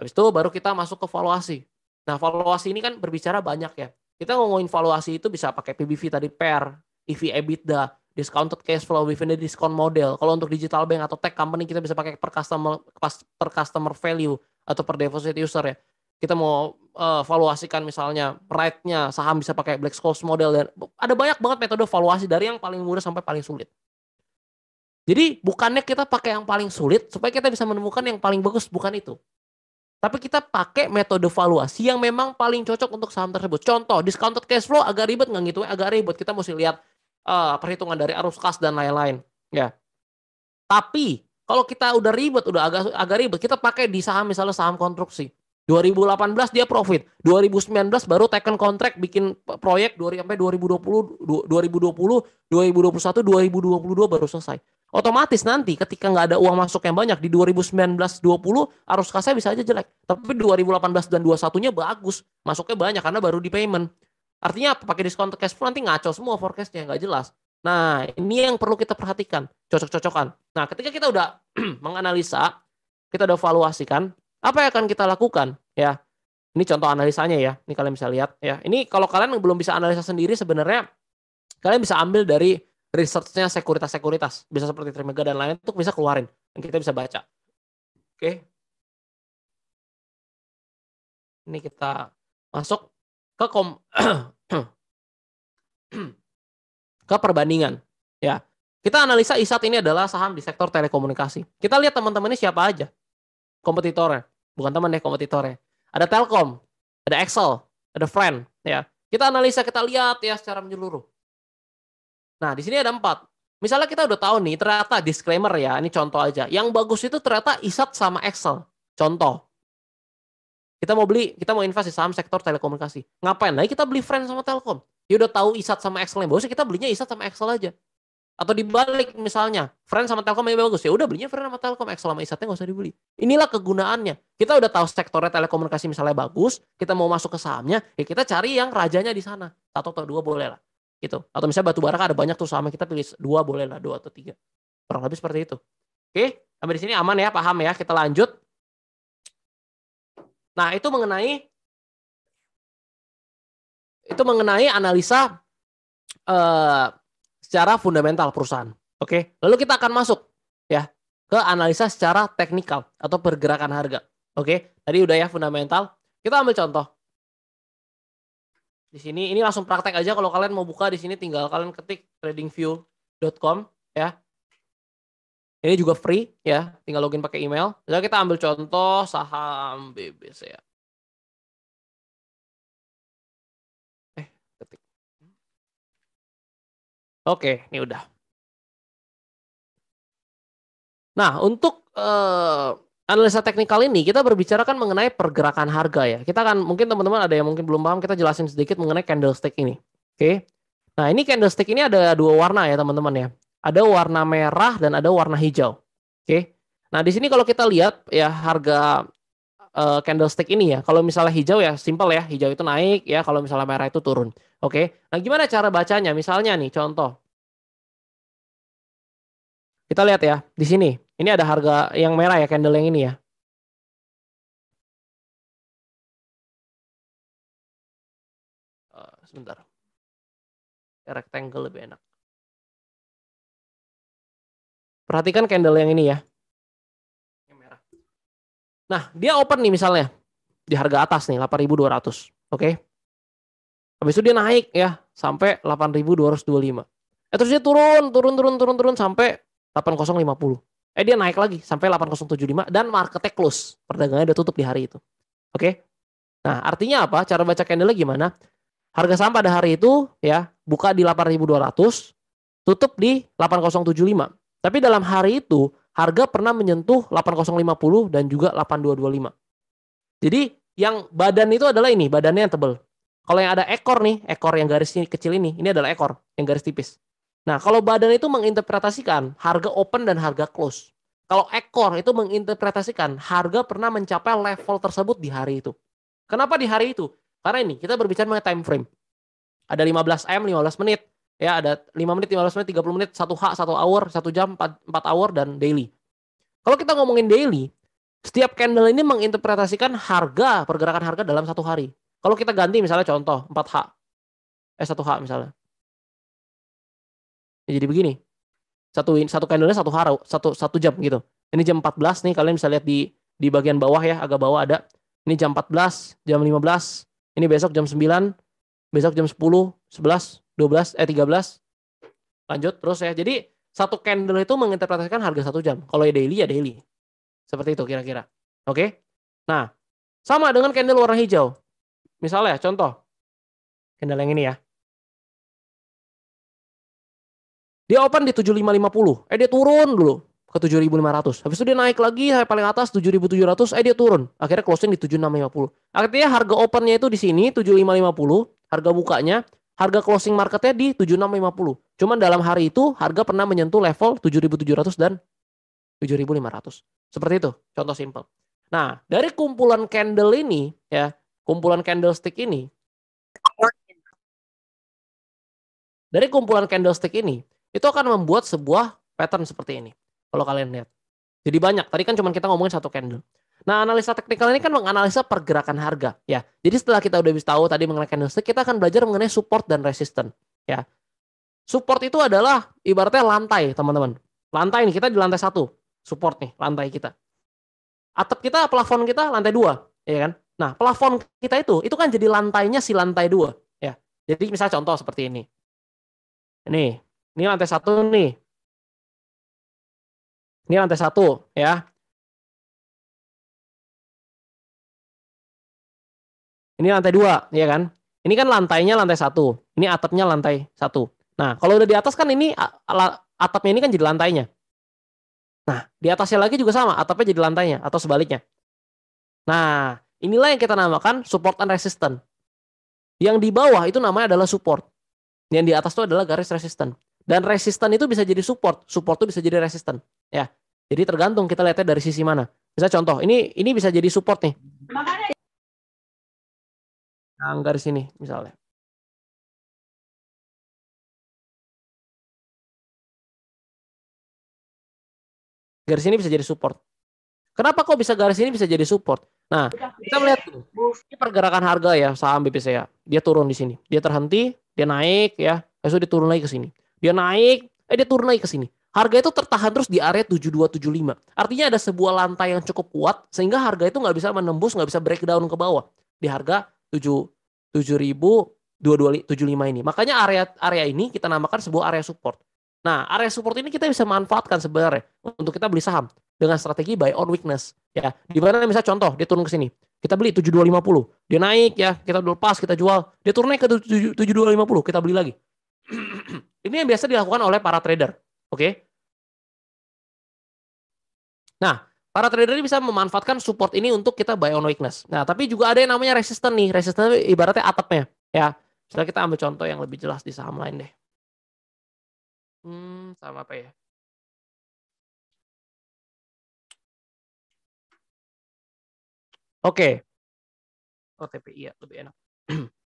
Habis itu baru kita masuk ke valuasi. Nah valuasi ini kan berbicara banyak ya. Kita ngomongin valuasi itu bisa pakai PBV tadi per, EV EBITDA, discounted cash flow within the discount model. Kalau untuk digital bank atau tech company kita bisa pakai per customer per customer value atau per deposit user ya. Kita mau uh, valuasikan misalnya right nya saham bisa pakai Black Scholes model dan ada banyak banget metode valuasi dari yang paling mudah sampai paling sulit. Jadi bukannya kita pakai yang paling sulit supaya kita bisa menemukan yang paling bagus bukan itu. Tapi kita pakai metode valuasi yang memang paling cocok untuk saham tersebut. Contoh, discounted cash flow agak ribet nggak gitu? Agak ribet. Kita mesti lihat uh, perhitungan dari arus kas dan lain-lain. Ya. Tapi kalau kita udah ribet, udah agak agak ribet, kita pakai di saham misalnya saham konstruksi. 2018 dia profit, 2019 baru taken kontrak bikin proyek 2 sampai 2020, 2020, 2021, 2022 baru selesai. Otomatis nanti ketika nggak ada uang masuk yang banyak di 2019 20 arus kasnya bisa aja jelek. Tapi 2018 dan 21-nya bagus, masuknya banyak karena baru di payment. Artinya apa? Pakai diskon cash flow nanti ngaco semua forecastnya, nggak jelas. Nah, ini yang perlu kita perhatikan, cocok-cocokan. Nah, ketika kita udah menganalisa, kita udah evaluasikan, apa yang akan kita lakukan? Ya, ini contoh analisanya ya. Ini kalian bisa lihat ya. Ini kalau kalian belum bisa analisa sendiri sebenarnya kalian bisa ambil dari researchnya sekuritas-sekuritas. Bisa seperti Trimega dan lain untuk bisa keluarin. Dan kita bisa baca. Oke. Ini kita masuk ke kom ke perbandingan ya. Kita analisa ISAT ini adalah saham di sektor telekomunikasi. Kita lihat teman teman ini siapa aja. Kompetitornya. Bukan teman deh kompetitornya. Ada Telkom, ada Excel, ada Friend ya. Kita analisa, kita lihat ya secara menyeluruh. Nah, di sini ada empat. Misalnya kita udah tahu nih, ternyata disclaimer ya, ini contoh aja. Yang bagus itu ternyata ISAT sama Excel. Contoh. Kita mau beli, kita mau invest di saham sektor telekomunikasi. Ngapain lagi nah, kita beli friend sama Telkom? Ya udah tahu Isat sama Excel, bahwa kita belinya Isat sama Excel aja. Atau dibalik misalnya, friend sama Telkom yang bagus. Ya udah belinya friend sama Telkom, Excel sama ISAT-nya nggak usah dibeli. Inilah kegunaannya. Kita udah tahu sektornya telekomunikasi misalnya bagus, kita mau masuk ke sahamnya, ya kita cari yang rajanya di sana. Satu atau dua boleh lah. Gitu. Atau misalnya batu bara ada banyak tuh sama kita pilih dua boleh lah, dua atau tiga. Kurang lebih seperti itu. Oke, sampai di sini aman ya, paham ya. Kita lanjut. Nah, itu mengenai itu mengenai analisa eh, secara fundamental perusahaan. Oke, lalu kita akan masuk ya ke analisa secara teknikal atau pergerakan harga. Oke, tadi udah ya fundamental. Kita ambil contoh. Di sini ini langsung praktek aja kalau kalian mau buka di sini tinggal kalian ketik tradingview.com ya. Ini juga free ya, tinggal login pakai email. Misalnya kita ambil contoh saham BBC ya. Eh, ketik. Oke, ini udah. Nah, untuk uh, analisa teknikal ini kita berbicara kan mengenai pergerakan harga ya. Kita kan mungkin teman-teman ada yang mungkin belum paham, kita jelasin sedikit mengenai candlestick ini. Oke. Nah, ini candlestick ini ada dua warna ya, teman-teman ya ada warna merah dan ada warna hijau. Oke. Okay? Nah, di sini kalau kita lihat ya harga uh, candlestick ini ya. Kalau misalnya hijau ya simple ya, hijau itu naik ya, kalau misalnya merah itu turun. Oke. Okay? Nah, gimana cara bacanya? Misalnya nih contoh. Kita lihat ya di sini. Ini ada harga yang merah ya candle yang ini ya. Uh, sebentar. Rectangle lebih enak. Perhatikan candle yang ini ya. Yang merah. Nah, dia open nih misalnya di harga atas nih 8.200. Oke. Okay? Habis itu dia naik ya sampai 8.225. Eh terus dia turun, turun, turun, turun, turun sampai 8050. Eh dia naik lagi sampai 8075 dan marketnya close. Perdagangannya udah tutup di hari itu. Oke. Okay? Nah, artinya apa? Cara baca candle gimana? Harga saham pada hari itu ya buka di 8.200, tutup di 8075. Tapi dalam hari itu harga pernah menyentuh 8050 dan juga 8225. Jadi yang badan itu adalah ini, badannya yang tebal. Kalau yang ada ekor nih, ekor yang garisnya kecil ini, ini adalah ekor yang garis tipis. Nah, kalau badan itu menginterpretasikan harga open dan harga close. Kalau ekor itu menginterpretasikan harga pernah mencapai level tersebut di hari itu. Kenapa di hari itu? Karena ini kita berbicara mengenai time frame. Ada 15 M, 15 menit ya ada 5 menit, 15 menit, 30 menit, 1 H, 1 hour, 1 jam, 4, 4 hour, dan daily. Kalau kita ngomongin daily, setiap candle ini menginterpretasikan harga, pergerakan harga dalam satu hari. Kalau kita ganti misalnya contoh 4H, eh 1H misalnya. Ya, jadi begini, satu satu candle-nya satu hari, satu, satu jam gitu. Ini jam 14 nih, kalian bisa lihat di di bagian bawah ya, agak bawah ada. Ini jam 14, jam 15, ini besok jam 9, besok jam 10, 11, 12, eh 13. Lanjut terus ya. Jadi satu candle itu menginterpretasikan harga satu jam. Kalau ya daily ya daily. Seperti itu kira-kira. Oke. Nah, sama dengan candle warna hijau. Misalnya contoh candle yang ini ya. Dia open di 7550. Eh dia turun dulu ke 7500. Habis itu dia naik lagi sampai eh, paling atas 7700, eh dia turun. Akhirnya closing di 7650. Artinya harga opennya itu di sini 7550, harga bukanya, harga closing marketnya di 7650. Cuman dalam hari itu harga pernah menyentuh level 7700 dan 7500. Seperti itu, contoh simple. Nah, dari kumpulan candle ini ya, kumpulan candlestick ini dari kumpulan candlestick ini itu akan membuat sebuah pattern seperti ini. Kalau kalian lihat. Jadi banyak. Tadi kan cuma kita ngomongin satu candle. Nah, analisa teknikal ini kan menganalisa pergerakan harga, ya. Jadi setelah kita udah bisa tahu tadi mengenai candlestick, kita akan belajar mengenai support dan resistance ya. Support itu adalah ibaratnya lantai, teman-teman. Lantai ini kita di lantai satu, support nih, lantai kita. Atap kita, plafon kita, lantai dua, ya kan? Nah, plafon kita itu, itu kan jadi lantainya si lantai dua, ya. Jadi misalnya contoh seperti ini. Ini, ini lantai satu nih. Ini lantai satu, ya Ini lantai dua, ya kan? Ini kan lantainya lantai satu. Ini atapnya lantai satu. Nah, kalau udah di atas kan ini atapnya ini kan jadi lantainya. Nah, di atasnya lagi juga sama, atapnya jadi lantainya atau sebaliknya. Nah, inilah yang kita namakan support and resistance. Yang di bawah itu namanya adalah support. Yang di atas itu adalah garis resistance. Dan resistance itu bisa jadi support, support itu bisa jadi resistance. ya. Jadi tergantung kita lihatnya dari sisi mana. Bisa contoh, ini ini bisa jadi support nih. Makanya Anggar sini misalnya. Garis ini bisa jadi support. Kenapa kok bisa garis ini bisa jadi support? Nah, kita melihat tuh, ini pergerakan harga ya saham BPC ya. Dia turun di sini. Dia terhenti, dia naik ya. Besok dia turun lagi ke sini. Dia naik, eh dia turun lagi ke sini. Harga itu tertahan terus di area 7275. Artinya ada sebuah lantai yang cukup kuat sehingga harga itu nggak bisa menembus, nggak bisa breakdown ke bawah di harga tujuh tujuh ribu ini. Makanya area area ini kita namakan sebuah area support. Nah, area support ini kita bisa manfaatkan sebenarnya untuk kita beli saham dengan strategi buy on weakness ya. Di mana misalnya contoh dia turun ke sini. Kita beli 7250. Dia naik ya, kita lepas, kita jual. Dia turun naik ke 7250, kita beli lagi. ini yang biasa dilakukan oleh para trader. Oke. Okay? Nah, para trader ini bisa memanfaatkan support ini untuk kita buy on weakness. Nah, tapi juga ada yang namanya resistance nih. Resistance ibaratnya atapnya, ya. Setelah kita ambil contoh yang lebih jelas di saham lain deh. Hmm, sama apa ya? Oke. Okay. Oh, OTP, iya, lebih enak.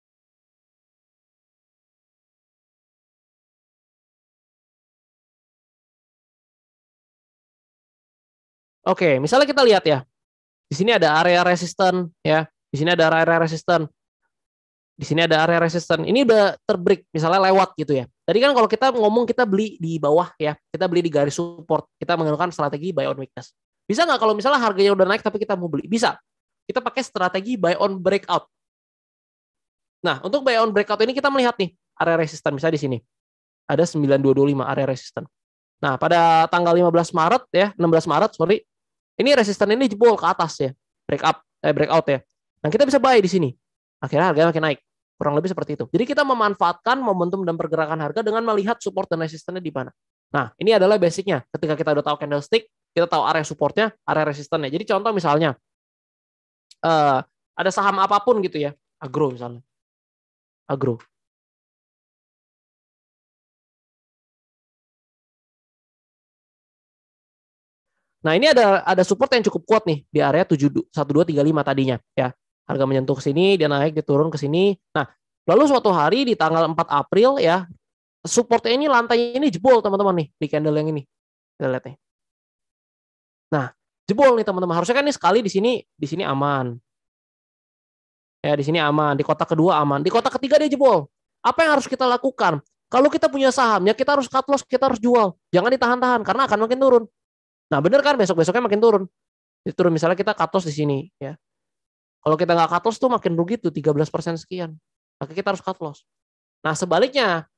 Oke, misalnya kita lihat ya. Di sini ada area resisten ya. Di sini ada area resisten. Di sini ada area resisten. Ini udah terbreak misalnya lewat gitu ya. Tadi kan kalau kita ngomong kita beli di bawah ya, kita beli di garis support, kita menggunakan strategi buy on weakness. Bisa nggak kalau misalnya harganya udah naik tapi kita mau beli? Bisa. Kita pakai strategi buy on breakout. Nah, untuk buy on breakout ini kita melihat nih area resisten misalnya di sini. Ada 9225 area resisten. Nah, pada tanggal 15 Maret ya, 16 Maret, sorry, ini resisten ini jebol ke atas ya, break up, eh, out ya. Nah kita bisa buy di sini. Akhirnya harga makin naik. Kurang lebih seperti itu. Jadi kita memanfaatkan momentum dan pergerakan harga dengan melihat support dan resistennya di mana. Nah, ini adalah basicnya. Ketika kita udah tahu candlestick, kita tahu area supportnya, area resistennya. Jadi contoh misalnya, uh, ada saham apapun gitu ya, agro misalnya. Agro. Nah, ini ada ada support yang cukup kuat nih di area 71235 tadinya ya. Harga menyentuh ke sini, dia naik, dia turun ke sini. Nah, lalu suatu hari di tanggal 4 April ya, support ini lantainya ini jebol teman-teman nih di candle yang ini. Kita lihat nih. Nah, jebol nih teman-teman. Harusnya kan ini sekali di sini di sini aman. Ya, di sini aman, di kota kedua aman, di kota ketiga dia jebol. Apa yang harus kita lakukan? Kalau kita punya sahamnya, kita harus cut loss, kita harus jual. Jangan ditahan-tahan karena akan makin turun. Nah bener kan besok-besoknya makin turun. Jadi turun misalnya kita katos di sini ya. Kalau kita nggak katos tuh makin rugi tuh 13% sekian. Maka kita harus cut loss. Nah sebaliknya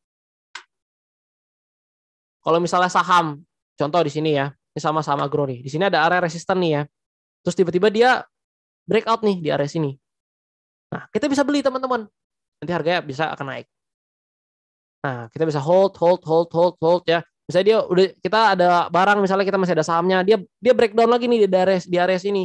kalau misalnya saham, contoh di sini ya, ini sama-sama agro nih. Di sini ada area resisten nih ya. Terus tiba-tiba dia breakout nih di area sini. Nah, kita bisa beli teman-teman. Nanti harganya bisa akan naik. Nah, kita bisa hold, hold, hold, hold, hold ya misalnya dia udah kita ada barang misalnya kita masih ada sahamnya dia dia breakdown lagi nih di area di area sini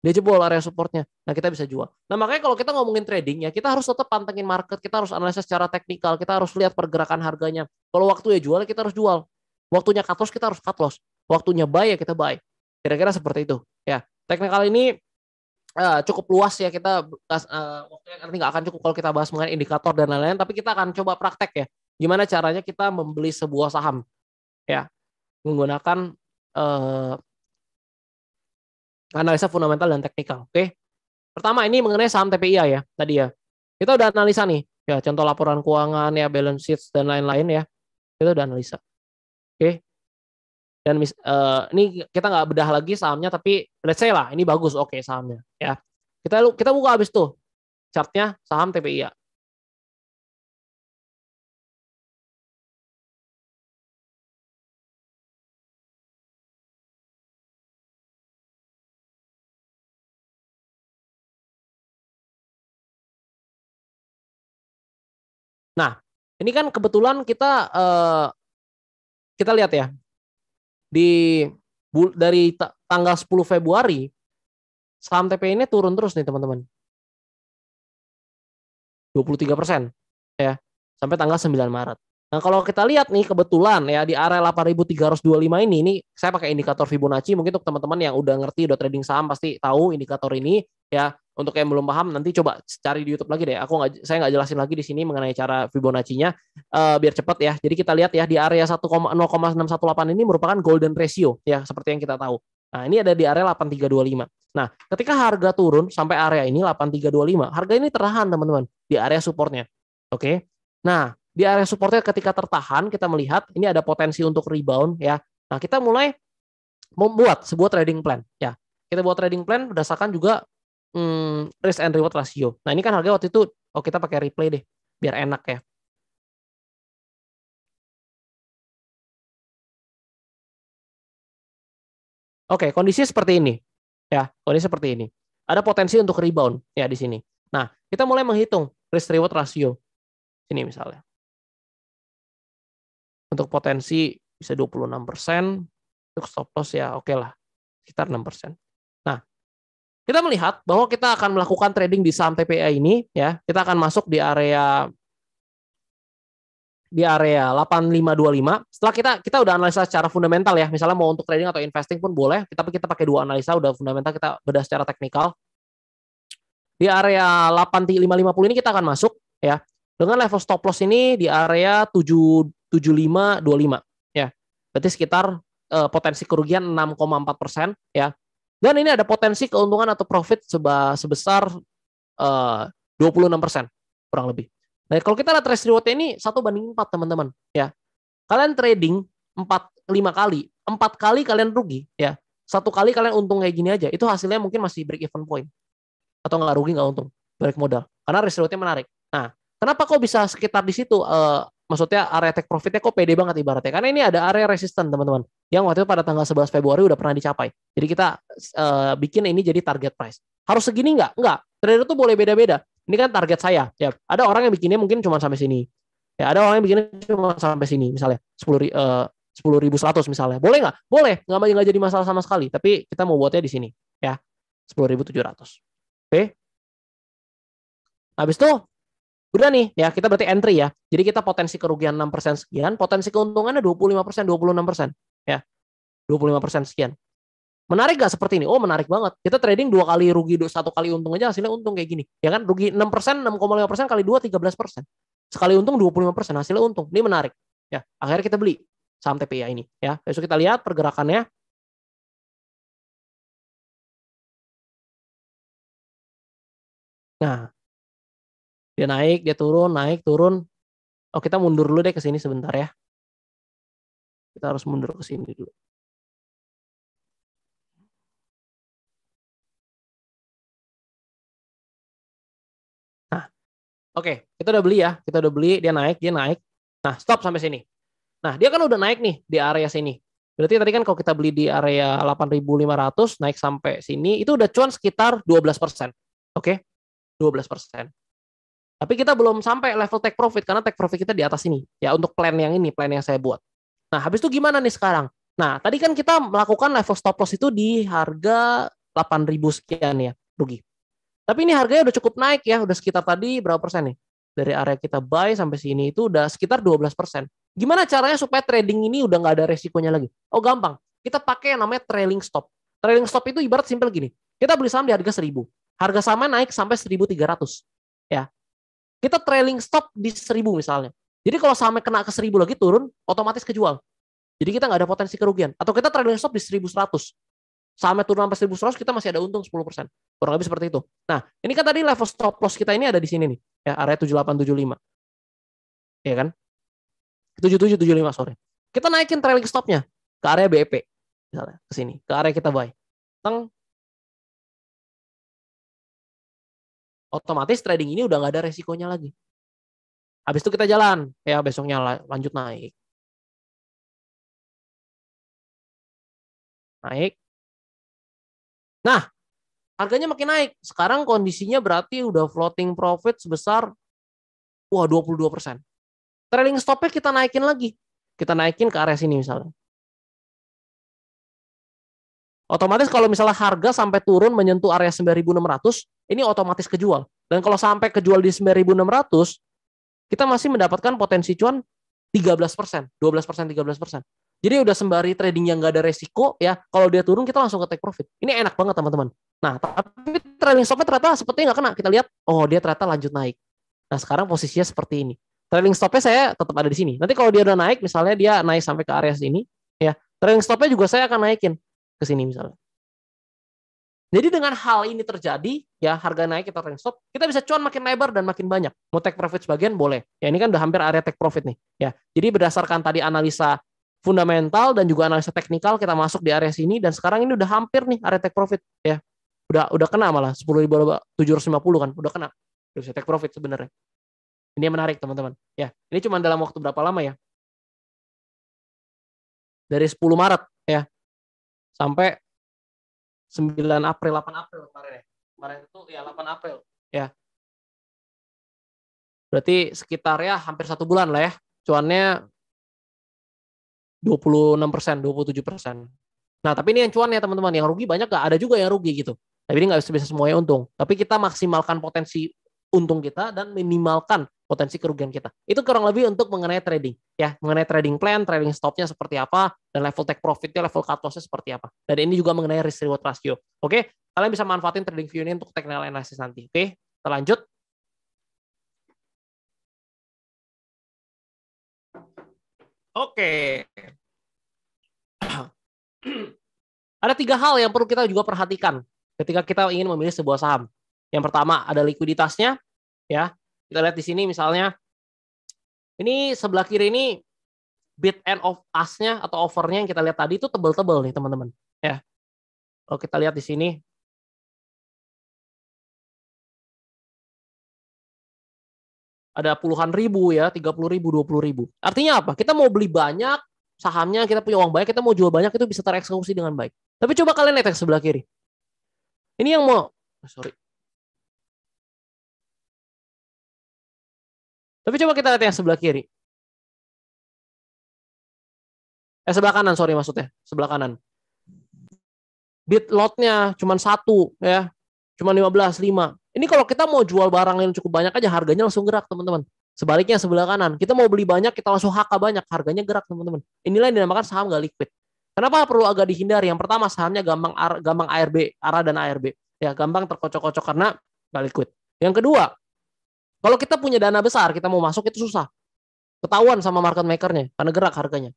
dia jebol area supportnya nah kita bisa jual nah makanya kalau kita ngomongin trading ya kita harus tetap pantengin market kita harus analisa secara teknikal kita harus lihat pergerakan harganya kalau waktu ya jual ya kita harus jual waktunya cut loss kita harus cut loss waktunya buy ya kita buy kira-kira seperti itu ya teknikal ini uh, cukup luas ya kita uh, waktunya nanti nggak akan cukup kalau kita bahas mengenai indikator dan lain-lain tapi kita akan coba praktek ya gimana caranya kita membeli sebuah saham ya menggunakan uh, analisa fundamental dan teknikal oke okay? pertama ini mengenai saham TPIA ya tadi ya kita udah analisa nih ya contoh laporan keuangan ya balance sheet dan lain-lain ya kita udah analisa oke okay? dan mis, uh, ini kita nggak bedah lagi sahamnya tapi let's say lah ini bagus oke okay, sahamnya ya kita kita buka habis tuh chartnya saham TPIA Nah, ini kan kebetulan kita uh, kita lihat ya di dari tanggal 10 Februari saham TP ini turun terus nih teman-teman. 23 persen ya sampai tanggal 9 Maret. Nah kalau kita lihat nih kebetulan ya di area 8.325 ini, ini saya pakai indikator Fibonacci mungkin untuk teman-teman yang udah ngerti udah trading saham pasti tahu indikator ini ya untuk yang belum paham nanti coba cari di YouTube lagi deh. Aku nggak saya nggak jelasin lagi di sini mengenai cara Fibonacci-nya uh, biar cepat ya. Jadi kita lihat ya di area 1,0,618 ini merupakan golden ratio ya seperti yang kita tahu. Nah, ini ada di area 8325. Nah, ketika harga turun sampai area ini 8325, harga ini tertahan teman-teman di area supportnya. Oke. Okay? Nah, di area supportnya ketika tertahan kita melihat ini ada potensi untuk rebound ya. Nah, kita mulai membuat sebuah trading plan ya. Kita buat trading plan berdasarkan juga hmm, risk and reward ratio. Nah ini kan harga waktu itu, oh kita pakai replay deh, biar enak ya. Oke, kondisi seperti ini. Ya, kondisi seperti ini. Ada potensi untuk rebound ya di sini. Nah, kita mulai menghitung risk reward ratio. Ini misalnya. Untuk potensi bisa 26%, untuk stop loss ya oke okay lah, sekitar 6%. Kita melihat bahwa kita akan melakukan trading di saham TPA ini ya. Kita akan masuk di area di area 8525. Setelah kita kita udah analisa secara fundamental ya, misalnya mau untuk trading atau investing pun boleh, kita kita pakai dua analisa udah fundamental kita bedah secara teknikal. Di area 8550 ini kita akan masuk ya. Dengan level stop loss ini di area 77525 ya. Berarti sekitar eh, potensi kerugian 6,4% ya. Dan ini ada potensi keuntungan atau profit sebesar eh, uh, 26% kurang lebih. Nah, kalau kita lihat risk reward ini satu banding 4 teman-teman ya. Kalian trading 4 5 kali, 4 kali kalian rugi ya. Satu kali kalian untung kayak gini aja, itu hasilnya mungkin masih break even point. Atau nggak rugi nggak untung, balik modal. Karena risk rewardnya menarik. Nah, kenapa kok bisa sekitar di situ uh, maksudnya area take profitnya kok pede banget ibaratnya karena ini ada area resisten teman-teman yang waktu itu pada tanggal 11 Februari udah pernah dicapai jadi kita uh, bikin ini jadi target price harus segini nggak nggak trader tuh boleh beda-beda ini kan target saya ya ada orang yang bikinnya mungkin cuma sampai sini ya ada orang yang bikinnya cuma sampai sini misalnya sepuluh eh, sepuluh ribu seratus misalnya boleh nggak boleh nggak nggak jadi masalah sama sekali tapi kita mau buatnya di sini ya sepuluh ribu tujuh ratus oke habis itu Udah nih, ya kita berarti entry ya. Jadi kita potensi kerugian 6% sekian, potensi keuntungannya 25%, 26%. Ya, 25% sekian. Menarik gak seperti ini? Oh menarik banget. Kita trading dua kali rugi, satu kali untung aja hasilnya untung kayak gini. Ya kan? Rugi 6%, 6,5% kali 2, 13%. Sekali untung 25%, hasilnya untung. Ini menarik. Ya, akhirnya kita beli saham TPIA ini. Ya, besok kita lihat pergerakannya. Nah, dia naik, dia turun, naik, turun. Oh, kita mundur dulu deh ke sini sebentar ya. Kita harus mundur ke sini dulu. Nah, oke, okay. kita udah beli ya. Kita udah beli, dia naik, dia naik. Nah, stop sampai sini. Nah, dia kan udah naik nih di area sini. Berarti tadi kan kalau kita beli di area 8.500 naik sampai sini itu udah cuan sekitar 12%. Oke. Okay? 12%. Tapi kita belum sampai level take profit karena take profit kita di atas ini. Ya untuk plan yang ini, plan yang saya buat. Nah, habis itu gimana nih sekarang? Nah, tadi kan kita melakukan level stop loss itu di harga 8.000 sekian ya, rugi. Tapi ini harganya udah cukup naik ya, udah sekitar tadi berapa persen nih? Dari area kita buy sampai sini itu udah sekitar 12 persen. Gimana caranya supaya trading ini udah nggak ada resikonya lagi? Oh gampang, kita pakai yang namanya trailing stop. Trailing stop itu ibarat simpel gini, kita beli saham di harga 1000, harga sama naik sampai 1300 ya kita trailing stop di seribu misalnya. Jadi kalau sampai kena ke 1000 lagi turun, otomatis kejual. Jadi kita nggak ada potensi kerugian. Atau kita trailing stop di seribu seratus, sampai turun sampai seratus kita masih ada untung 10%. Kurang lebih seperti itu. Nah, ini kan tadi level stop loss kita ini ada di sini nih. Ya, area 7875. Iya kan? 7775, sorry. Kita naikin trailing stopnya ke area BEP. Misalnya, ke sini. Ke area kita buy. Teng, otomatis trading ini udah nggak ada resikonya lagi. Habis itu kita jalan, ya besoknya lanjut naik. Naik. Nah, harganya makin naik. Sekarang kondisinya berarti udah floating profit sebesar wah 22%. Trailing stopnya kita naikin lagi. Kita naikin ke area sini misalnya. Otomatis kalau misalnya harga sampai turun menyentuh area 9.600, ini otomatis kejual. Dan kalau sampai kejual di 9.600, kita masih mendapatkan potensi cuan 13 persen, 12 persen, 13 persen. Jadi udah sembari trading yang nggak ada resiko ya. Kalau dia turun kita langsung ke take profit. Ini enak banget teman-teman. Nah tapi trailing stopnya ternyata sepertinya nggak kena. Kita lihat, oh dia ternyata lanjut naik. Nah sekarang posisinya seperti ini. Trailing stopnya saya tetap ada di sini. Nanti kalau dia udah naik, misalnya dia naik sampai ke area sini, ya trailing stopnya juga saya akan naikin ke sini misalnya. Jadi dengan hal ini terjadi, ya harga naik kita range stop, kita bisa cuan makin lebar dan makin banyak. Mau take profit sebagian boleh. Ya ini kan udah hampir area take profit nih. Ya, jadi berdasarkan tadi analisa fundamental dan juga analisa teknikal kita masuk di area sini dan sekarang ini udah hampir nih area take profit ya. Udah udah kena malah 10.750 kan, udah kena. Udah bisa take profit sebenarnya. Ini yang menarik teman-teman. Ya, ini cuma dalam waktu berapa lama ya? Dari 10 Maret ya, sampai 9 April 8 April kemarin ya kemarin itu ya 8 April ya berarti sekitar ya hampir satu bulan lah ya cuannya 26 persen 27 persen nah tapi ini yang cuan ya teman-teman yang rugi banyak gak ada juga yang rugi gitu tapi ini nggak bisa semuanya untung tapi kita maksimalkan potensi untung kita dan minimalkan potensi kerugian kita. Itu kurang lebih untuk mengenai trading ya, mengenai trading plan, trading stopnya seperti apa, dan level take profitnya, level cut lossnya seperti apa. Dan ini juga mengenai risk reward ratio. Oke, kalian bisa manfaatin trading view ini untuk technical analysis nanti. Oke, kita lanjut. Oke. Ada tiga hal yang perlu kita juga perhatikan ketika kita ingin memilih sebuah saham. Yang pertama ada likuiditasnya, ya. Kita lihat di sini misalnya ini sebelah kiri ini bid and of us atau overnya yang kita lihat tadi itu tebel-tebel nih teman-teman. Ya. Kalau kita lihat di sini ada puluhan ribu ya, tiga puluh ribu, dua puluh ribu. Artinya apa? Kita mau beli banyak sahamnya, kita punya uang banyak, kita mau jual banyak itu bisa tereksekusi dengan baik. Tapi coba kalian lihat yang sebelah kiri. Ini yang mau, sorry, Tapi coba kita lihat yang sebelah kiri. Eh sebelah kanan, sorry maksudnya, sebelah kanan. Bit lotnya cuma satu ya, cuma 15, 5. Ini kalau kita mau jual barang yang cukup banyak aja harganya langsung gerak teman-teman. Sebaliknya sebelah kanan, kita mau beli banyak, kita langsung haka banyak, harganya gerak teman-teman. Inilah yang dinamakan saham nggak liquid. Kenapa perlu agak dihindari? Yang pertama sahamnya gampang gampang ARB, ARA dan ARB. Ya, gampang terkocok-kocok karena nggak liquid. Yang kedua, kalau kita punya dana besar, kita mau masuk itu susah. Ketahuan sama market makernya karena gerak harganya.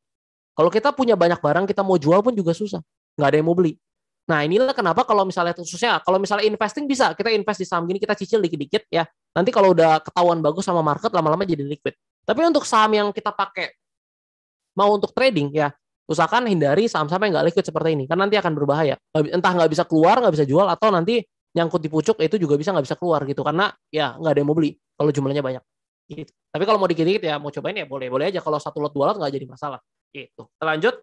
Kalau kita punya banyak barang, kita mau jual pun juga susah. Nggak ada yang mau beli. Nah inilah kenapa kalau misalnya khususnya kalau misalnya investing bisa kita invest di saham gini kita cicil dikit-dikit ya. Nanti kalau udah ketahuan bagus sama market lama-lama jadi liquid. Tapi untuk saham yang kita pakai mau untuk trading ya usahakan hindari saham-saham yang nggak liquid seperti ini karena nanti akan berbahaya entah nggak bisa keluar nggak bisa jual atau nanti nyangkut di pucuk itu juga bisa nggak bisa keluar gitu karena ya nggak ada yang mau beli kalau jumlahnya banyak gitu. Tapi kalau mau dikit-dikit ya mau cobain ya boleh-boleh aja. Kalau satu lot dua lot nggak jadi masalah. Gitu. Kita lanjut.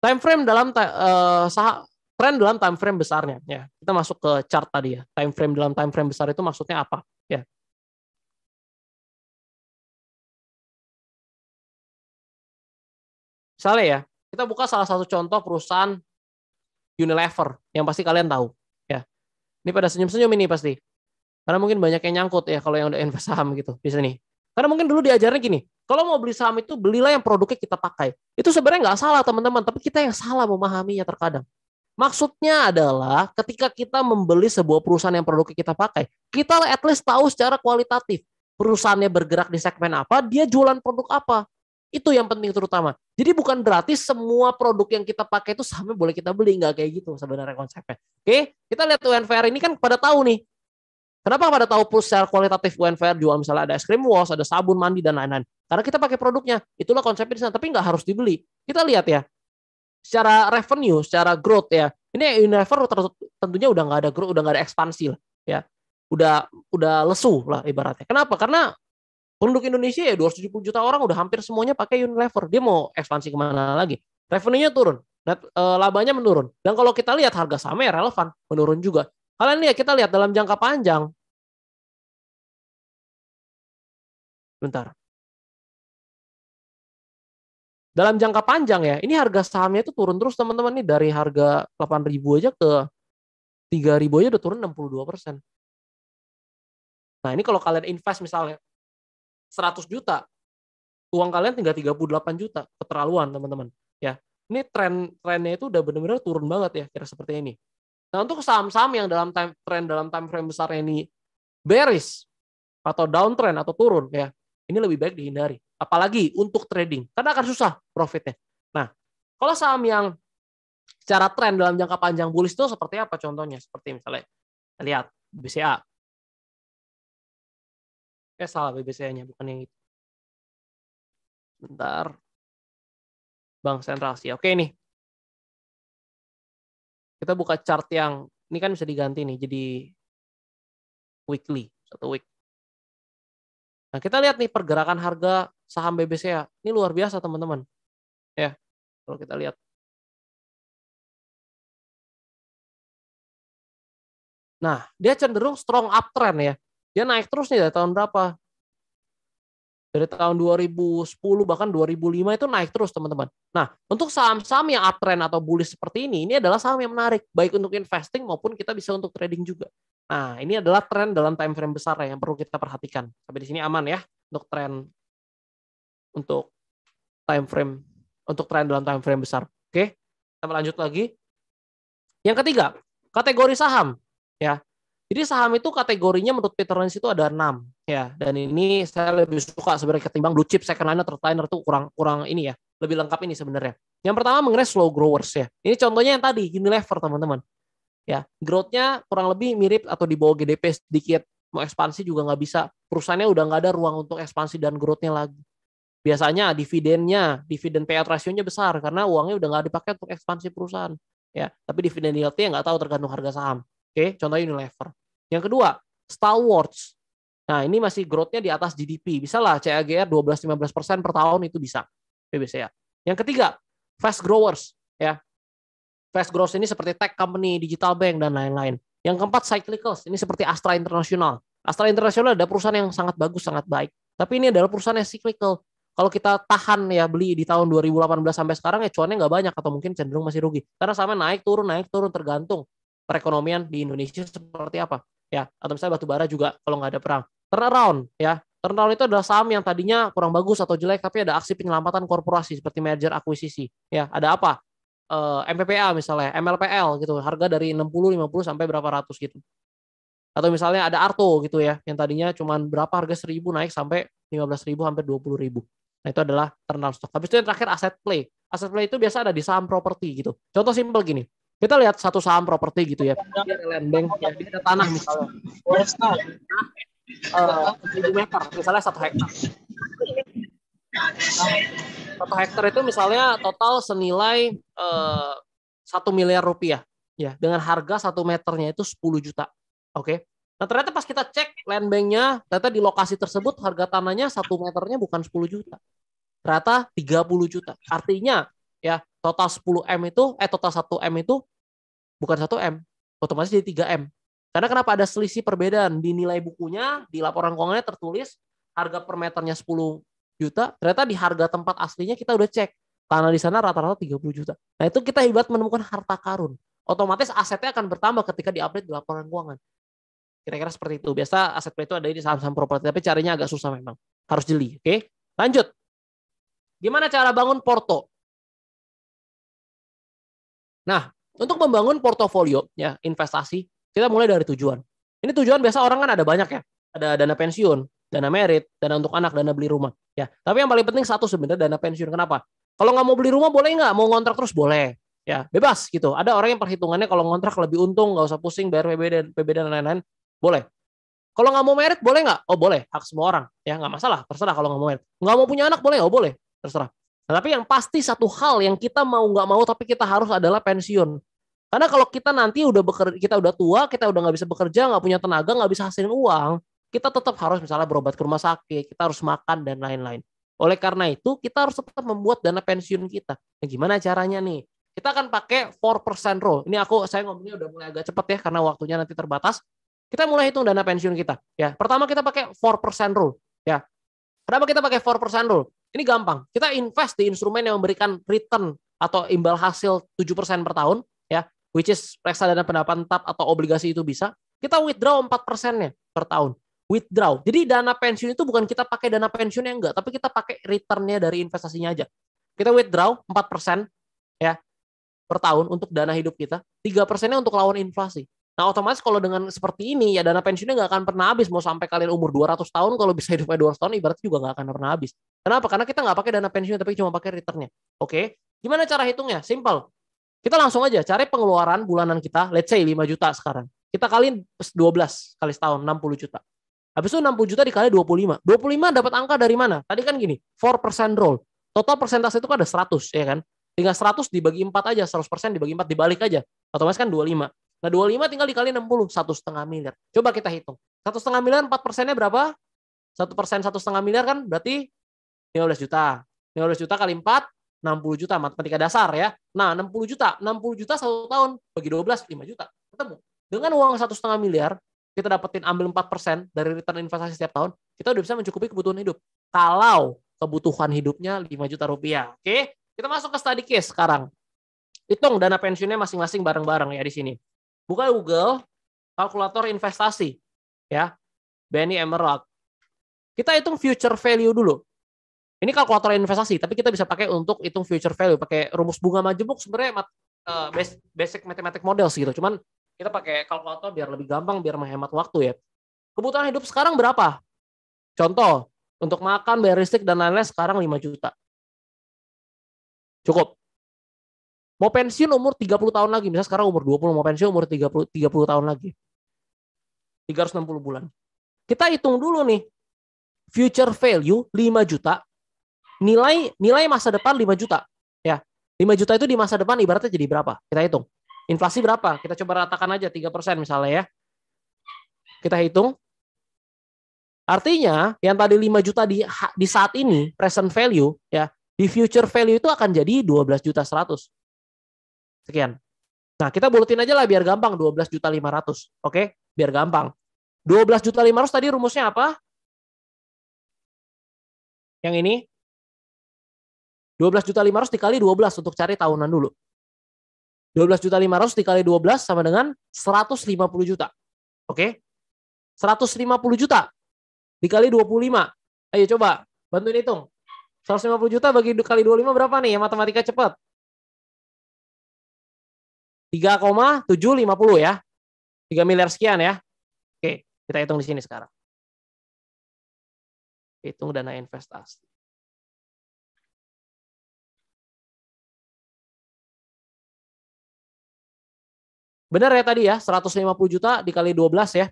Time frame dalam uh, sah trend dalam time frame besarnya. Ya, kita masuk ke chart tadi ya. Time frame dalam time frame besar itu maksudnya apa? Ya. Misalnya ya, kita buka salah satu contoh perusahaan Unilever yang pasti kalian tahu. Ini pada senyum-senyum ini pasti. Karena mungkin banyak yang nyangkut ya kalau yang udah invest saham gitu bisa nih. Karena mungkin dulu diajarnya gini, kalau mau beli saham itu belilah yang produknya kita pakai. Itu sebenarnya nggak salah teman-teman, tapi kita yang salah memahaminya terkadang. Maksudnya adalah ketika kita membeli sebuah perusahaan yang produknya kita pakai, kita at least tahu secara kualitatif perusahaannya bergerak di segmen apa, dia jualan produk apa. Itu yang penting terutama. Jadi bukan berarti semua produk yang kita pakai itu sahamnya boleh kita beli. Nggak kayak gitu sebenarnya konsepnya. Oke, kita lihat UNVR ini kan pada tahu nih. Kenapa pada tahu plus secara kualitatif UNVR jual misalnya ada es krim wash, ada sabun mandi, dan lain-lain. Karena kita pakai produknya. Itulah konsepnya di sana. Tapi nggak harus dibeli. Kita lihat ya. Secara revenue, secara growth ya. Ini Unilever tentunya udah nggak ada growth, udah nggak ada ekspansi lah. Ya udah udah lesu lah ibaratnya. Kenapa? Karena penduduk Indonesia ya 270 juta orang udah hampir semuanya pakai Unilever. Dia mau ekspansi kemana lagi? Revenue-nya turun, net, e, eh, labanya menurun. Dan kalau kita lihat harga sahamnya relevan, menurun juga. Kalian lihat, kita lihat dalam jangka panjang. Bentar. Dalam jangka panjang ya, ini harga sahamnya itu turun terus teman-teman. Nih dari harga 8.000 aja ke 3.000 aja udah turun 62 Nah ini kalau kalian invest misalnya, 100 juta, uang kalian tinggal 38 juta. Keterlaluan, teman-teman. Ya, ini tren trennya itu udah benar-benar turun banget ya kira seperti ini. Nah, untuk saham-saham yang dalam time, tren dalam time frame besar ini bearish atau downtrend atau turun ya, ini lebih baik dihindari. Apalagi untuk trading, karena akan susah profitnya. Nah, kalau saham yang secara tren dalam jangka panjang bullish itu seperti apa contohnya? Seperti misalnya lihat BCA Eh salah BBC-nya bukan yang itu. Bentar. Bank Sentral sih. Oke nih. Kita buka chart yang ini kan bisa diganti nih jadi weekly, satu week. Nah, kita lihat nih pergerakan harga saham BBCA. Ya. Ini luar biasa, teman-teman. Ya. Kalau kita lihat Nah, dia cenderung strong uptrend ya. Dia naik terus nih dari tahun berapa? Dari tahun 2010 bahkan 2005 itu naik terus teman-teman. Nah untuk saham-saham yang uptrend atau bullish seperti ini, ini adalah saham yang menarik baik untuk investing maupun kita bisa untuk trading juga. Nah ini adalah tren dalam time frame besar ya, yang perlu kita perhatikan. Sampai di sini aman ya untuk tren untuk time frame untuk tren dalam time frame besar. Oke, kita lanjut lagi. Yang ketiga, kategori saham ya. Jadi saham itu kategorinya menurut Peter Lynch itu ada enam ya. Dan ini saya lebih suka sebenarnya ketimbang blue chip second liner third liner tuh kurang kurang ini ya. Lebih lengkap ini sebenarnya. Yang pertama mengenai slow growers ya. Ini contohnya yang tadi Unilever teman-teman. Ya, growth-nya kurang lebih mirip atau di bawah GDP sedikit. Mau ekspansi juga nggak bisa. Perusahaannya udah nggak ada ruang untuk ekspansi dan growth-nya lagi. Biasanya dividennya, dividen payout ratio-nya besar karena uangnya udah nggak dipakai untuk ekspansi perusahaan. Ya, tapi dividen yield-nya nggak tahu tergantung harga saham. Oke, contohnya Unilever. Yang kedua, Star Wars. Nah, ini masih growth-nya di atas GDP. Bisa lah CAGR 12-15% per tahun itu bisa. ya Yang ketiga, fast growers. ya Fast growers ini seperti tech company, digital bank, dan lain-lain. Yang keempat, cyclicals. Ini seperti Astra International. Astra International ada perusahaan yang sangat bagus, sangat baik. Tapi ini adalah perusahaan yang cyclical. Kalau kita tahan ya beli di tahun 2018 sampai sekarang ya cuannya nggak banyak atau mungkin cenderung masih rugi. Karena sama naik turun naik turun tergantung perekonomian di Indonesia seperti apa ya atau misalnya batu bara juga kalau nggak ada perang turnaround ya turnaround itu adalah saham yang tadinya kurang bagus atau jelek tapi ada aksi penyelamatan korporasi seperti merger akuisisi ya ada apa e, eh, MPPA misalnya MLPL gitu harga dari 60 50 sampai berapa ratus gitu atau misalnya ada Arto gitu ya yang tadinya cuma berapa harga 1000 naik sampai 15.000 hampir 20.000 nah itu adalah turnaround stock habis itu yang terakhir aset play aset play itu biasa ada di saham properti gitu contoh simple gini kita lihat satu saham properti gitu ya dia land bank ya dia tanah misalnya seribu uh, meter misalnya satu hektar nah, satu hektar itu misalnya total senilai eh, satu miliar rupiah ya dengan harga satu meternya itu 10 juta oke nah ternyata pas kita cek land banknya ternyata di lokasi tersebut harga tanahnya satu meternya bukan 10 juta ternyata 30 juta artinya ya total 10 m itu eh total 1 m itu bukan 1 m otomatis jadi 3 m karena kenapa ada selisih perbedaan di nilai bukunya di laporan keuangannya tertulis harga per meternya 10 juta ternyata di harga tempat aslinya kita udah cek tanah di sana rata-rata 30 juta. Nah, itu kita hebat menemukan harta karun. Otomatis asetnya akan bertambah ketika diupdate di laporan keuangan. Kira-kira seperti itu. Biasa aset itu ada di saham-saham properti, tapi carinya agak susah memang. Harus jeli, oke? Okay? Lanjut. Gimana cara bangun porto? Nah, untuk membangun portofolio ya investasi, kita mulai dari tujuan. Ini tujuan biasa orang kan ada banyak ya. Ada dana pensiun, dana merit, dana untuk anak, dana beli rumah. Ya, tapi yang paling penting satu sebenarnya dana pensiun. Kenapa? Kalau nggak mau beli rumah boleh nggak? Mau ngontrak terus boleh. Ya, bebas gitu. Ada orang yang perhitungannya kalau ngontrak lebih untung, nggak usah pusing bayar PB dan PB dan lain-lain. Boleh. Kalau nggak mau merit boleh nggak? Oh boleh, hak semua orang. Ya nggak masalah, terserah kalau nggak mau merit. Nggak mau punya anak boleh? Oh boleh, terserah. Nah, tapi yang pasti satu hal yang kita mau nggak mau tapi kita harus adalah pensiun. Karena kalau kita nanti udah bekerja, kita udah tua, kita udah nggak bisa bekerja, nggak punya tenaga, nggak bisa hasilin uang, kita tetap harus misalnya berobat ke rumah sakit, kita harus makan dan lain-lain. Oleh karena itu, kita harus tetap membuat dana pensiun kita. Nah, gimana caranya nih? Kita akan pakai 4% rule. Ini aku saya ngomongnya udah mulai agak cepet ya karena waktunya nanti terbatas. Kita mulai hitung dana pensiun kita. Ya, pertama kita pakai 4% rule. Ya. Kenapa kita pakai 4% rule? Ini gampang. Kita invest di instrumen yang memberikan return atau imbal hasil tujuh persen per tahun, ya which is reksadana pendapatan tetap atau obligasi itu bisa, kita withdraw 4 persennya per tahun. Withdraw. Jadi dana pensiun itu bukan kita pakai dana pensiunnya enggak, tapi kita pakai returnnya dari investasinya aja. Kita withdraw 4 persen ya per tahun untuk dana hidup kita, 3 persennya untuk lawan inflasi. Nah otomatis kalau dengan seperti ini ya dana pensiunnya nggak akan pernah habis mau sampai kalian umur 200 tahun kalau bisa hidupnya 200 tahun ibaratnya juga nggak akan pernah habis. Kenapa? Karena kita nggak pakai dana pensiun tapi cuma pakai returnnya. Oke, okay? Gimana cara hitungnya? Simple. Kita langsung aja cari pengeluaran bulanan kita, let's say 5 juta sekarang. Kita kali 12 kali setahun, 60 juta. Habis itu 60 juta dikali 25. 25 dapat angka dari mana? Tadi kan gini, 4% roll. Total persentase itu kan ada 100, ya kan? Tinggal 100 dibagi 4 aja, 100% dibagi 4, dibalik aja. Otomatis kan 25. Nah 25 tinggal dikali 60, 1,5 miliar. Coba kita hitung. 1,5 miliar, 4 persennya berapa? 1 persen satu miliar kan berarti 15 juta. 15 juta kali 4, 60 juta matematika dasar ya. Nah, 60 juta, 60 juta satu tahun bagi 12 5 juta. Ketemu. Dengan uang satu setengah miliar, kita dapetin ambil 4% dari return investasi setiap tahun, kita udah bisa mencukupi kebutuhan hidup. Kalau kebutuhan hidupnya 5 juta rupiah. Oke, kita masuk ke study case sekarang. Hitung dana pensiunnya masing-masing bareng-bareng ya di sini. Buka Google, kalkulator investasi. ya Benny Emerald. Kita hitung future value dulu. Ini kalkulator investasi, tapi kita bisa pakai untuk hitung future value, pakai rumus bunga majemuk sebenarnya uh, basic matematik sih gitu. Cuman kita pakai kalkulator biar lebih gampang, biar menghemat waktu ya. Kebutuhan hidup sekarang berapa? Contoh, untuk makan, bayar listrik, dan lain-lain sekarang 5 juta. Cukup. Mau pensiun umur 30 tahun lagi. Misalnya sekarang umur 20, mau pensiun umur 30, 30 tahun lagi. 360 bulan. Kita hitung dulu nih. Future value 5 juta nilai nilai masa depan 5 juta ya 5 juta itu di masa depan ibaratnya jadi berapa kita hitung inflasi berapa kita coba ratakan aja 3% misalnya ya kita hitung artinya yang tadi 5 juta di di saat ini present value ya di future value itu akan jadi 12 juta 100 sekian nah kita bulatin aja lah biar gampang 12 juta 500 oke biar gampang 12 juta 500 tadi rumusnya apa yang ini 12 juta 500 dikali 12 untuk cari tahunan dulu. 12 juta 500 dikali 12 sama dengan 150 juta. Oke? Okay? 150 juta dikali 25. Ayo coba bantuin hitung. 150 juta bagi kali 25 berapa nih? Yang matematika cepat. 3,750 ya. 3 miliar sekian ya. Oke, okay, kita hitung di sini sekarang. Hitung dana investasi. Benar ya tadi ya, 150 juta dikali 12 ya.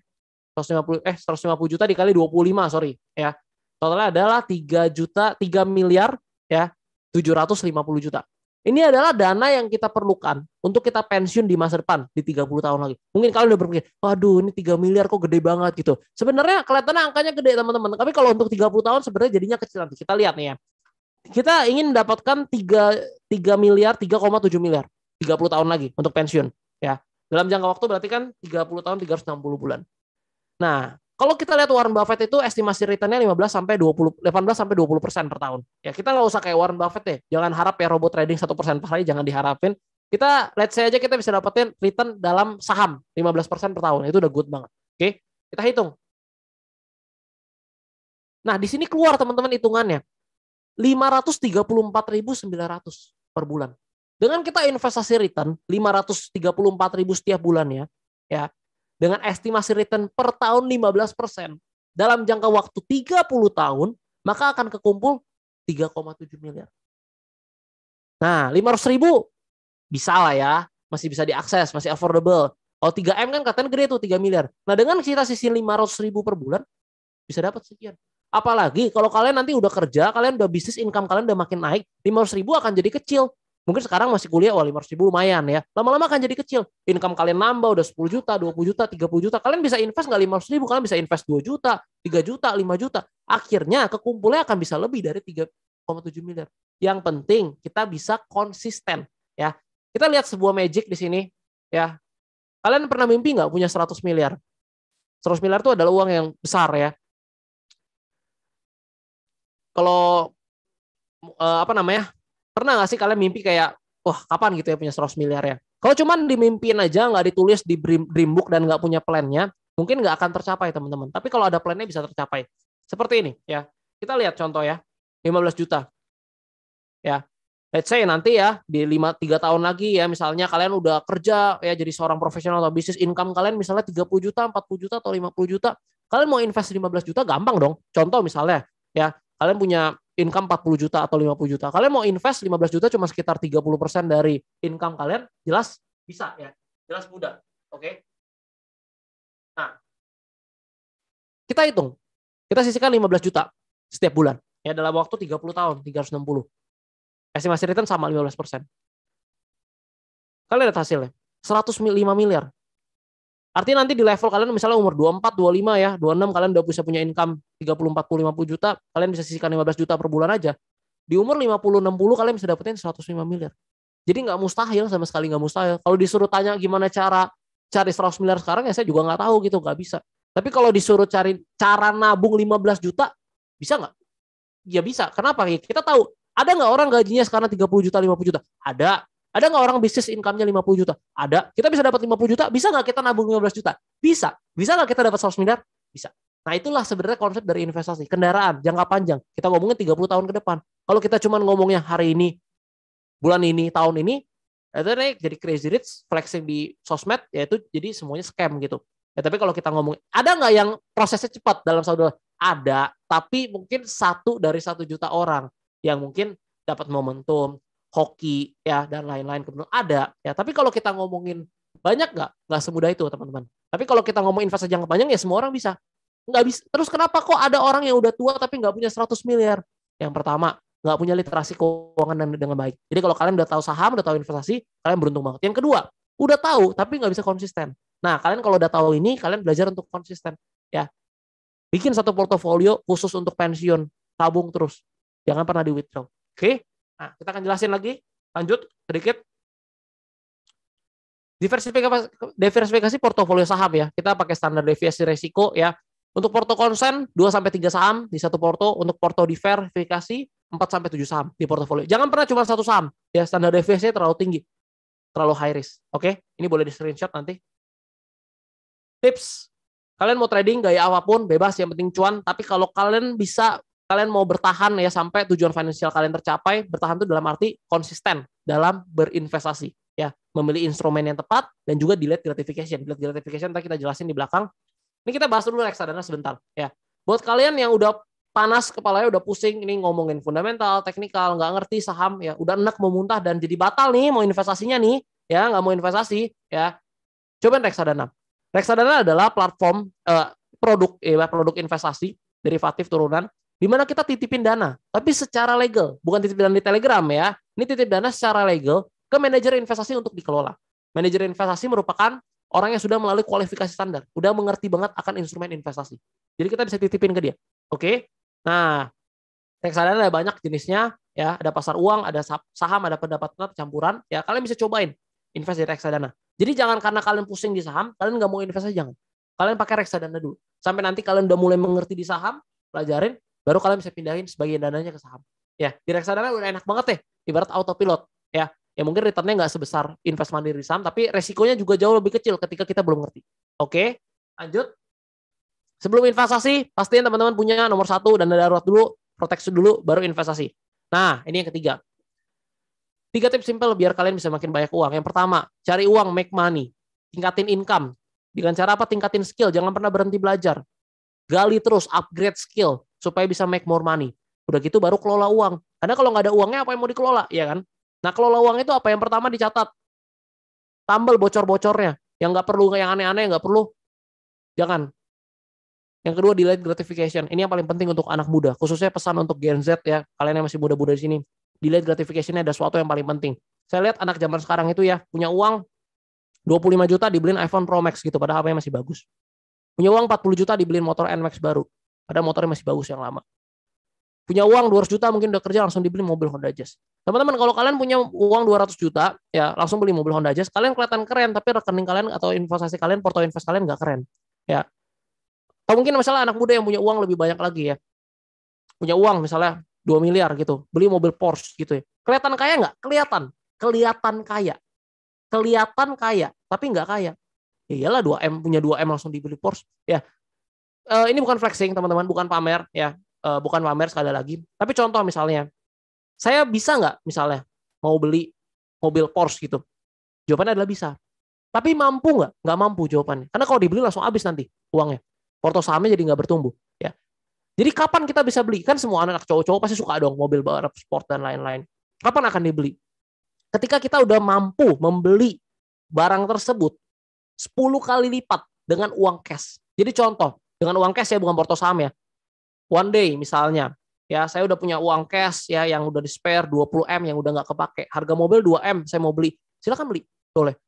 150 eh 150 juta dikali 25, sorry ya. Totalnya adalah 3 juta 3 miliar ya, 750 juta. Ini adalah dana yang kita perlukan untuk kita pensiun di masa depan di 30 tahun lagi. Mungkin kalian udah berpikir, waduh ini 3 miliar kok gede banget gitu. Sebenarnya kelihatannya angkanya gede teman-teman. Tapi kalau untuk 30 tahun sebenarnya jadinya kecil nanti. Kita lihat nih ya. Kita ingin mendapatkan 3, 3 miliar, 3,7 miliar 30 tahun lagi untuk pensiun. ya. Dalam jangka waktu berarti kan 30 tahun 360 bulan. Nah, kalau kita lihat Warren Buffett itu estimasi returnnya 15 sampai 20 18 sampai 20 persen per tahun. Ya kita nggak usah kayak Warren Buffett deh. Jangan harap ya robot trading satu persen per hari jangan diharapin. Kita let's say aja kita bisa dapetin return dalam saham 15 persen per tahun. Itu udah good banget. Oke, kita hitung. Nah di sini keluar teman-teman hitungannya 534.900 per bulan. Dengan kita investasi return 534 ribu setiap bulannya, ya, dengan estimasi return per tahun 15% dalam jangka waktu 30 tahun, maka akan kekumpul 3,7 miliar. Nah, 500 ribu bisa lah ya, masih bisa diakses, masih affordable. Kalau 3M kan katanya gede tuh 3 miliar. Nah dengan kita sisi 500 ribu per bulan, bisa dapat sekian. Apalagi kalau kalian nanti udah kerja, kalian udah bisnis, income kalian udah makin naik, 500 ribu akan jadi kecil. Mungkin sekarang masih kuliah wah 500 ribu lumayan ya. Lama-lama akan jadi kecil. Income kalian nambah udah 10 juta, 20 juta, 30 juta. Kalian bisa invest nggak 500 ribu, kalian bisa invest 2 juta, 3 juta, 5 juta. Akhirnya kekumpulnya akan bisa lebih dari 3,7 miliar. Yang penting kita bisa konsisten ya. Kita lihat sebuah magic di sini ya. Kalian pernah mimpi nggak punya 100 miliar? 100 miliar itu adalah uang yang besar ya. Kalau eh, apa namanya? pernah nggak sih kalian mimpi kayak wah kapan gitu ya punya 100 miliar ya kalau cuman dimimpin aja nggak ditulis di dream book dan nggak punya plannya mungkin nggak akan tercapai teman-teman tapi kalau ada plannya bisa tercapai seperti ini ya kita lihat contoh ya 15 juta ya let's say nanti ya di 5 3 tahun lagi ya misalnya kalian udah kerja ya jadi seorang profesional atau bisnis income kalian misalnya 30 juta, 40 juta atau 50 juta, kalian mau invest 15 juta gampang dong. Contoh misalnya ya, kalian punya income 40 juta atau 50 juta. Kalian mau invest 15 juta cuma sekitar 30% dari income kalian, jelas bisa ya. Jelas mudah. Oke. Okay? Nah. Kita hitung. Kita sisihkan 15 juta setiap bulan. Ya dalam waktu 30 tahun, 360. Estimasi return sama 15%. Kalian lihat hasilnya. 105 miliar. Artinya nanti di level kalian misalnya umur 24, 25 ya, 26 kalian udah bisa punya income 30, 40, 50 juta, kalian bisa sisihkan 15 juta per bulan aja. Di umur 50, 60 kalian bisa dapetin 105 miliar. Jadi nggak mustahil sama sekali nggak mustahil. Kalau disuruh tanya gimana cara cari 100 miliar sekarang ya saya juga nggak tahu gitu, nggak bisa. Tapi kalau disuruh cari cara nabung 15 juta, bisa nggak? Ya bisa. Kenapa? Ya, kita tahu ada nggak orang gajinya sekarang 30 juta, 50 juta? Ada. Ada nggak orang bisnis income-nya 50 juta? Ada. Kita bisa dapat 50 juta? Bisa nggak kita nabung 15 juta? Bisa. Bisa nggak kita dapat 100 miliar? Bisa. Nah itulah sebenarnya konsep dari investasi. Kendaraan jangka panjang. Kita ngomongin 30 tahun ke depan. Kalau kita cuma ngomongnya hari ini, bulan ini, tahun ini, itu naik jadi crazy rich, flexing di sosmed, yaitu jadi semuanya scam gitu. Ya, tapi kalau kita ngomong, ada nggak yang prosesnya cepat dalam satu Ada, tapi mungkin satu dari satu juta orang yang mungkin dapat momentum, hoki ya dan lain-lain kemudian ada ya tapi kalau kita ngomongin banyak nggak nggak semudah itu teman-teman tapi kalau kita ngomong investasi jangka panjang ya semua orang bisa nggak bisa terus kenapa kok ada orang yang udah tua tapi nggak punya 100 miliar yang pertama nggak punya literasi keuangan dengan baik jadi kalau kalian udah tahu saham udah tahu investasi kalian beruntung banget yang kedua udah tahu tapi nggak bisa konsisten nah kalian kalau udah tahu ini kalian belajar untuk konsisten ya bikin satu portofolio khusus untuk pensiun tabung terus jangan pernah di withdraw oke okay? Nah, kita akan jelasin lagi, lanjut sedikit. Diversifikasi, diversifikasi portofolio saham ya. Kita pakai standar deviasi risiko ya. Untuk porto konsen 2 sampai 3 saham di satu porto, untuk porto diversifikasi 4 sampai 7 saham di portofolio. Jangan pernah cuma satu saham ya, standar deviasinya terlalu tinggi. Terlalu high risk. Oke, ini boleh di screenshot nanti. Tips Kalian mau trading gaya apapun bebas yang penting cuan, tapi kalau kalian bisa kalian mau bertahan ya sampai tujuan finansial kalian tercapai, bertahan itu dalam arti konsisten dalam berinvestasi ya, memilih instrumen yang tepat dan juga delete gratification. Delete gratification nanti kita jelasin di belakang. Ini kita bahas dulu reksadana sebentar ya. Buat kalian yang udah panas kepalanya udah pusing ini ngomongin fundamental, teknikal, nggak ngerti saham ya, udah enak mau muntah dan jadi batal nih mau investasinya nih ya, nggak mau investasi ya. Coba reksadana. Reksadana adalah platform eh, produk ya, produk investasi derivatif turunan di mana kita titipin dana, tapi secara legal, bukan titipin dana di Telegram ya. Ini titip dana secara legal ke manajer investasi untuk dikelola. Manajer investasi merupakan orang yang sudah melalui kualifikasi standar, udah mengerti banget akan instrumen investasi. Jadi kita bisa titipin ke dia. Oke. Nah, reksadana ada banyak jenisnya ya, ada pasar uang, ada saham, ada pendapatan campuran. Ya, kalian bisa cobain invest di reksadana. Jadi jangan karena kalian pusing di saham, kalian nggak mau investasi jangan. Kalian pakai reksadana dulu. Sampai nanti kalian udah mulai mengerti di saham, pelajarin, Baru kalian bisa pindahin sebagian dananya ke saham. Ya, di reksadana udah enak banget deh, ibarat autopilot. Ya, ya mungkin returnnya nggak sebesar invest mandiri di saham, tapi resikonya juga jauh lebih kecil ketika kita belum ngerti. Oke, lanjut. Sebelum investasi, pastiin teman-teman punya nomor satu dan darurat dulu, proteksi dulu, baru investasi. Nah, ini yang ketiga. Tiga tips simple biar kalian bisa makin banyak uang. Yang pertama, cari uang, make money. Tingkatin income. Dengan cara apa? Tingkatin skill. Jangan pernah berhenti belajar. Gali terus, upgrade skill supaya bisa make more money. Udah gitu baru kelola uang. Karena kalau nggak ada uangnya apa yang mau dikelola, ya kan? Nah, kelola uang itu apa yang pertama dicatat. Tambal bocor-bocornya. Yang nggak perlu, yang aneh-aneh, yang nggak perlu. Jangan. Yang kedua, delayed gratification. Ini yang paling penting untuk anak muda. Khususnya pesan untuk Gen Z ya. Kalian yang masih muda-muda di sini. Delayed gratification ada sesuatu yang paling penting. Saya lihat anak zaman sekarang itu ya, punya uang 25 juta dibeliin iPhone Pro Max gitu, padahal HP masih bagus. Punya uang 40 juta dibeliin motor NMAX baru. Padahal motornya masih bagus yang lama. Punya uang 200 juta mungkin udah kerja langsung dibeli mobil Honda Jazz. Teman-teman kalau kalian punya uang 200 juta ya langsung beli mobil Honda Jazz, kalian kelihatan keren tapi rekening kalian atau investasi kalian, porto invest kalian nggak keren. Ya. Atau mungkin misalnya anak muda yang punya uang lebih banyak lagi ya. Punya uang misalnya 2 miliar gitu, beli mobil Porsche gitu ya. Kelihatan kaya nggak? Kelihatan. Kelihatan kaya. Kelihatan kaya, tapi nggak kaya. Ya iyalah 2M punya 2M langsung dibeli Porsche. Ya, uh, ini bukan flexing teman-teman, bukan pamer ya, uh, bukan pamer sekali lagi. Tapi contoh misalnya, saya bisa nggak misalnya mau beli mobil Porsche gitu? Jawabannya adalah bisa. Tapi mampu nggak? Nggak mampu jawabannya. Karena kalau dibeli langsung habis nanti uangnya. Porto sahamnya jadi nggak bertumbuh. Ya. Jadi kapan kita bisa beli? Kan semua anak cowok-cowok pasti suka dong mobil balap sport dan lain-lain. Kapan akan dibeli? Ketika kita udah mampu membeli barang tersebut 10 kali lipat dengan uang cash. Jadi contoh, dengan uang cash ya bukan porto saham ya one day misalnya ya saya udah punya uang cash ya yang udah di spare 20M yang udah nggak kepake harga mobil 2M saya mau beli silakan beli boleh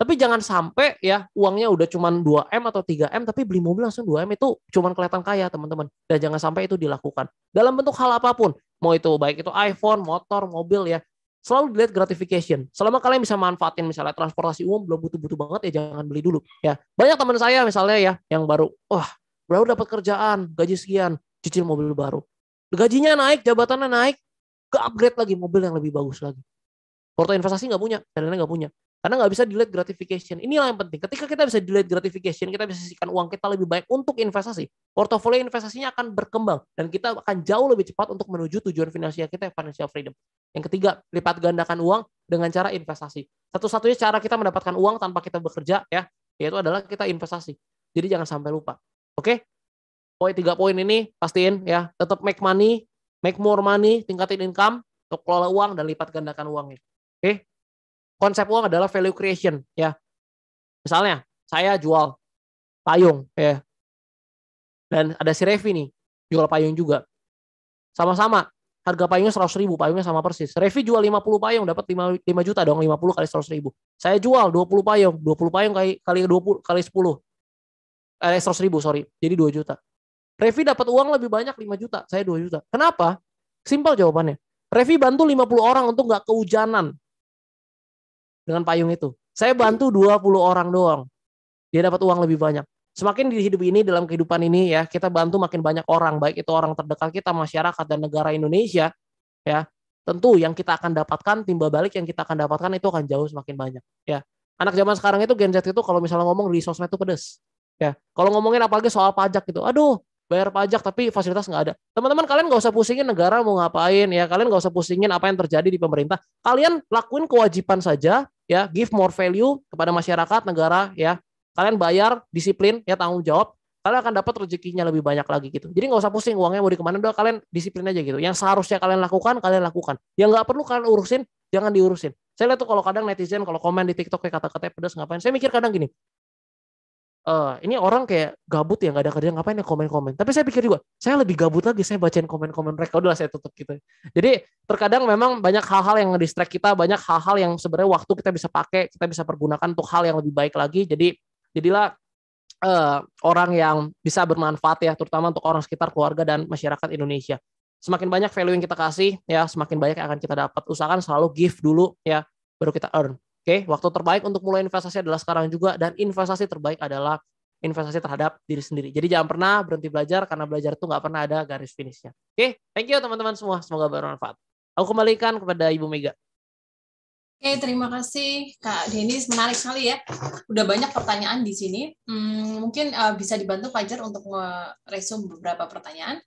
tapi jangan sampai ya uangnya udah cuma 2M atau 3M tapi beli mobil langsung 2M itu cuma kelihatan kaya teman-teman dan jangan sampai itu dilakukan dalam bentuk hal apapun mau itu baik itu iPhone motor mobil ya selalu dilihat gratification. Selama kalian bisa manfaatin misalnya transportasi umum belum butuh-butuh banget ya jangan beli dulu ya. Banyak teman saya misalnya ya yang baru wah Baru dapat kerjaan, gaji sekian, cicil mobil baru. Gajinya naik, jabatannya naik, ke upgrade lagi mobil yang lebih bagus lagi. Porto investasi nggak punya, dana nggak punya. Karena nggak bisa delete gratification. Inilah yang penting. Ketika kita bisa delete gratification, kita bisa sisihkan uang kita lebih baik untuk investasi. Portofolio investasinya akan berkembang. Dan kita akan jauh lebih cepat untuk menuju tujuan finansial kita, financial freedom. Yang ketiga, lipat gandakan uang dengan cara investasi. Satu-satunya cara kita mendapatkan uang tanpa kita bekerja, ya, yaitu adalah kita investasi. Jadi jangan sampai lupa. Oke? Okay? Poin tiga poin ini pastiin ya, tetap make money, make more money, tingkatin income, untuk kelola uang dan lipat gandakan uangnya. Oke? Okay? Konsep uang adalah value creation ya. Misalnya saya jual payung ya. Dan ada si Revi nih jual payung juga. Sama-sama harga payungnya 100 ribu, payungnya sama persis. Revi jual 50 payung, dapat 5, 5 juta dong, 50 kali 100 ribu. Saya jual 20 payung, 20 payung kali, kali 20 kali 10, eh, 100 ribu sorry jadi 2 juta Revi dapat uang lebih banyak 5 juta saya 2 juta kenapa simpel jawabannya Revi bantu 50 orang untuk nggak kehujanan dengan payung itu saya bantu 20 orang doang dia dapat uang lebih banyak semakin di hidup ini dalam kehidupan ini ya kita bantu makin banyak orang baik itu orang terdekat kita masyarakat dan negara Indonesia ya tentu yang kita akan dapatkan timbal balik yang kita akan dapatkan itu akan jauh semakin banyak ya anak zaman sekarang itu Gen Z itu kalau misalnya ngomong di sosmed itu pedes Ya, kalau ngomongin apalagi soal pajak gitu, aduh bayar pajak tapi fasilitas nggak ada. Teman-teman kalian nggak usah pusingin negara mau ngapain ya, kalian nggak usah pusingin apa yang terjadi di pemerintah. Kalian lakuin kewajiban saja ya, give more value kepada masyarakat, negara ya. Kalian bayar, disiplin ya tanggung jawab, kalian akan dapat rezekinya lebih banyak lagi gitu. Jadi nggak usah pusing uangnya mau di kemana, doa kalian disiplin aja gitu. Yang seharusnya kalian lakukan, kalian lakukan. Yang nggak perlu kalian urusin, jangan diurusin. Saya lihat tuh kalau kadang netizen kalau komen di TikTok kayak kata-kata pedas ngapain. Saya mikir kadang gini, uh, ini orang kayak gabut ya nggak ada kerja ngapain ya komen-komen. Tapi saya pikir juga, saya lebih gabut lagi saya bacain komen-komen mereka. Udahlah saya tutup gitu. Jadi terkadang memang banyak hal-hal yang ngedistract kita, banyak hal-hal yang sebenarnya waktu kita bisa pakai, kita bisa pergunakan untuk hal yang lebih baik lagi. Jadi jadilah uh, orang yang bisa bermanfaat ya, terutama untuk orang sekitar keluarga dan masyarakat Indonesia. Semakin banyak value yang kita kasih ya, semakin banyak yang akan kita dapat. Usahakan selalu give dulu ya, baru kita earn. Oke, okay? waktu terbaik untuk mulai investasi adalah sekarang juga dan investasi terbaik adalah investasi terhadap diri sendiri. Jadi jangan pernah berhenti belajar karena belajar itu nggak pernah ada garis finishnya. Oke, okay? thank you teman-teman semua. Semoga bermanfaat. Aku kembalikan kepada Ibu Mega. Oke, okay, terima kasih Kak Denis. Menarik sekali ya. Udah banyak pertanyaan di sini. Hmm, mungkin uh, bisa dibantu Fajar untuk meresum beberapa pertanyaan.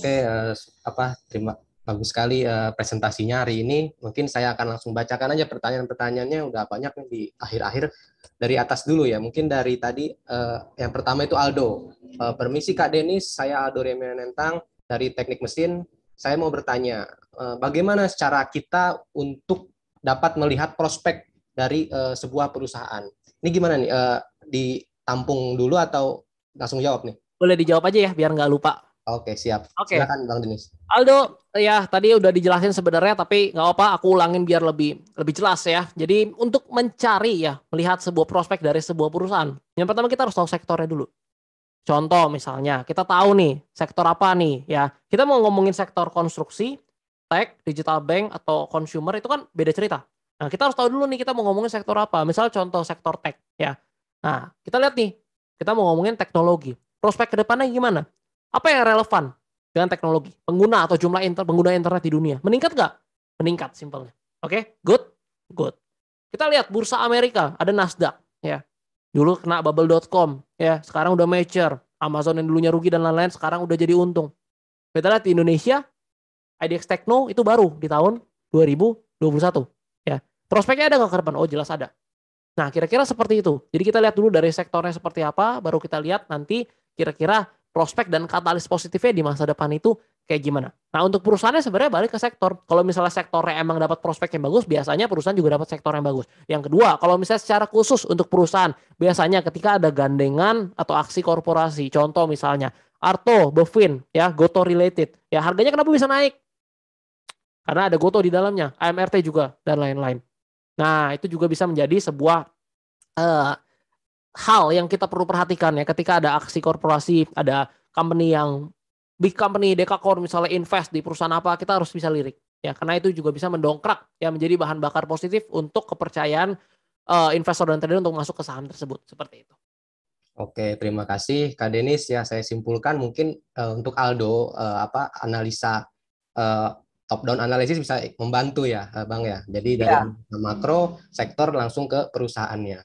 Oke, okay, uh, eh, apa terima bagus sekali uh, presentasinya hari ini. Mungkin saya akan langsung bacakan aja pertanyaan-pertanyaannya udah banyak nih di akhir-akhir dari atas dulu ya. Mungkin dari tadi uh, yang pertama itu Aldo. Uh, permisi Kak Denis, saya Aldo Remianentang dari Teknik Mesin. Saya mau bertanya, uh, bagaimana cara kita untuk dapat melihat prospek dari uh, sebuah perusahaan? Ini gimana nih? Uh, ditampung dulu atau langsung jawab nih? Boleh dijawab aja ya biar nggak lupa. Oke, siap. Oke. Okay. Silakan Bang Denis. Aldo, ya tadi udah dijelasin sebenarnya tapi nggak apa, aku ulangin biar lebih lebih jelas ya. Jadi untuk mencari ya, melihat sebuah prospek dari sebuah perusahaan. Yang pertama kita harus tahu sektornya dulu. Contoh misalnya, kita tahu nih sektor apa nih ya. Kita mau ngomongin sektor konstruksi, tech, digital bank atau consumer itu kan beda cerita. Nah, kita harus tahu dulu nih kita mau ngomongin sektor apa. Misal contoh sektor tech ya. Nah, kita lihat nih, kita mau ngomongin teknologi. Prospek kedepannya gimana? Apa yang relevan dengan teknologi? Pengguna atau jumlah inter pengguna internet di dunia. Meningkat nggak? Meningkat, simpelnya. Oke, okay? good? Good. Kita lihat bursa Amerika, ada Nasdaq. ya Dulu kena bubble.com, ya sekarang udah mature. Amazon yang dulunya rugi dan lain-lain, sekarang udah jadi untung. Kita lihat di Indonesia, IDX Techno itu baru di tahun 2021. ya Prospeknya ada nggak ke depan? Oh jelas ada. Nah, kira-kira seperti itu. Jadi kita lihat dulu dari sektornya seperti apa, baru kita lihat nanti kira-kira prospek dan katalis positifnya di masa depan itu kayak gimana. Nah untuk perusahaannya sebenarnya balik ke sektor. Kalau misalnya sektornya emang dapat prospek yang bagus, biasanya perusahaan juga dapat sektor yang bagus. Yang kedua, kalau misalnya secara khusus untuk perusahaan, biasanya ketika ada gandengan atau aksi korporasi, contoh misalnya Arto, Bovin, ya Goto related, ya harganya kenapa bisa naik? Karena ada Goto di dalamnya, AMRT juga dan lain-lain. Nah itu juga bisa menjadi sebuah uh, hal yang kita perlu perhatikan ya ketika ada aksi korporasi, ada company yang big company, dekakor misalnya invest di perusahaan apa, kita harus bisa lirik ya karena itu juga bisa mendongkrak ya menjadi bahan bakar positif untuk kepercayaan uh, investor dan trader untuk masuk ke saham tersebut seperti itu. Oke, terima kasih Kak Denis. Ya, saya simpulkan mungkin uh, untuk Aldo uh, apa analisa uh, top down analisis bisa membantu ya, Bang ya. Jadi iya. dari ya. makro sektor langsung ke perusahaannya.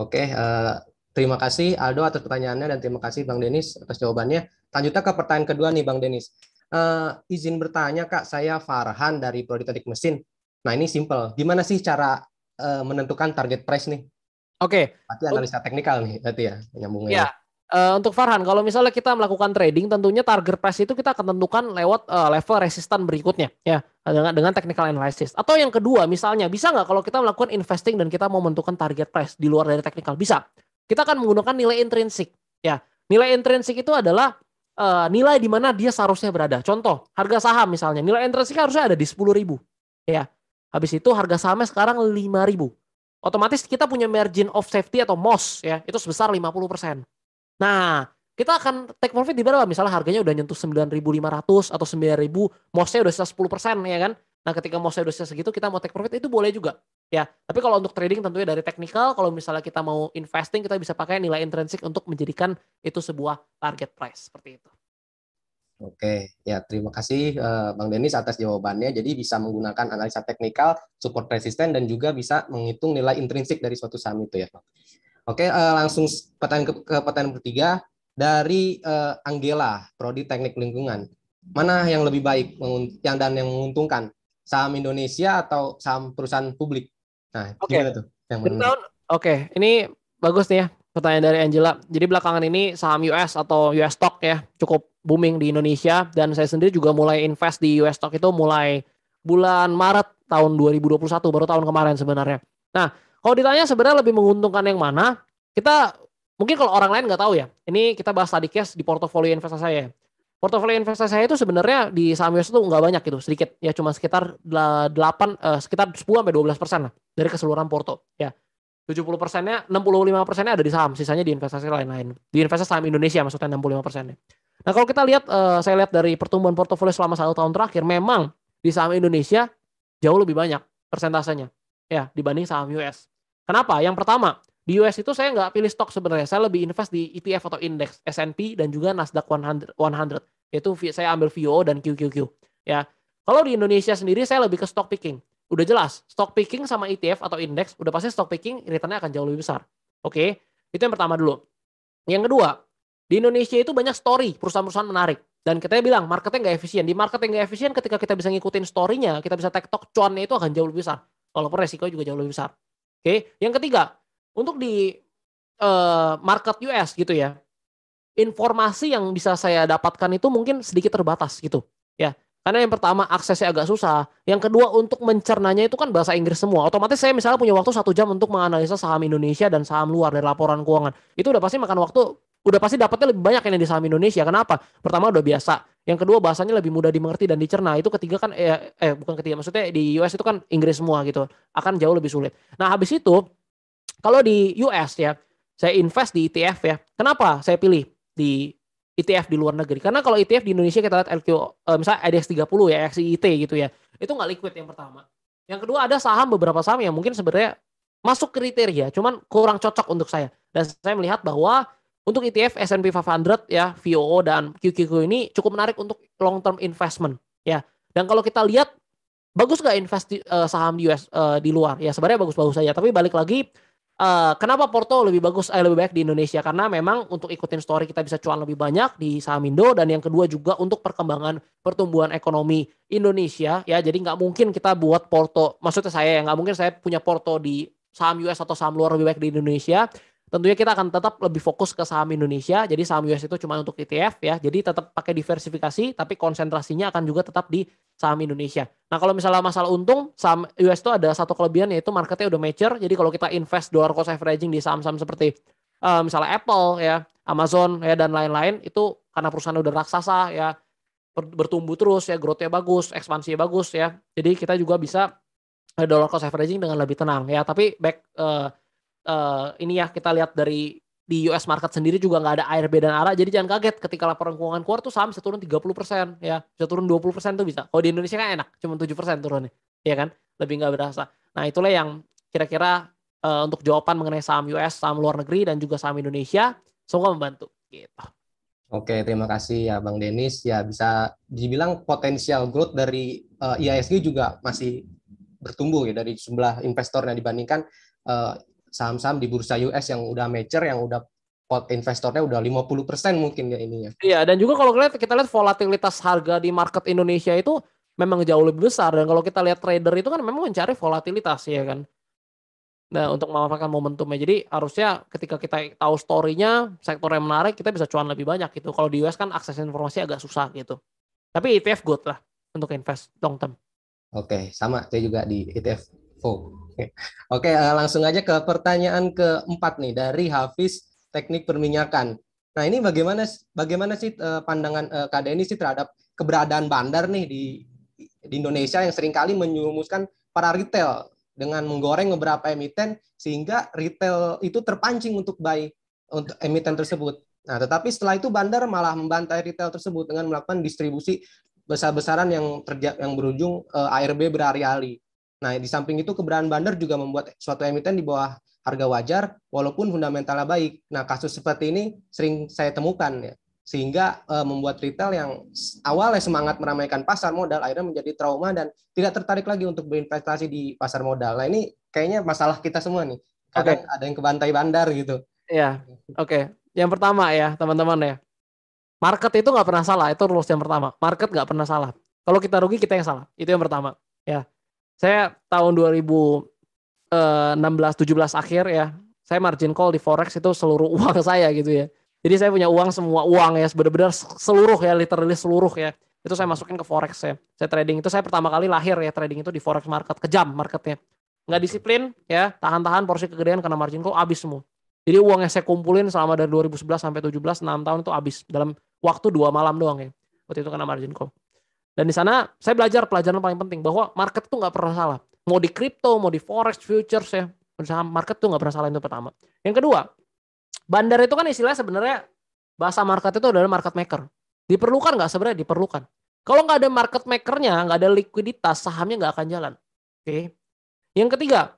Oke, uh, terima kasih Aldo atas pertanyaannya dan terima kasih Bang Denis atas jawabannya. Lanjutnya ke pertanyaan kedua nih Bang Denis. Uh, izin bertanya Kak, saya Farhan dari Prodi Teknik Mesin. Nah ini simple, gimana sih cara uh, menentukan target price nih? Oke. Okay. Berarti analisa teknikal nih, berarti ya nyambungnya. Ya, Uh, untuk Farhan, kalau misalnya kita melakukan trading, tentunya target price itu kita akan tentukan lewat uh, level resistan berikutnya, ya dengan, dengan technical analysis. Atau yang kedua, misalnya bisa nggak kalau kita melakukan investing dan kita mau menentukan target price di luar dari technical? Bisa. Kita akan menggunakan nilai intrinsik, ya. Nilai intrinsik itu adalah uh, nilai di mana dia seharusnya berada. Contoh, harga saham misalnya, nilai intrinsik harusnya ada di sepuluh ribu, ya. Habis itu harga sahamnya sekarang lima ribu. Otomatis kita punya margin of safety atau MOS ya, itu sebesar 50%. Nah, kita akan take profit di berapa? Misalnya harganya udah nyentuh 9.500 atau 9.000, mouse udah sisa 10% ya kan? Nah, ketika mouse udah sisa segitu, kita mau take profit itu boleh juga. Ya, tapi kalau untuk trading tentunya dari teknikal, kalau misalnya kita mau investing, kita bisa pakai nilai intrinsik untuk menjadikan itu sebuah target price seperti itu. Oke, ya terima kasih eh, Bang Denis atas jawabannya. Jadi bisa menggunakan analisa teknikal, support resisten, dan juga bisa menghitung nilai intrinsik dari suatu saham itu ya, Bang. Oke, uh, langsung pertanyaan ke, ke pertanyaan ketiga dari uh, Angela, prodi Teknik Lingkungan. Mana yang lebih baik yang dan yang menguntungkan? Saham Indonesia atau saham perusahaan publik? Nah, okay. gimana tuh? Yang Oke, okay. ini bagus nih ya pertanyaan dari Angela. Jadi belakangan ini saham US atau US stock ya cukup booming di Indonesia dan saya sendiri juga mulai invest di US stock itu mulai bulan Maret tahun 2021 baru tahun kemarin sebenarnya. Nah, kalau ditanya sebenarnya lebih menguntungkan yang mana, kita mungkin kalau orang lain nggak tahu ya. Ini kita bahas tadi case di portofolio investasi saya. Portofolio investasi saya itu sebenarnya di saham US itu nggak banyak gitu, sedikit. Ya cuma sekitar 8 eh, sekitar 10 sampai 12 persen lah dari keseluruhan porto. Ya. 70 persennya, 65 persennya ada di saham, sisanya di investasi lain-lain. Di investasi saham Indonesia maksudnya 65 persennya. Nah kalau kita lihat, eh, saya lihat dari pertumbuhan portofolio selama satu tahun terakhir, memang di saham Indonesia jauh lebih banyak persentasenya ya dibanding saham US. Kenapa? Yang pertama, di US itu saya nggak pilih stok sebenarnya. Saya lebih invest di ETF atau indeks S&P dan juga Nasdaq 100, 100. saya ambil VOO dan QQQ. Ya. Kalau di Indonesia sendiri saya lebih ke stock picking. Udah jelas, stock picking sama ETF atau indeks udah pasti stock picking returnnya akan jauh lebih besar. Oke, okay? itu yang pertama dulu. Yang kedua, di Indonesia itu banyak story perusahaan-perusahaan menarik. Dan kita bilang marketnya nggak efisien. Di marketing nggak efisien ketika kita bisa ngikutin story-nya, kita bisa talk cuannya itu akan jauh lebih besar. Walaupun resiko juga jauh lebih besar. Oke, okay. yang ketiga untuk di uh, market US gitu ya, informasi yang bisa saya dapatkan itu mungkin sedikit terbatas gitu ya. Karena yang pertama aksesnya agak susah, yang kedua untuk mencernanya itu kan bahasa Inggris semua. Otomatis saya misalnya punya waktu satu jam untuk menganalisa saham Indonesia dan saham luar dari laporan keuangan, itu udah pasti makan waktu udah pasti dapatnya lebih banyak yang di saham Indonesia. Kenapa? Pertama udah biasa. Yang kedua bahasanya lebih mudah dimengerti dan dicerna. Itu ketiga kan eh, eh bukan ketiga maksudnya di US itu kan Inggris semua gitu. Akan jauh lebih sulit. Nah, habis itu kalau di US ya, saya invest di ETF ya. Kenapa saya pilih di ETF di luar negeri? Karena kalau ETF di Indonesia kita lihat LQ eh, misalnya IDX 30 ya, XIT gitu ya. Itu nggak liquid yang pertama. Yang kedua ada saham beberapa saham yang mungkin sebenarnya masuk kriteria, cuman kurang cocok untuk saya. Dan saya melihat bahwa untuk ETF S&P 500 ya, VOO dan QQQ ini cukup menarik untuk long term investment ya. Dan kalau kita lihat bagus nggak invest di, uh, saham di US uh, eh, di luar? Ya sebenarnya bagus-bagus saja, tapi balik lagi Uh, kenapa Porto lebih bagus eh, lebih baik di Indonesia karena memang untuk ikutin story kita bisa cuan lebih banyak di saham Indo dan yang kedua juga untuk perkembangan pertumbuhan ekonomi Indonesia ya jadi nggak mungkin kita buat Porto maksudnya saya ya, nggak mungkin saya punya Porto di saham US atau saham luar lebih baik di Indonesia tentunya kita akan tetap lebih fokus ke saham Indonesia. Jadi saham US itu cuma untuk ETF ya. Jadi tetap pakai diversifikasi tapi konsentrasinya akan juga tetap di saham Indonesia. Nah, kalau misalnya masalah untung, saham US itu ada satu kelebihan yaitu marketnya udah mature. Jadi kalau kita invest dollar cost averaging di saham-saham seperti um, misalnya Apple ya, Amazon ya dan lain-lain itu karena perusahaan udah raksasa ya bertumbuh terus ya growth-nya bagus, ekspansinya bagus ya. Jadi kita juga bisa eh, dollar cost averaging dengan lebih tenang ya. Tapi back uh, uh, ini ya kita lihat dari di US market sendiri juga nggak ada ARB dan ARA jadi jangan kaget ketika laporan keuangan keluar tuh saham bisa turun 30% ya bisa turun 20% tuh bisa kalau di Indonesia kan enak cuma 7% turunnya ya kan lebih nggak berasa nah itulah yang kira-kira uh, untuk jawaban mengenai saham US saham luar negeri dan juga saham Indonesia semoga membantu gitu Oke, terima kasih ya Bang Denis. Ya bisa dibilang potensial growth dari uh, eh, IASG juga masih bertumbuh ya dari jumlah investornya dibandingkan saham-saham di bursa US yang udah mature, yang udah pot investornya udah 50% mungkin ya ininya. Iya, dan juga kalau kita lihat, kita lihat volatilitas harga di market Indonesia itu memang jauh lebih besar dan kalau kita lihat trader itu kan memang mencari volatilitas ya kan. Nah, untuk memanfaatkan momentumnya. Jadi harusnya ketika kita tahu story-nya, sektor yang menarik, kita bisa cuan lebih banyak gitu. Kalau di US kan akses informasi agak susah gitu. Tapi ETF good lah untuk invest long term. Oke, okay, sama. Saya juga di ETF Oh, oke. Oke, eh, langsung aja ke pertanyaan keempat nih dari Hafiz Teknik Perminyakan. Nah, ini bagaimana bagaimana sih eh, pandangan ini eh, sih terhadap keberadaan bandar nih di di Indonesia yang seringkali menyumuskan para retail dengan menggoreng beberapa emiten sehingga retail itu terpancing untuk buy untuk emiten tersebut. Nah, tetapi setelah itu bandar malah membantai retail tersebut dengan melakukan distribusi besar-besaran yang terja yang berujung uh, ARB berhari-hari. Nah, di samping itu keberadaan bandar juga membuat suatu emiten di bawah harga wajar walaupun fundamentalnya baik. Nah, kasus seperti ini sering saya temukan ya. Sehingga e, membuat retail yang awalnya semangat meramaikan pasar modal akhirnya menjadi trauma dan tidak tertarik lagi untuk berinvestasi di pasar modal. Nah, ini kayaknya masalah kita semua nih. Kadang okay. ada yang kebantai bandar gitu. Iya. Oke. Okay. Yang pertama ya, teman-teman ya. Market itu nggak pernah salah, itu rules yang pertama. Market nggak pernah salah. Kalau kita rugi, kita yang salah. Itu yang pertama. Ya saya tahun 2016 17 eh, akhir ya, saya margin call di forex itu seluruh uang saya gitu ya. Jadi saya punya uang semua uang ya, benar-benar seluruh ya, literally seluruh ya. Itu saya masukin ke forex ya. Saya trading itu saya pertama kali lahir ya trading itu di forex market, kejam marketnya. Nggak disiplin ya, tahan-tahan porsi kegedean karena margin call habis semua. Jadi uang yang saya kumpulin selama dari 2011 sampai 17, 6 tahun itu habis dalam waktu dua malam doang ya. Waktu itu karena margin call. Dan di sana saya belajar pelajaran paling penting bahwa market tuh nggak pernah salah. Mau di crypto, mau di forex, futures ya, market tuh nggak pernah salah itu pertama. Yang kedua, bandar itu kan istilah sebenarnya bahasa market itu adalah market maker. Diperlukan nggak sebenarnya diperlukan. Kalau nggak ada market makernya, nggak ada likuiditas, sahamnya nggak akan jalan. Oke. Okay. Yang ketiga,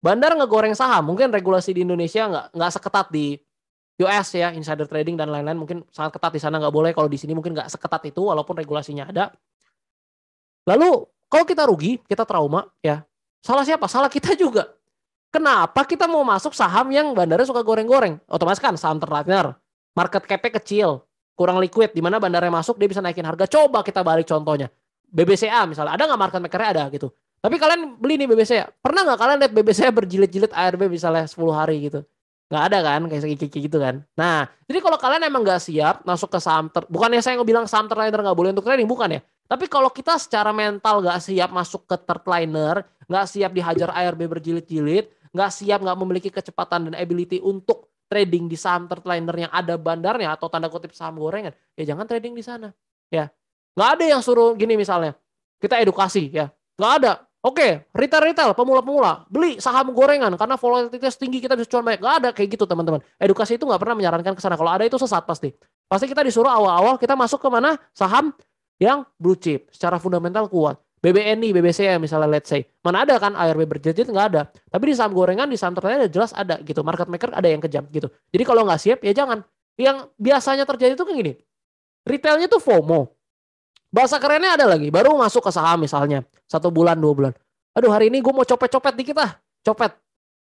bandar ngegoreng saham. Mungkin regulasi di Indonesia nggak nggak seketat di US ya, insider trading dan lain-lain mungkin sangat ketat di sana nggak boleh. Kalau di sini mungkin nggak seketat itu, walaupun regulasinya ada. Lalu kalau kita rugi, kita trauma, ya salah siapa? Salah kita juga. Kenapa kita mau masuk saham yang bandara suka goreng-goreng? Otomatis kan saham terlatner, market cap kecil, kurang liquid. Di mana bandara masuk dia bisa naikin harga. Coba kita balik contohnya. BBCA misalnya, ada nggak market makernya ada gitu. Tapi kalian beli nih BBCA. Pernah nggak kalian lihat BBCA berjilid-jilid ARB misalnya 10 hari gitu? nggak ada kan kayak kiki gitu kan nah jadi kalau kalian emang nggak siap masuk ke saham ter bukannya saya bilang saham terliner nggak boleh untuk trading bukan ya tapi kalau kita secara mental nggak siap masuk ke terliner nggak siap dihajar ARB berjilid-jilid nggak siap nggak memiliki kecepatan dan ability untuk trading di saham terliner yang ada bandarnya atau tanda kutip saham gorengan ya jangan trading di sana ya nggak ada yang suruh gini misalnya kita edukasi ya nggak ada Oke, retail-retail, pemula-pemula, beli saham gorengan karena volatilitas tinggi kita bisa cuan banyak. Gak ada kayak gitu teman-teman. Edukasi itu nggak pernah menyarankan ke sana. Kalau ada itu sesat pasti. Pasti kita disuruh awal-awal kita masuk ke mana saham yang blue chip secara fundamental kuat. BBNI, BBCA misalnya let's say. Mana ada kan ARB berjejit nggak ada. Tapi di saham gorengan, di saham tertentu jelas ada gitu. Market maker ada yang kejam gitu. Jadi kalau nggak siap ya jangan. Yang biasanya terjadi itu kayak gini. Retailnya tuh FOMO. Bahasa kerennya ada lagi. Baru masuk ke saham misalnya. Satu bulan, dua bulan. Aduh hari ini gue mau copet-copet dikit ah. Copet.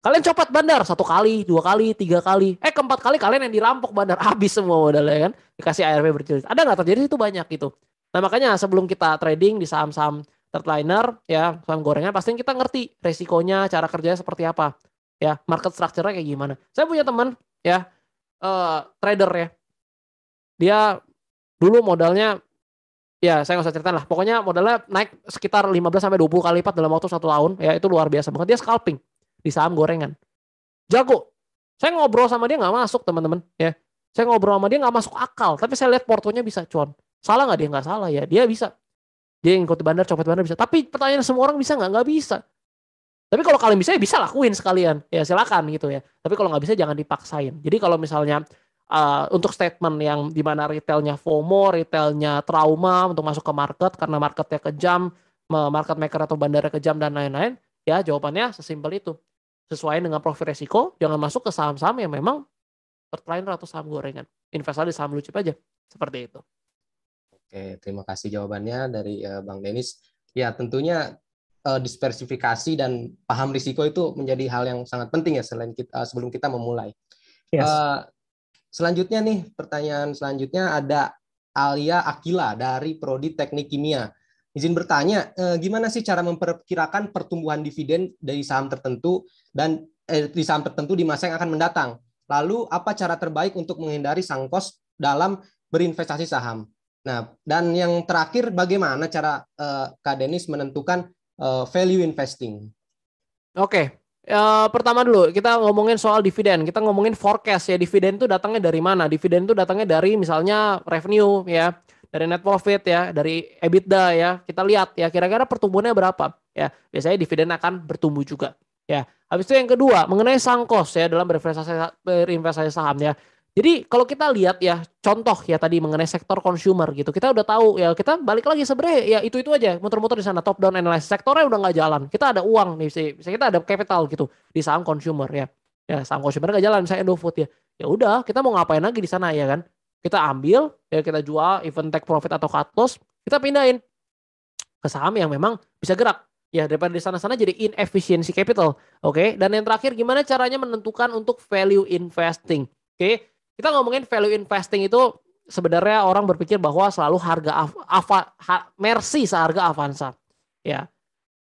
Kalian copet bandar satu kali, dua kali, tiga kali. Eh keempat kali kalian yang dirampok bandar. Habis semua modalnya kan. Dikasih ARP berjilid. Ada nggak terjadi itu banyak gitu. Nah makanya sebelum kita trading di saham-saham third liner ya saham gorengan pasti kita ngerti resikonya cara kerjanya seperti apa ya market structure-nya kayak gimana saya punya teman ya uh, trader ya dia dulu modalnya ya saya nggak usah ceritain lah. Pokoknya modalnya naik sekitar 15 sampai 20 kali lipat dalam waktu satu tahun. Ya itu luar biasa banget. Dia scalping di saham gorengan. Jago. Saya ngobrol sama dia nggak masuk teman-teman. Ya, saya ngobrol sama dia nggak masuk akal. Tapi saya lihat portonya bisa cuan. Salah nggak dia nggak salah ya. Dia bisa. Dia yang ikut bandar, copet bandar bisa. Tapi pertanyaan semua orang bisa nggak? Nggak bisa. Tapi kalau kalian bisa ya bisa lakuin sekalian. Ya silakan gitu ya. Tapi kalau nggak bisa jangan dipaksain. Jadi kalau misalnya uh, untuk statement yang dimana retailnya FOMO, retailnya trauma untuk masuk ke market karena marketnya kejam, market maker atau bandara kejam dan lain-lain, ya jawabannya sesimpel itu. Sesuai dengan profil resiko, jangan masuk ke saham-saham yang memang tertrainer atau saham gorengan. Investasi di saham lucu aja, seperti itu. Oke, terima kasih jawabannya dari uh, Bang Denis. Ya, tentunya uh, diversifikasi dan paham risiko itu menjadi hal yang sangat penting ya selain kita, uh, sebelum kita memulai. Yes. Uh, Selanjutnya nih, pertanyaan selanjutnya ada Alia Akila dari Prodi Teknik Kimia. Izin bertanya, eh, gimana sih cara memperkirakan pertumbuhan dividen dari saham tertentu dan eh, di saham tertentu di masa yang akan mendatang? Lalu apa cara terbaik untuk menghindari sangkos dalam berinvestasi saham? Nah, dan yang terakhir bagaimana cara eh, Kak Denis menentukan eh, value investing? Oke, Ya, pertama dulu kita ngomongin soal dividen. Kita ngomongin forecast ya dividen itu datangnya dari mana? Dividen itu datangnya dari misalnya revenue ya, dari net profit ya, dari EBITDA ya. Kita lihat ya kira-kira pertumbuhannya berapa ya. Biasanya dividen akan bertumbuh juga ya. Habis itu yang kedua mengenai sangkos ya dalam berinvestasi berinvestasi saham ya. Jadi kalau kita lihat ya contoh ya tadi mengenai sektor consumer gitu, kita udah tahu ya kita balik lagi sebenarnya ya itu itu aja muter-muter di sana top down analysis sektornya udah nggak jalan. Kita ada uang nih, bisa kita ada capital gitu di saham consumer ya, ya saham consumer nggak jalan, saya Indofood ya, ya udah kita mau ngapain lagi di sana ya kan? Kita ambil ya kita jual event take profit atau cut loss, kita pindahin ke saham yang memang bisa gerak ya daripada di sana-sana jadi inefficiency capital. Oke, okay? dan yang terakhir gimana caranya menentukan untuk value investing? Oke, okay? Kita ngomongin value investing itu sebenarnya orang berpikir bahwa selalu harga Ava, ha, Mercy seharga Avanza. Ya.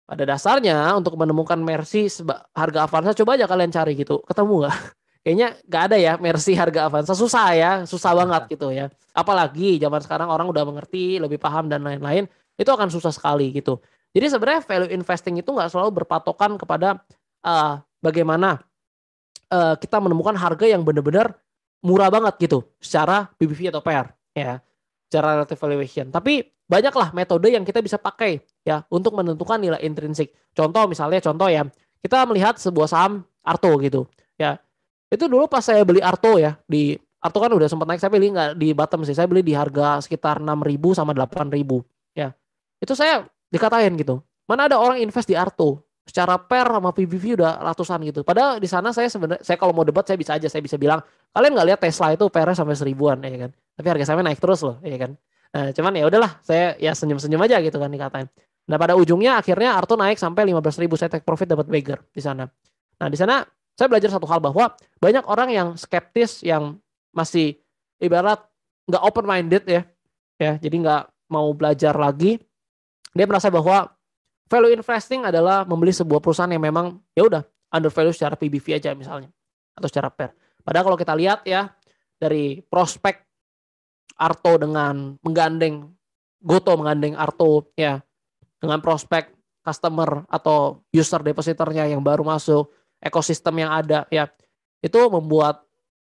Pada dasarnya untuk menemukan Mercy harga Avanza coba aja kalian cari gitu, ketemu gak? Kayaknya gak ada ya Mercy harga Avanza susah ya, susah banget gitu ya. Apalagi zaman sekarang orang udah mengerti, lebih paham dan lain-lain, itu akan susah sekali gitu. Jadi sebenarnya value investing itu nggak selalu berpatokan kepada uh, bagaimana uh, kita menemukan harga yang benar-benar murah banget gitu secara PBV atau PR ya secara relative valuation. Tapi banyaklah metode yang kita bisa pakai ya untuk menentukan nilai intrinsik. Contoh misalnya contoh ya kita melihat sebuah saham Arto gitu ya itu dulu pas saya beli Arto ya di Arto kan udah sempat naik saya beli nggak di bottom sih saya beli di harga sekitar 6.000 sama 8.000 ya itu saya dikatain gitu mana ada orang invest di Arto secara per sama PBV udah ratusan gitu. Padahal di sana saya sebenarnya saya kalau mau debat saya bisa aja saya bisa bilang kalian nggak lihat Tesla itu per sampai seribuan ya kan. Tapi harga sahamnya naik terus loh ya kan. Nah, cuman ya udahlah saya ya senyum-senyum aja gitu kan dikatain. Nah pada ujungnya akhirnya Arto naik sampai lima belas ribu saya take profit dapat beggar di sana. Nah di sana saya belajar satu hal bahwa banyak orang yang skeptis yang masih ibarat nggak open minded ya ya jadi nggak mau belajar lagi dia merasa bahwa Value investing adalah membeli sebuah perusahaan yang memang ya udah value secara PBV aja misalnya atau secara per. Padahal kalau kita lihat ya dari prospek Arto dengan menggandeng Goto menggandeng Arto ya dengan prospek customer atau user depositornya yang baru masuk, ekosistem yang ada ya. Itu membuat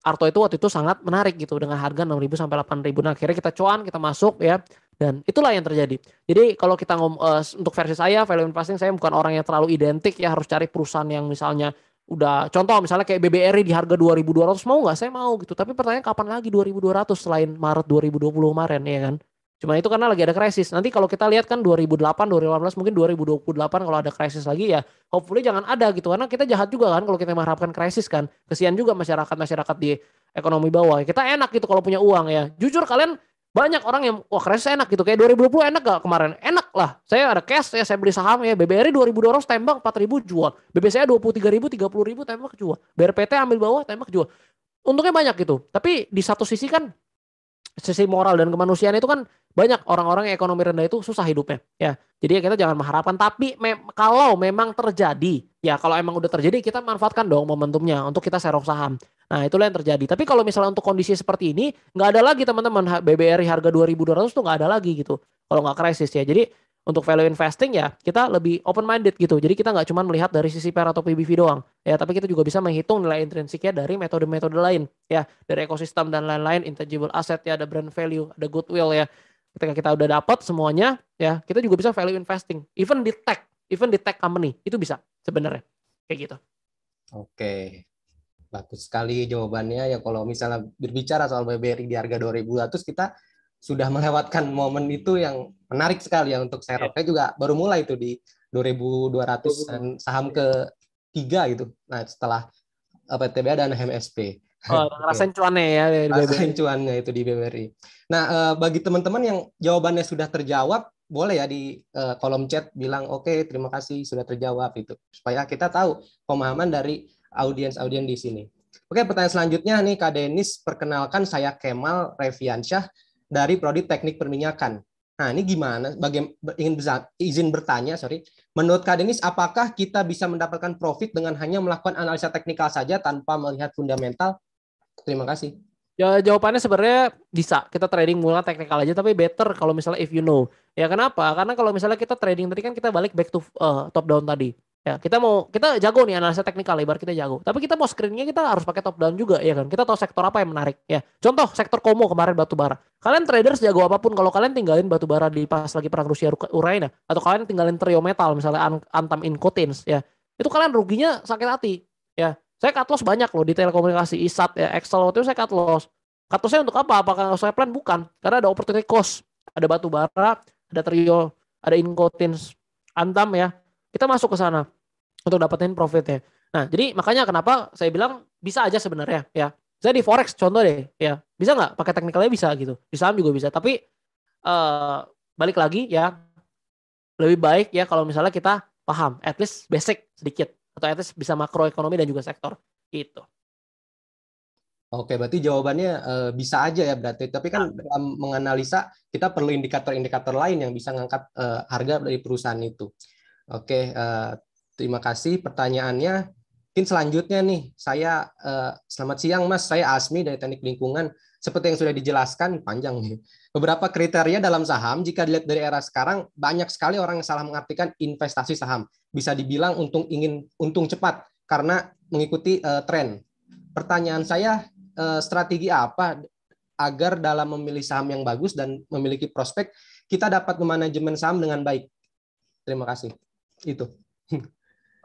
Arto itu waktu itu sangat menarik gitu dengan harga 6.000 sampai 8.000. Nah, akhirnya kita cuan, kita masuk ya dan itulah yang terjadi. Jadi kalau kita ngom uh, untuk versi saya value investing saya bukan orang yang terlalu identik ya harus cari perusahaan yang misalnya udah contoh misalnya kayak BBRI di harga 2200 mau nggak? Saya mau gitu. Tapi pertanyaan kapan lagi 2200 selain Maret 2020 kemarin ya kan? Cuma itu karena lagi ada krisis. Nanti kalau kita lihat kan 2008, 2018, mungkin 2028 kalau ada krisis lagi ya hopefully jangan ada gitu. Karena kita jahat juga kan kalau kita mengharapkan krisis kan. Kesian juga masyarakat-masyarakat di ekonomi bawah. Kita enak gitu kalau punya uang ya. Jujur kalian banyak orang yang wah krisis enak gitu kayak 2020 enak gak kemarin enak lah saya ada cash ya saya beli saham ya BBRI 2000 tembak 4000 jual BBCA 23000 30000 tembak jual BRPT ambil bawah tembak jual untungnya banyak gitu tapi di satu sisi kan sisi moral dan kemanusiaan itu kan banyak orang-orang yang ekonomi rendah itu susah hidupnya ya jadi ya kita jangan mengharapkan tapi me kalau memang terjadi ya kalau emang udah terjadi kita manfaatkan dong momentumnya untuk kita serok saham nah itulah yang terjadi tapi kalau misalnya untuk kondisi seperti ini nggak ada lagi teman-teman BBRI harga 2.200 tuh nggak ada lagi gitu kalau nggak krisis ya jadi untuk value investing ya kita lebih open minded gitu. Jadi kita nggak cuma melihat dari sisi per atau PBV doang ya, tapi kita juga bisa menghitung nilai intrinsiknya dari metode-metode lain ya, dari ekosistem dan lain-lain, intangible asset ya, ada brand value, ada goodwill ya. Ketika kita udah dapat semuanya ya, kita juga bisa value investing. Even di tech, even di tech company itu bisa sebenarnya kayak gitu. Oke. Bagus sekali jawabannya ya kalau misalnya berbicara soal BBRI di harga 2.200 kita sudah melewatkan momen itu yang menarik sekali ya untuk saya. Saya juga baru mulai itu di 2.200 iya. dan saham ke tiga gitu. Nah setelah eh, PTBA dan HMSP. Oh, rasain cuannya ya. Rasain cuannya itu di BBRI. Nah, eh, bagi teman-teman yang jawabannya sudah terjawab, boleh ya di eh, kolom chat bilang oke okay, terima kasih sudah terjawab itu supaya kita tahu pemahaman dari audiens-audiens di sini. Oke, pertanyaan selanjutnya nih Kak Denis, perkenalkan saya Kemal Reviansyah dari Prodi Teknik Perminyakan. Nah, ini gimana? Bagaimana ingin bisa izin bertanya, sorry. Menurut Kak Denis, apakah kita bisa mendapatkan profit dengan hanya melakukan analisa teknikal saja tanpa melihat fundamental? Terima kasih. Ya, jawabannya sebenarnya bisa. Kita trading mulai teknikal aja, tapi better kalau misalnya if you know. Ya kenapa? Karena kalau misalnya kita trading tadi kan kita balik back to uh, top down tadi. Ya, kita mau kita jago nih analisa teknikal lebar kita jago. Tapi kita mau screeningnya kita harus pakai top down juga ya kan. Kita tahu sektor apa yang menarik ya. Contoh sektor komo kemarin batu bara. Kalian traders jago apapun kalau kalian tinggalin batu bara di pas lagi perang Rusia Ukraina atau kalian tinggalin trio metal misalnya Antam Incotins ya. Itu kalian ruginya sakit hati ya. Saya cut loss banyak loh di telekomunikasi ISAT ya Excel waktu itu saya cut loss. Cut lossnya untuk apa? Apakah saya plan? Bukan. Karena ada opportunity cost. Ada batu bara, ada trio, ada Incotins, Antam ya. Kita masuk ke sana untuk dapetin profitnya. Nah, jadi makanya kenapa saya bilang bisa aja sebenarnya ya. Saya di forex contoh deh ya. Bisa nggak pakai teknikalnya bisa gitu. Di saham juga bisa, tapi uh, balik lagi ya lebih baik ya kalau misalnya kita paham at least basic sedikit atau at least bisa makroekonomi dan juga sektor gitu. Oke, berarti jawabannya uh, bisa aja ya berarti. Tapi kan nah. dalam menganalisa kita perlu indikator-indikator lain yang bisa ngangkat uh, harga dari perusahaan itu. Oke, uh, Terima kasih pertanyaannya. Mungkin selanjutnya nih, saya eh, selamat siang Mas, saya Asmi dari Teknik Lingkungan. Seperti yang sudah dijelaskan panjang nih. Beberapa kriteria dalam saham jika dilihat dari era sekarang banyak sekali orang yang salah mengartikan investasi saham. Bisa dibilang untung ingin untung cepat karena mengikuti eh, tren. Pertanyaan saya eh, strategi apa agar dalam memilih saham yang bagus dan memiliki prospek kita dapat memanajemen saham dengan baik. Terima kasih. Itu.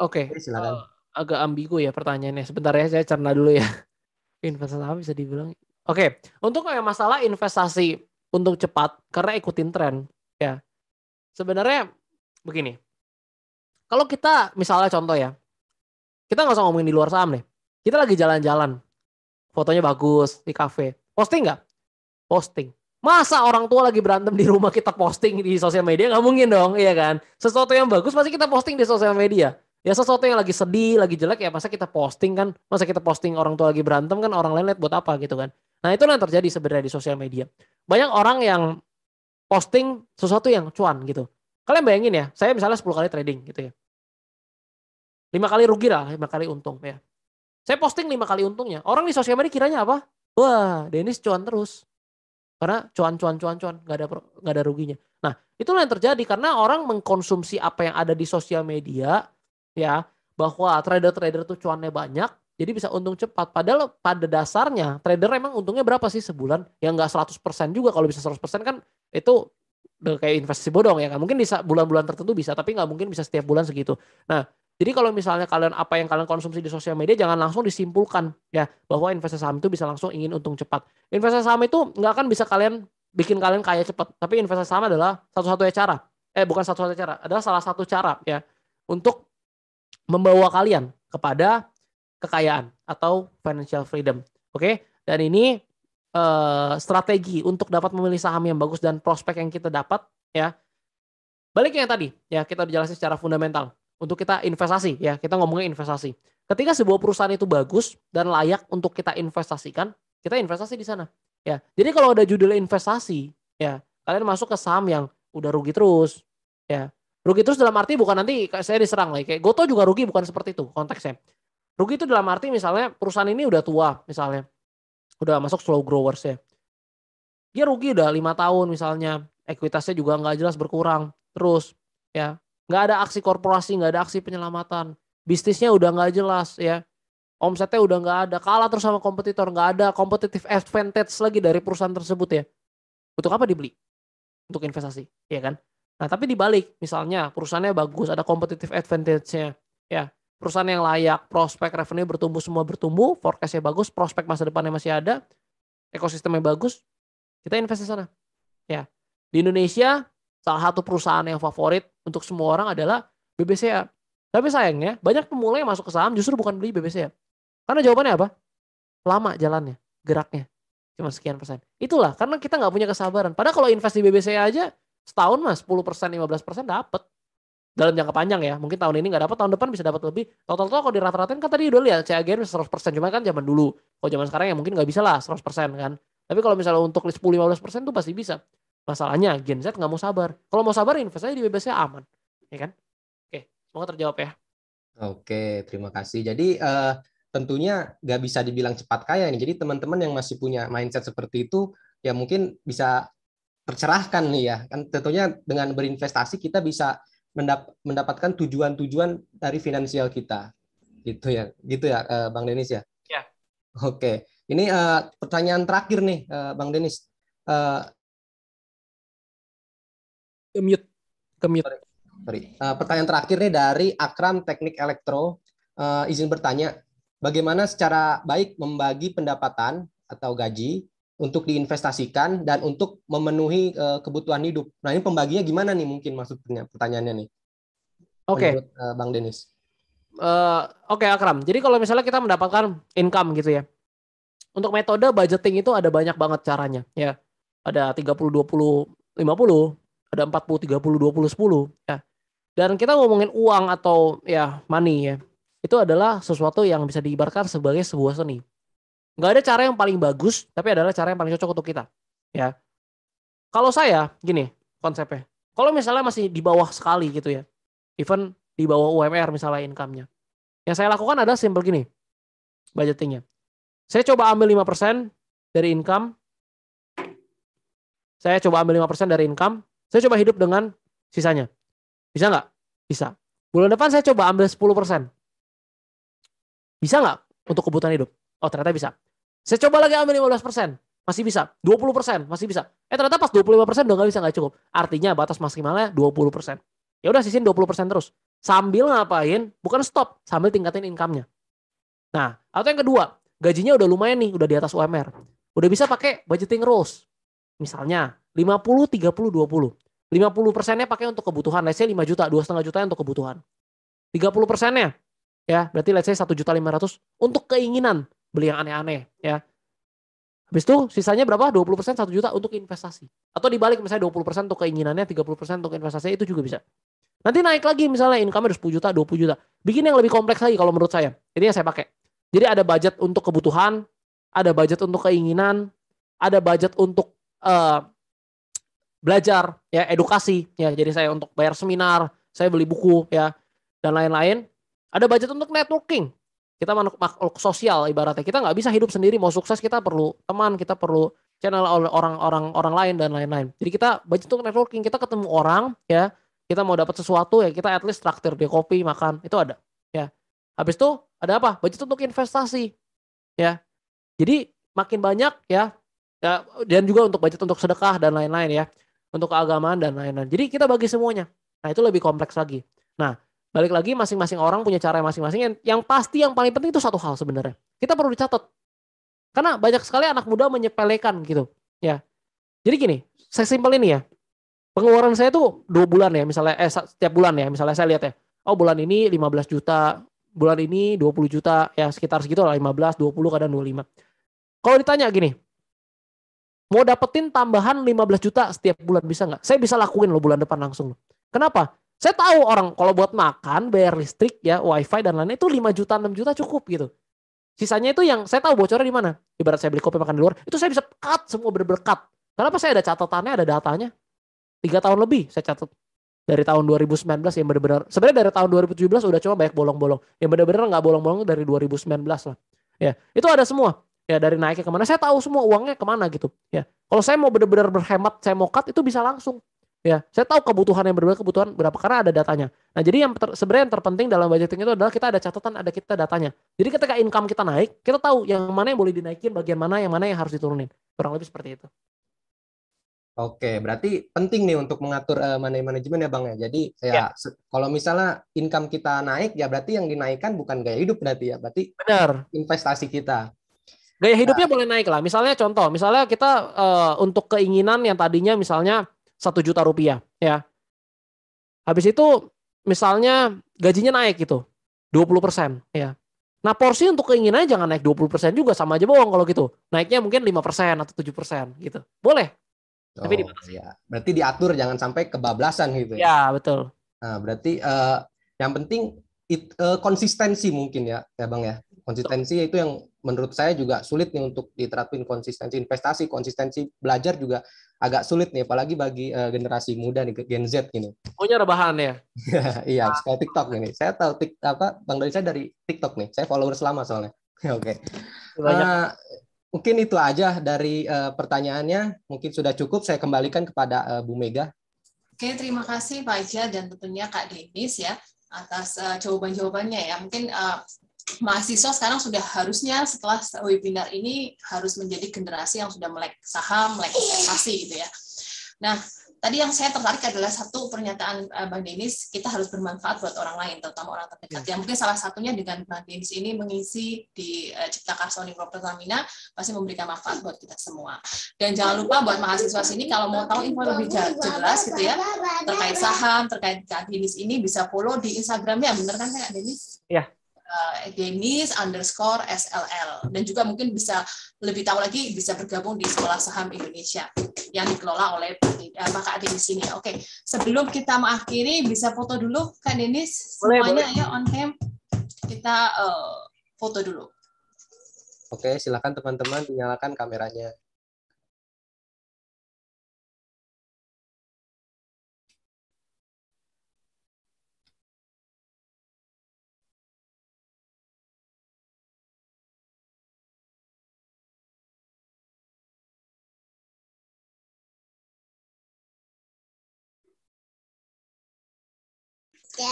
Oke. Okay. Silakan. Uh, agak ambigu ya pertanyaannya. Sebentar ya saya cerna dulu ya. investasi apa bisa dibilang? Oke, okay. untuk yang masalah investasi untuk cepat karena ikutin tren ya. Sebenarnya begini. Kalau kita misalnya contoh ya. Kita nggak usah ngomongin di luar saham nih. Kita lagi jalan-jalan. Fotonya bagus di kafe. Posting nggak? Posting. Masa orang tua lagi berantem di rumah kita posting di sosial media? Nggak mungkin dong, iya kan? Sesuatu yang bagus pasti kita posting di sosial media ya sesuatu yang lagi sedih, lagi jelek ya masa kita posting kan, masa kita posting orang tua lagi berantem kan orang lain lihat buat apa gitu kan. Nah itu yang terjadi sebenarnya di sosial media. Banyak orang yang posting sesuatu yang cuan gitu. Kalian bayangin ya, saya misalnya 10 kali trading gitu ya. 5 kali rugi lah, 5 kali untung ya. Saya posting 5 kali untungnya. Orang di sosial media kiranya apa? Wah, dennis cuan terus. Karena cuan, cuan, cuan, cuan. Gak ada, nggak ada ruginya. Nah, itulah yang terjadi. Karena orang mengkonsumsi apa yang ada di sosial media, ya bahwa trader-trader tuh cuannya banyak jadi bisa untung cepat padahal pada dasarnya trader emang untungnya berapa sih sebulan ya nggak 100% juga kalau bisa 100% kan itu eh, kayak investasi bodong ya kan mungkin bisa bulan-bulan tertentu bisa tapi nggak mungkin bisa setiap bulan segitu nah jadi kalau misalnya kalian apa yang kalian konsumsi di sosial media jangan langsung disimpulkan ya bahwa investasi saham itu bisa langsung ingin untung cepat. Investasi saham itu nggak akan bisa kalian bikin kalian kaya cepat, tapi investasi saham adalah satu-satunya cara. Eh bukan satu-satunya cara, adalah salah satu cara ya untuk membawa kalian kepada kekayaan atau financial freedom. Oke, okay? dan ini uh, strategi untuk dapat memilih saham yang bagus dan prospek yang kita dapat ya. Balik yang tadi ya kita dijelasin secara fundamental untuk kita investasi ya, kita ngomongin investasi. Ketika sebuah perusahaan itu bagus dan layak untuk kita investasikan, kita investasi di sana. Ya. Jadi kalau ada judul investasi, ya, kalian masuk ke saham yang udah rugi terus, ya. Rugi terus dalam arti bukan nanti saya diserang lagi. Kayak Goto juga rugi bukan seperti itu konteksnya. Rugi itu dalam arti misalnya perusahaan ini udah tua misalnya. Udah masuk slow growers ya. Dia rugi udah lima tahun misalnya. Ekuitasnya juga nggak jelas berkurang. Terus ya nggak ada aksi korporasi, nggak ada aksi penyelamatan. Bisnisnya udah nggak jelas ya. Omsetnya udah nggak ada. Kalah terus sama kompetitor. Nggak ada competitive advantage lagi dari perusahaan tersebut ya. Untuk apa dibeli? Untuk investasi, ya kan? Nah, tapi dibalik, misalnya perusahaannya bagus, ada competitive advantage-nya, ya perusahaan yang layak, prospek revenue bertumbuh semua bertumbuh, forecast-nya bagus, prospek masa depannya masih ada, ekosistemnya bagus, kita invest di sana. Ya, di Indonesia salah satu perusahaan yang favorit untuk semua orang adalah BBCA. Tapi sayangnya banyak pemula yang masuk ke saham justru bukan beli BBCA. Karena jawabannya apa? Lama jalannya, geraknya cuma sekian persen. Itulah karena kita nggak punya kesabaran. Padahal kalau invest di BBCA aja setahun mas 10 persen, 15 persen dapat dalam jangka panjang ya. Mungkin tahun ini nggak dapat, tahun depan bisa dapat lebih. Total total kalau dirata-ratain kan tadi udah lihat CAGR 100 persen, cuma kan zaman dulu. Kalau zaman sekarang ya mungkin nggak bisa lah 100 persen kan. Tapi kalau misalnya untuk 10-15 persen tuh pasti bisa. Masalahnya Gen Z nggak mau sabar. Kalau mau sabar investasi di BBC aman, ya kan? Oke, semoga terjawab ya. Oke, terima kasih. Jadi uh, tentunya nggak bisa dibilang cepat kaya ini. Jadi teman-teman yang masih punya mindset seperti itu, ya mungkin bisa tercerahkan nih ya kan tentunya dengan berinvestasi kita bisa mendapatkan tujuan-tujuan dari finansial kita gitu ya gitu ya eh, bang Denis ya ya oke ini eh, pertanyaan terakhir nih eh, bang Denis uh, kemit sorry, pertanyaan terakhir nih dari Akram Teknik Elektro izin bertanya bagaimana secara baik membagi pendapatan atau gaji untuk diinvestasikan dan untuk memenuhi uh, kebutuhan hidup. Nah ini pembaginya gimana nih mungkin maksudnya pertanyaannya nih? Oke, okay. uh, eh, Bang Denis. Uh, Oke okay, Akram. Jadi kalau misalnya kita mendapatkan income gitu ya, untuk metode budgeting itu ada banyak banget caranya ya. Ada 30 20 50, ada 40 30 20 10 ya. Dan kita ngomongin uang atau ya money ya. Itu adalah sesuatu yang bisa diibaratkan sebagai sebuah seni nggak ada cara yang paling bagus, tapi adalah cara yang paling cocok untuk kita. Ya. Kalau saya gini konsepnya. Kalau misalnya masih di bawah sekali gitu ya. Even di bawah UMR misalnya income-nya. Yang saya lakukan adalah simple gini. Budgetingnya. Saya coba ambil 5% dari income. Saya coba ambil 5% dari income. Saya coba hidup dengan sisanya. Bisa nggak? Bisa. Bulan depan saya coba ambil 10%. Bisa nggak untuk kebutuhan hidup? Oh ternyata bisa. Saya coba lagi ambil 15%, masih bisa. 20%, masih bisa. Eh ternyata pas 25% udah nggak bisa, nggak cukup. Artinya batas maksimalnya 20%. Ya udah sisin 20% terus. Sambil ngapain? Bukan stop, sambil tingkatin income-nya. Nah, atau yang kedua, gajinya udah lumayan nih, udah di atas UMR. Udah bisa pakai budgeting rules. Misalnya 50 30 20. 50 persennya pakai untuk kebutuhan, let's say 5 juta, 2,5 juta untuk kebutuhan. 30 persennya, ya berarti let's say 1 juta 500 untuk keinginan beli yang aneh-aneh ya. Habis itu sisanya berapa? 20% 1 juta untuk investasi. Atau dibalik misalnya 20% untuk keinginannya, 30% untuk investasi itu juga bisa. Nanti naik lagi misalnya income-nya 10 juta, 20 juta. Bikin yang lebih kompleks lagi kalau menurut saya. Ini yang saya pakai. Jadi ada budget untuk kebutuhan, ada budget untuk keinginan, ada budget untuk uh, belajar, ya edukasi, ya. Jadi saya untuk bayar seminar, saya beli buku, ya dan lain-lain. Ada budget untuk networking, kita makhluk sosial ibaratnya. Kita nggak bisa hidup sendiri. Mau sukses kita perlu teman, kita perlu channel orang-orang orang lain dan lain-lain. Jadi kita budget untuk networking, kita ketemu orang ya, kita mau dapat sesuatu ya kita at least traktir dia kopi, makan, itu ada ya. Habis itu ada apa? Budget untuk investasi ya. Jadi makin banyak ya, ya dan juga untuk budget untuk sedekah dan lain-lain ya, untuk keagamaan dan lain-lain. Jadi kita bagi semuanya. Nah, itu lebih kompleks lagi. Nah, balik lagi masing-masing orang punya cara masing-masing yang, yang pasti yang paling penting itu satu hal sebenarnya kita perlu dicatat karena banyak sekali anak muda menyepelekan gitu ya jadi gini saya simpel ini ya pengeluaran saya tuh dua bulan ya misalnya eh setiap bulan ya misalnya saya lihat ya oh bulan ini 15 juta bulan ini 20 juta ya sekitar segitu lah 15 20 kadang 25 kalau ditanya gini mau dapetin tambahan 15 juta setiap bulan bisa nggak saya bisa lakuin loh bulan depan langsung kenapa saya tahu orang kalau buat makan, bayar listrik ya, wifi dan lain-lain itu 5 juta, 6 juta cukup gitu. Sisanya itu yang saya tahu bocornya di mana. Ibarat saya beli kopi makan di luar, itu saya bisa cut semua cut. Kenapa saya ada catatannya, ada datanya. Tiga tahun lebih saya catat dari tahun 2019 yang benar-benar sebenarnya dari tahun 2017 udah cuma banyak bolong-bolong. Yang benar-benar nggak bolong-bolong dari 2019 lah. Ya, itu ada semua. Ya dari naiknya kemana, saya tahu semua uangnya kemana gitu. Ya, kalau saya mau benar-benar berhemat, saya mau cut itu bisa langsung Ya, saya tahu kebutuhan yang berbeda kebutuhan berapa karena ada datanya. Nah, jadi yang ter, sebenarnya yang terpenting dalam budgeting itu adalah kita ada catatan, ada kita datanya. Jadi ketika income kita naik, kita tahu yang mana yang boleh dinaikin, bagian mana, yang mana yang harus diturunin. Kurang lebih seperti itu. Oke, berarti penting nih untuk mengatur uh, money management ya Bang ya. Jadi ya, ya. kalau misalnya income kita naik ya berarti yang dinaikkan bukan gaya hidup berarti ya, berarti benar investasi kita. Gaya hidupnya nah. boleh naik lah. Misalnya contoh, misalnya kita uh, untuk keinginan yang tadinya misalnya satu juta rupiah ya. Habis itu misalnya gajinya naik gitu 20% ya. Nah porsi untuk keinginannya jangan naik 20% juga sama aja bohong kalau gitu. Naiknya mungkin 5% atau tujuh persen gitu. Boleh. Oh, Tapi dibatasi. Ya. Berarti diatur jangan sampai kebablasan gitu. Ya, iya, betul. Nah, berarti uh, yang penting it, uh, konsistensi mungkin ya, ya Bang ya konsistensi itu yang menurut saya juga sulit nih untuk diterapin konsistensi investasi konsistensi belajar juga agak sulit nih apalagi bagi uh, generasi muda nih Gen Z gini. Punya oh, rebahan ya. iya, ah. TikTok ini. Saya tahu tik, apa Bang dari saya dari TikTok nih. Saya followers lama soalnya. Oke. okay. Uh, eh, mungkin itu aja dari uh, pertanyaannya. Mungkin sudah cukup saya kembalikan kepada uh, Bu Mega. Oke, terima kasih Pak Ija dan tentunya Kak Denis ya atas uh, jawaban-jawabannya ya. Mungkin uh, mahasiswa sekarang sudah harusnya setelah webinar ini harus menjadi generasi yang sudah melek saham, melek investasi gitu ya. Nah, tadi yang saya tertarik adalah satu pernyataan eh, Bang Denis, kita harus bermanfaat buat orang lain, terutama orang terdekat. Ya. Yang mungkin salah satunya dengan Bang Denis ini mengisi di eh, Cipta Karsa Unipro Pertamina pasti memberikan manfaat buat kita semua. Dan jangan lupa buat mahasiswa sini kalau mau tahu info lebih jelas gitu ya terkait saham, terkait Kak Denis ini bisa follow di Instagramnya, bener kan Kak Denis? Iya, Eh, Denis underscore SLL dan juga mungkin bisa lebih tahu lagi bisa bergabung di Sekolah Saham Indonesia yang dikelola oleh Pak eh, Kak Denis ini. Oke, sebelum kita mengakhiri bisa foto dulu Kak Denis semuanya boleh. ya on cam kita uh, foto dulu. Oke, silakan teman-teman dinyalakan kameranya.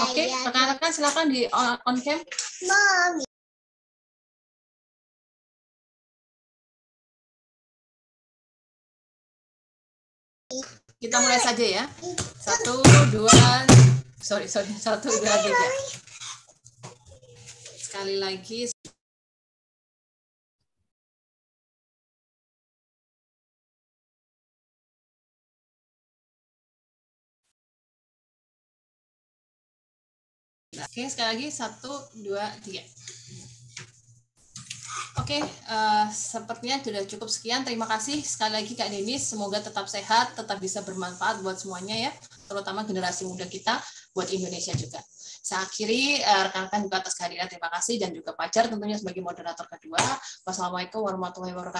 Oke, okay, iya. rekan-rekan silakan di on, on cam. Mami. Kita mulai saja ya. Satu, dua, sorry, sorry, satu, dua, tiga. Sekali lagi. Oke, sekali lagi satu, dua, tiga. Oke, uh, sepertinya sudah cukup sekian. Terima kasih sekali lagi Kak Denis. Semoga tetap sehat, tetap bisa bermanfaat buat semuanya ya, terutama generasi muda kita, buat Indonesia juga. Saya akhiri eh, rekan-rekan juga atas kehadiran terima kasih dan juga pacar tentunya sebagai moderator kedua. Wassalamualaikum warahmatullahi wabarakatuh.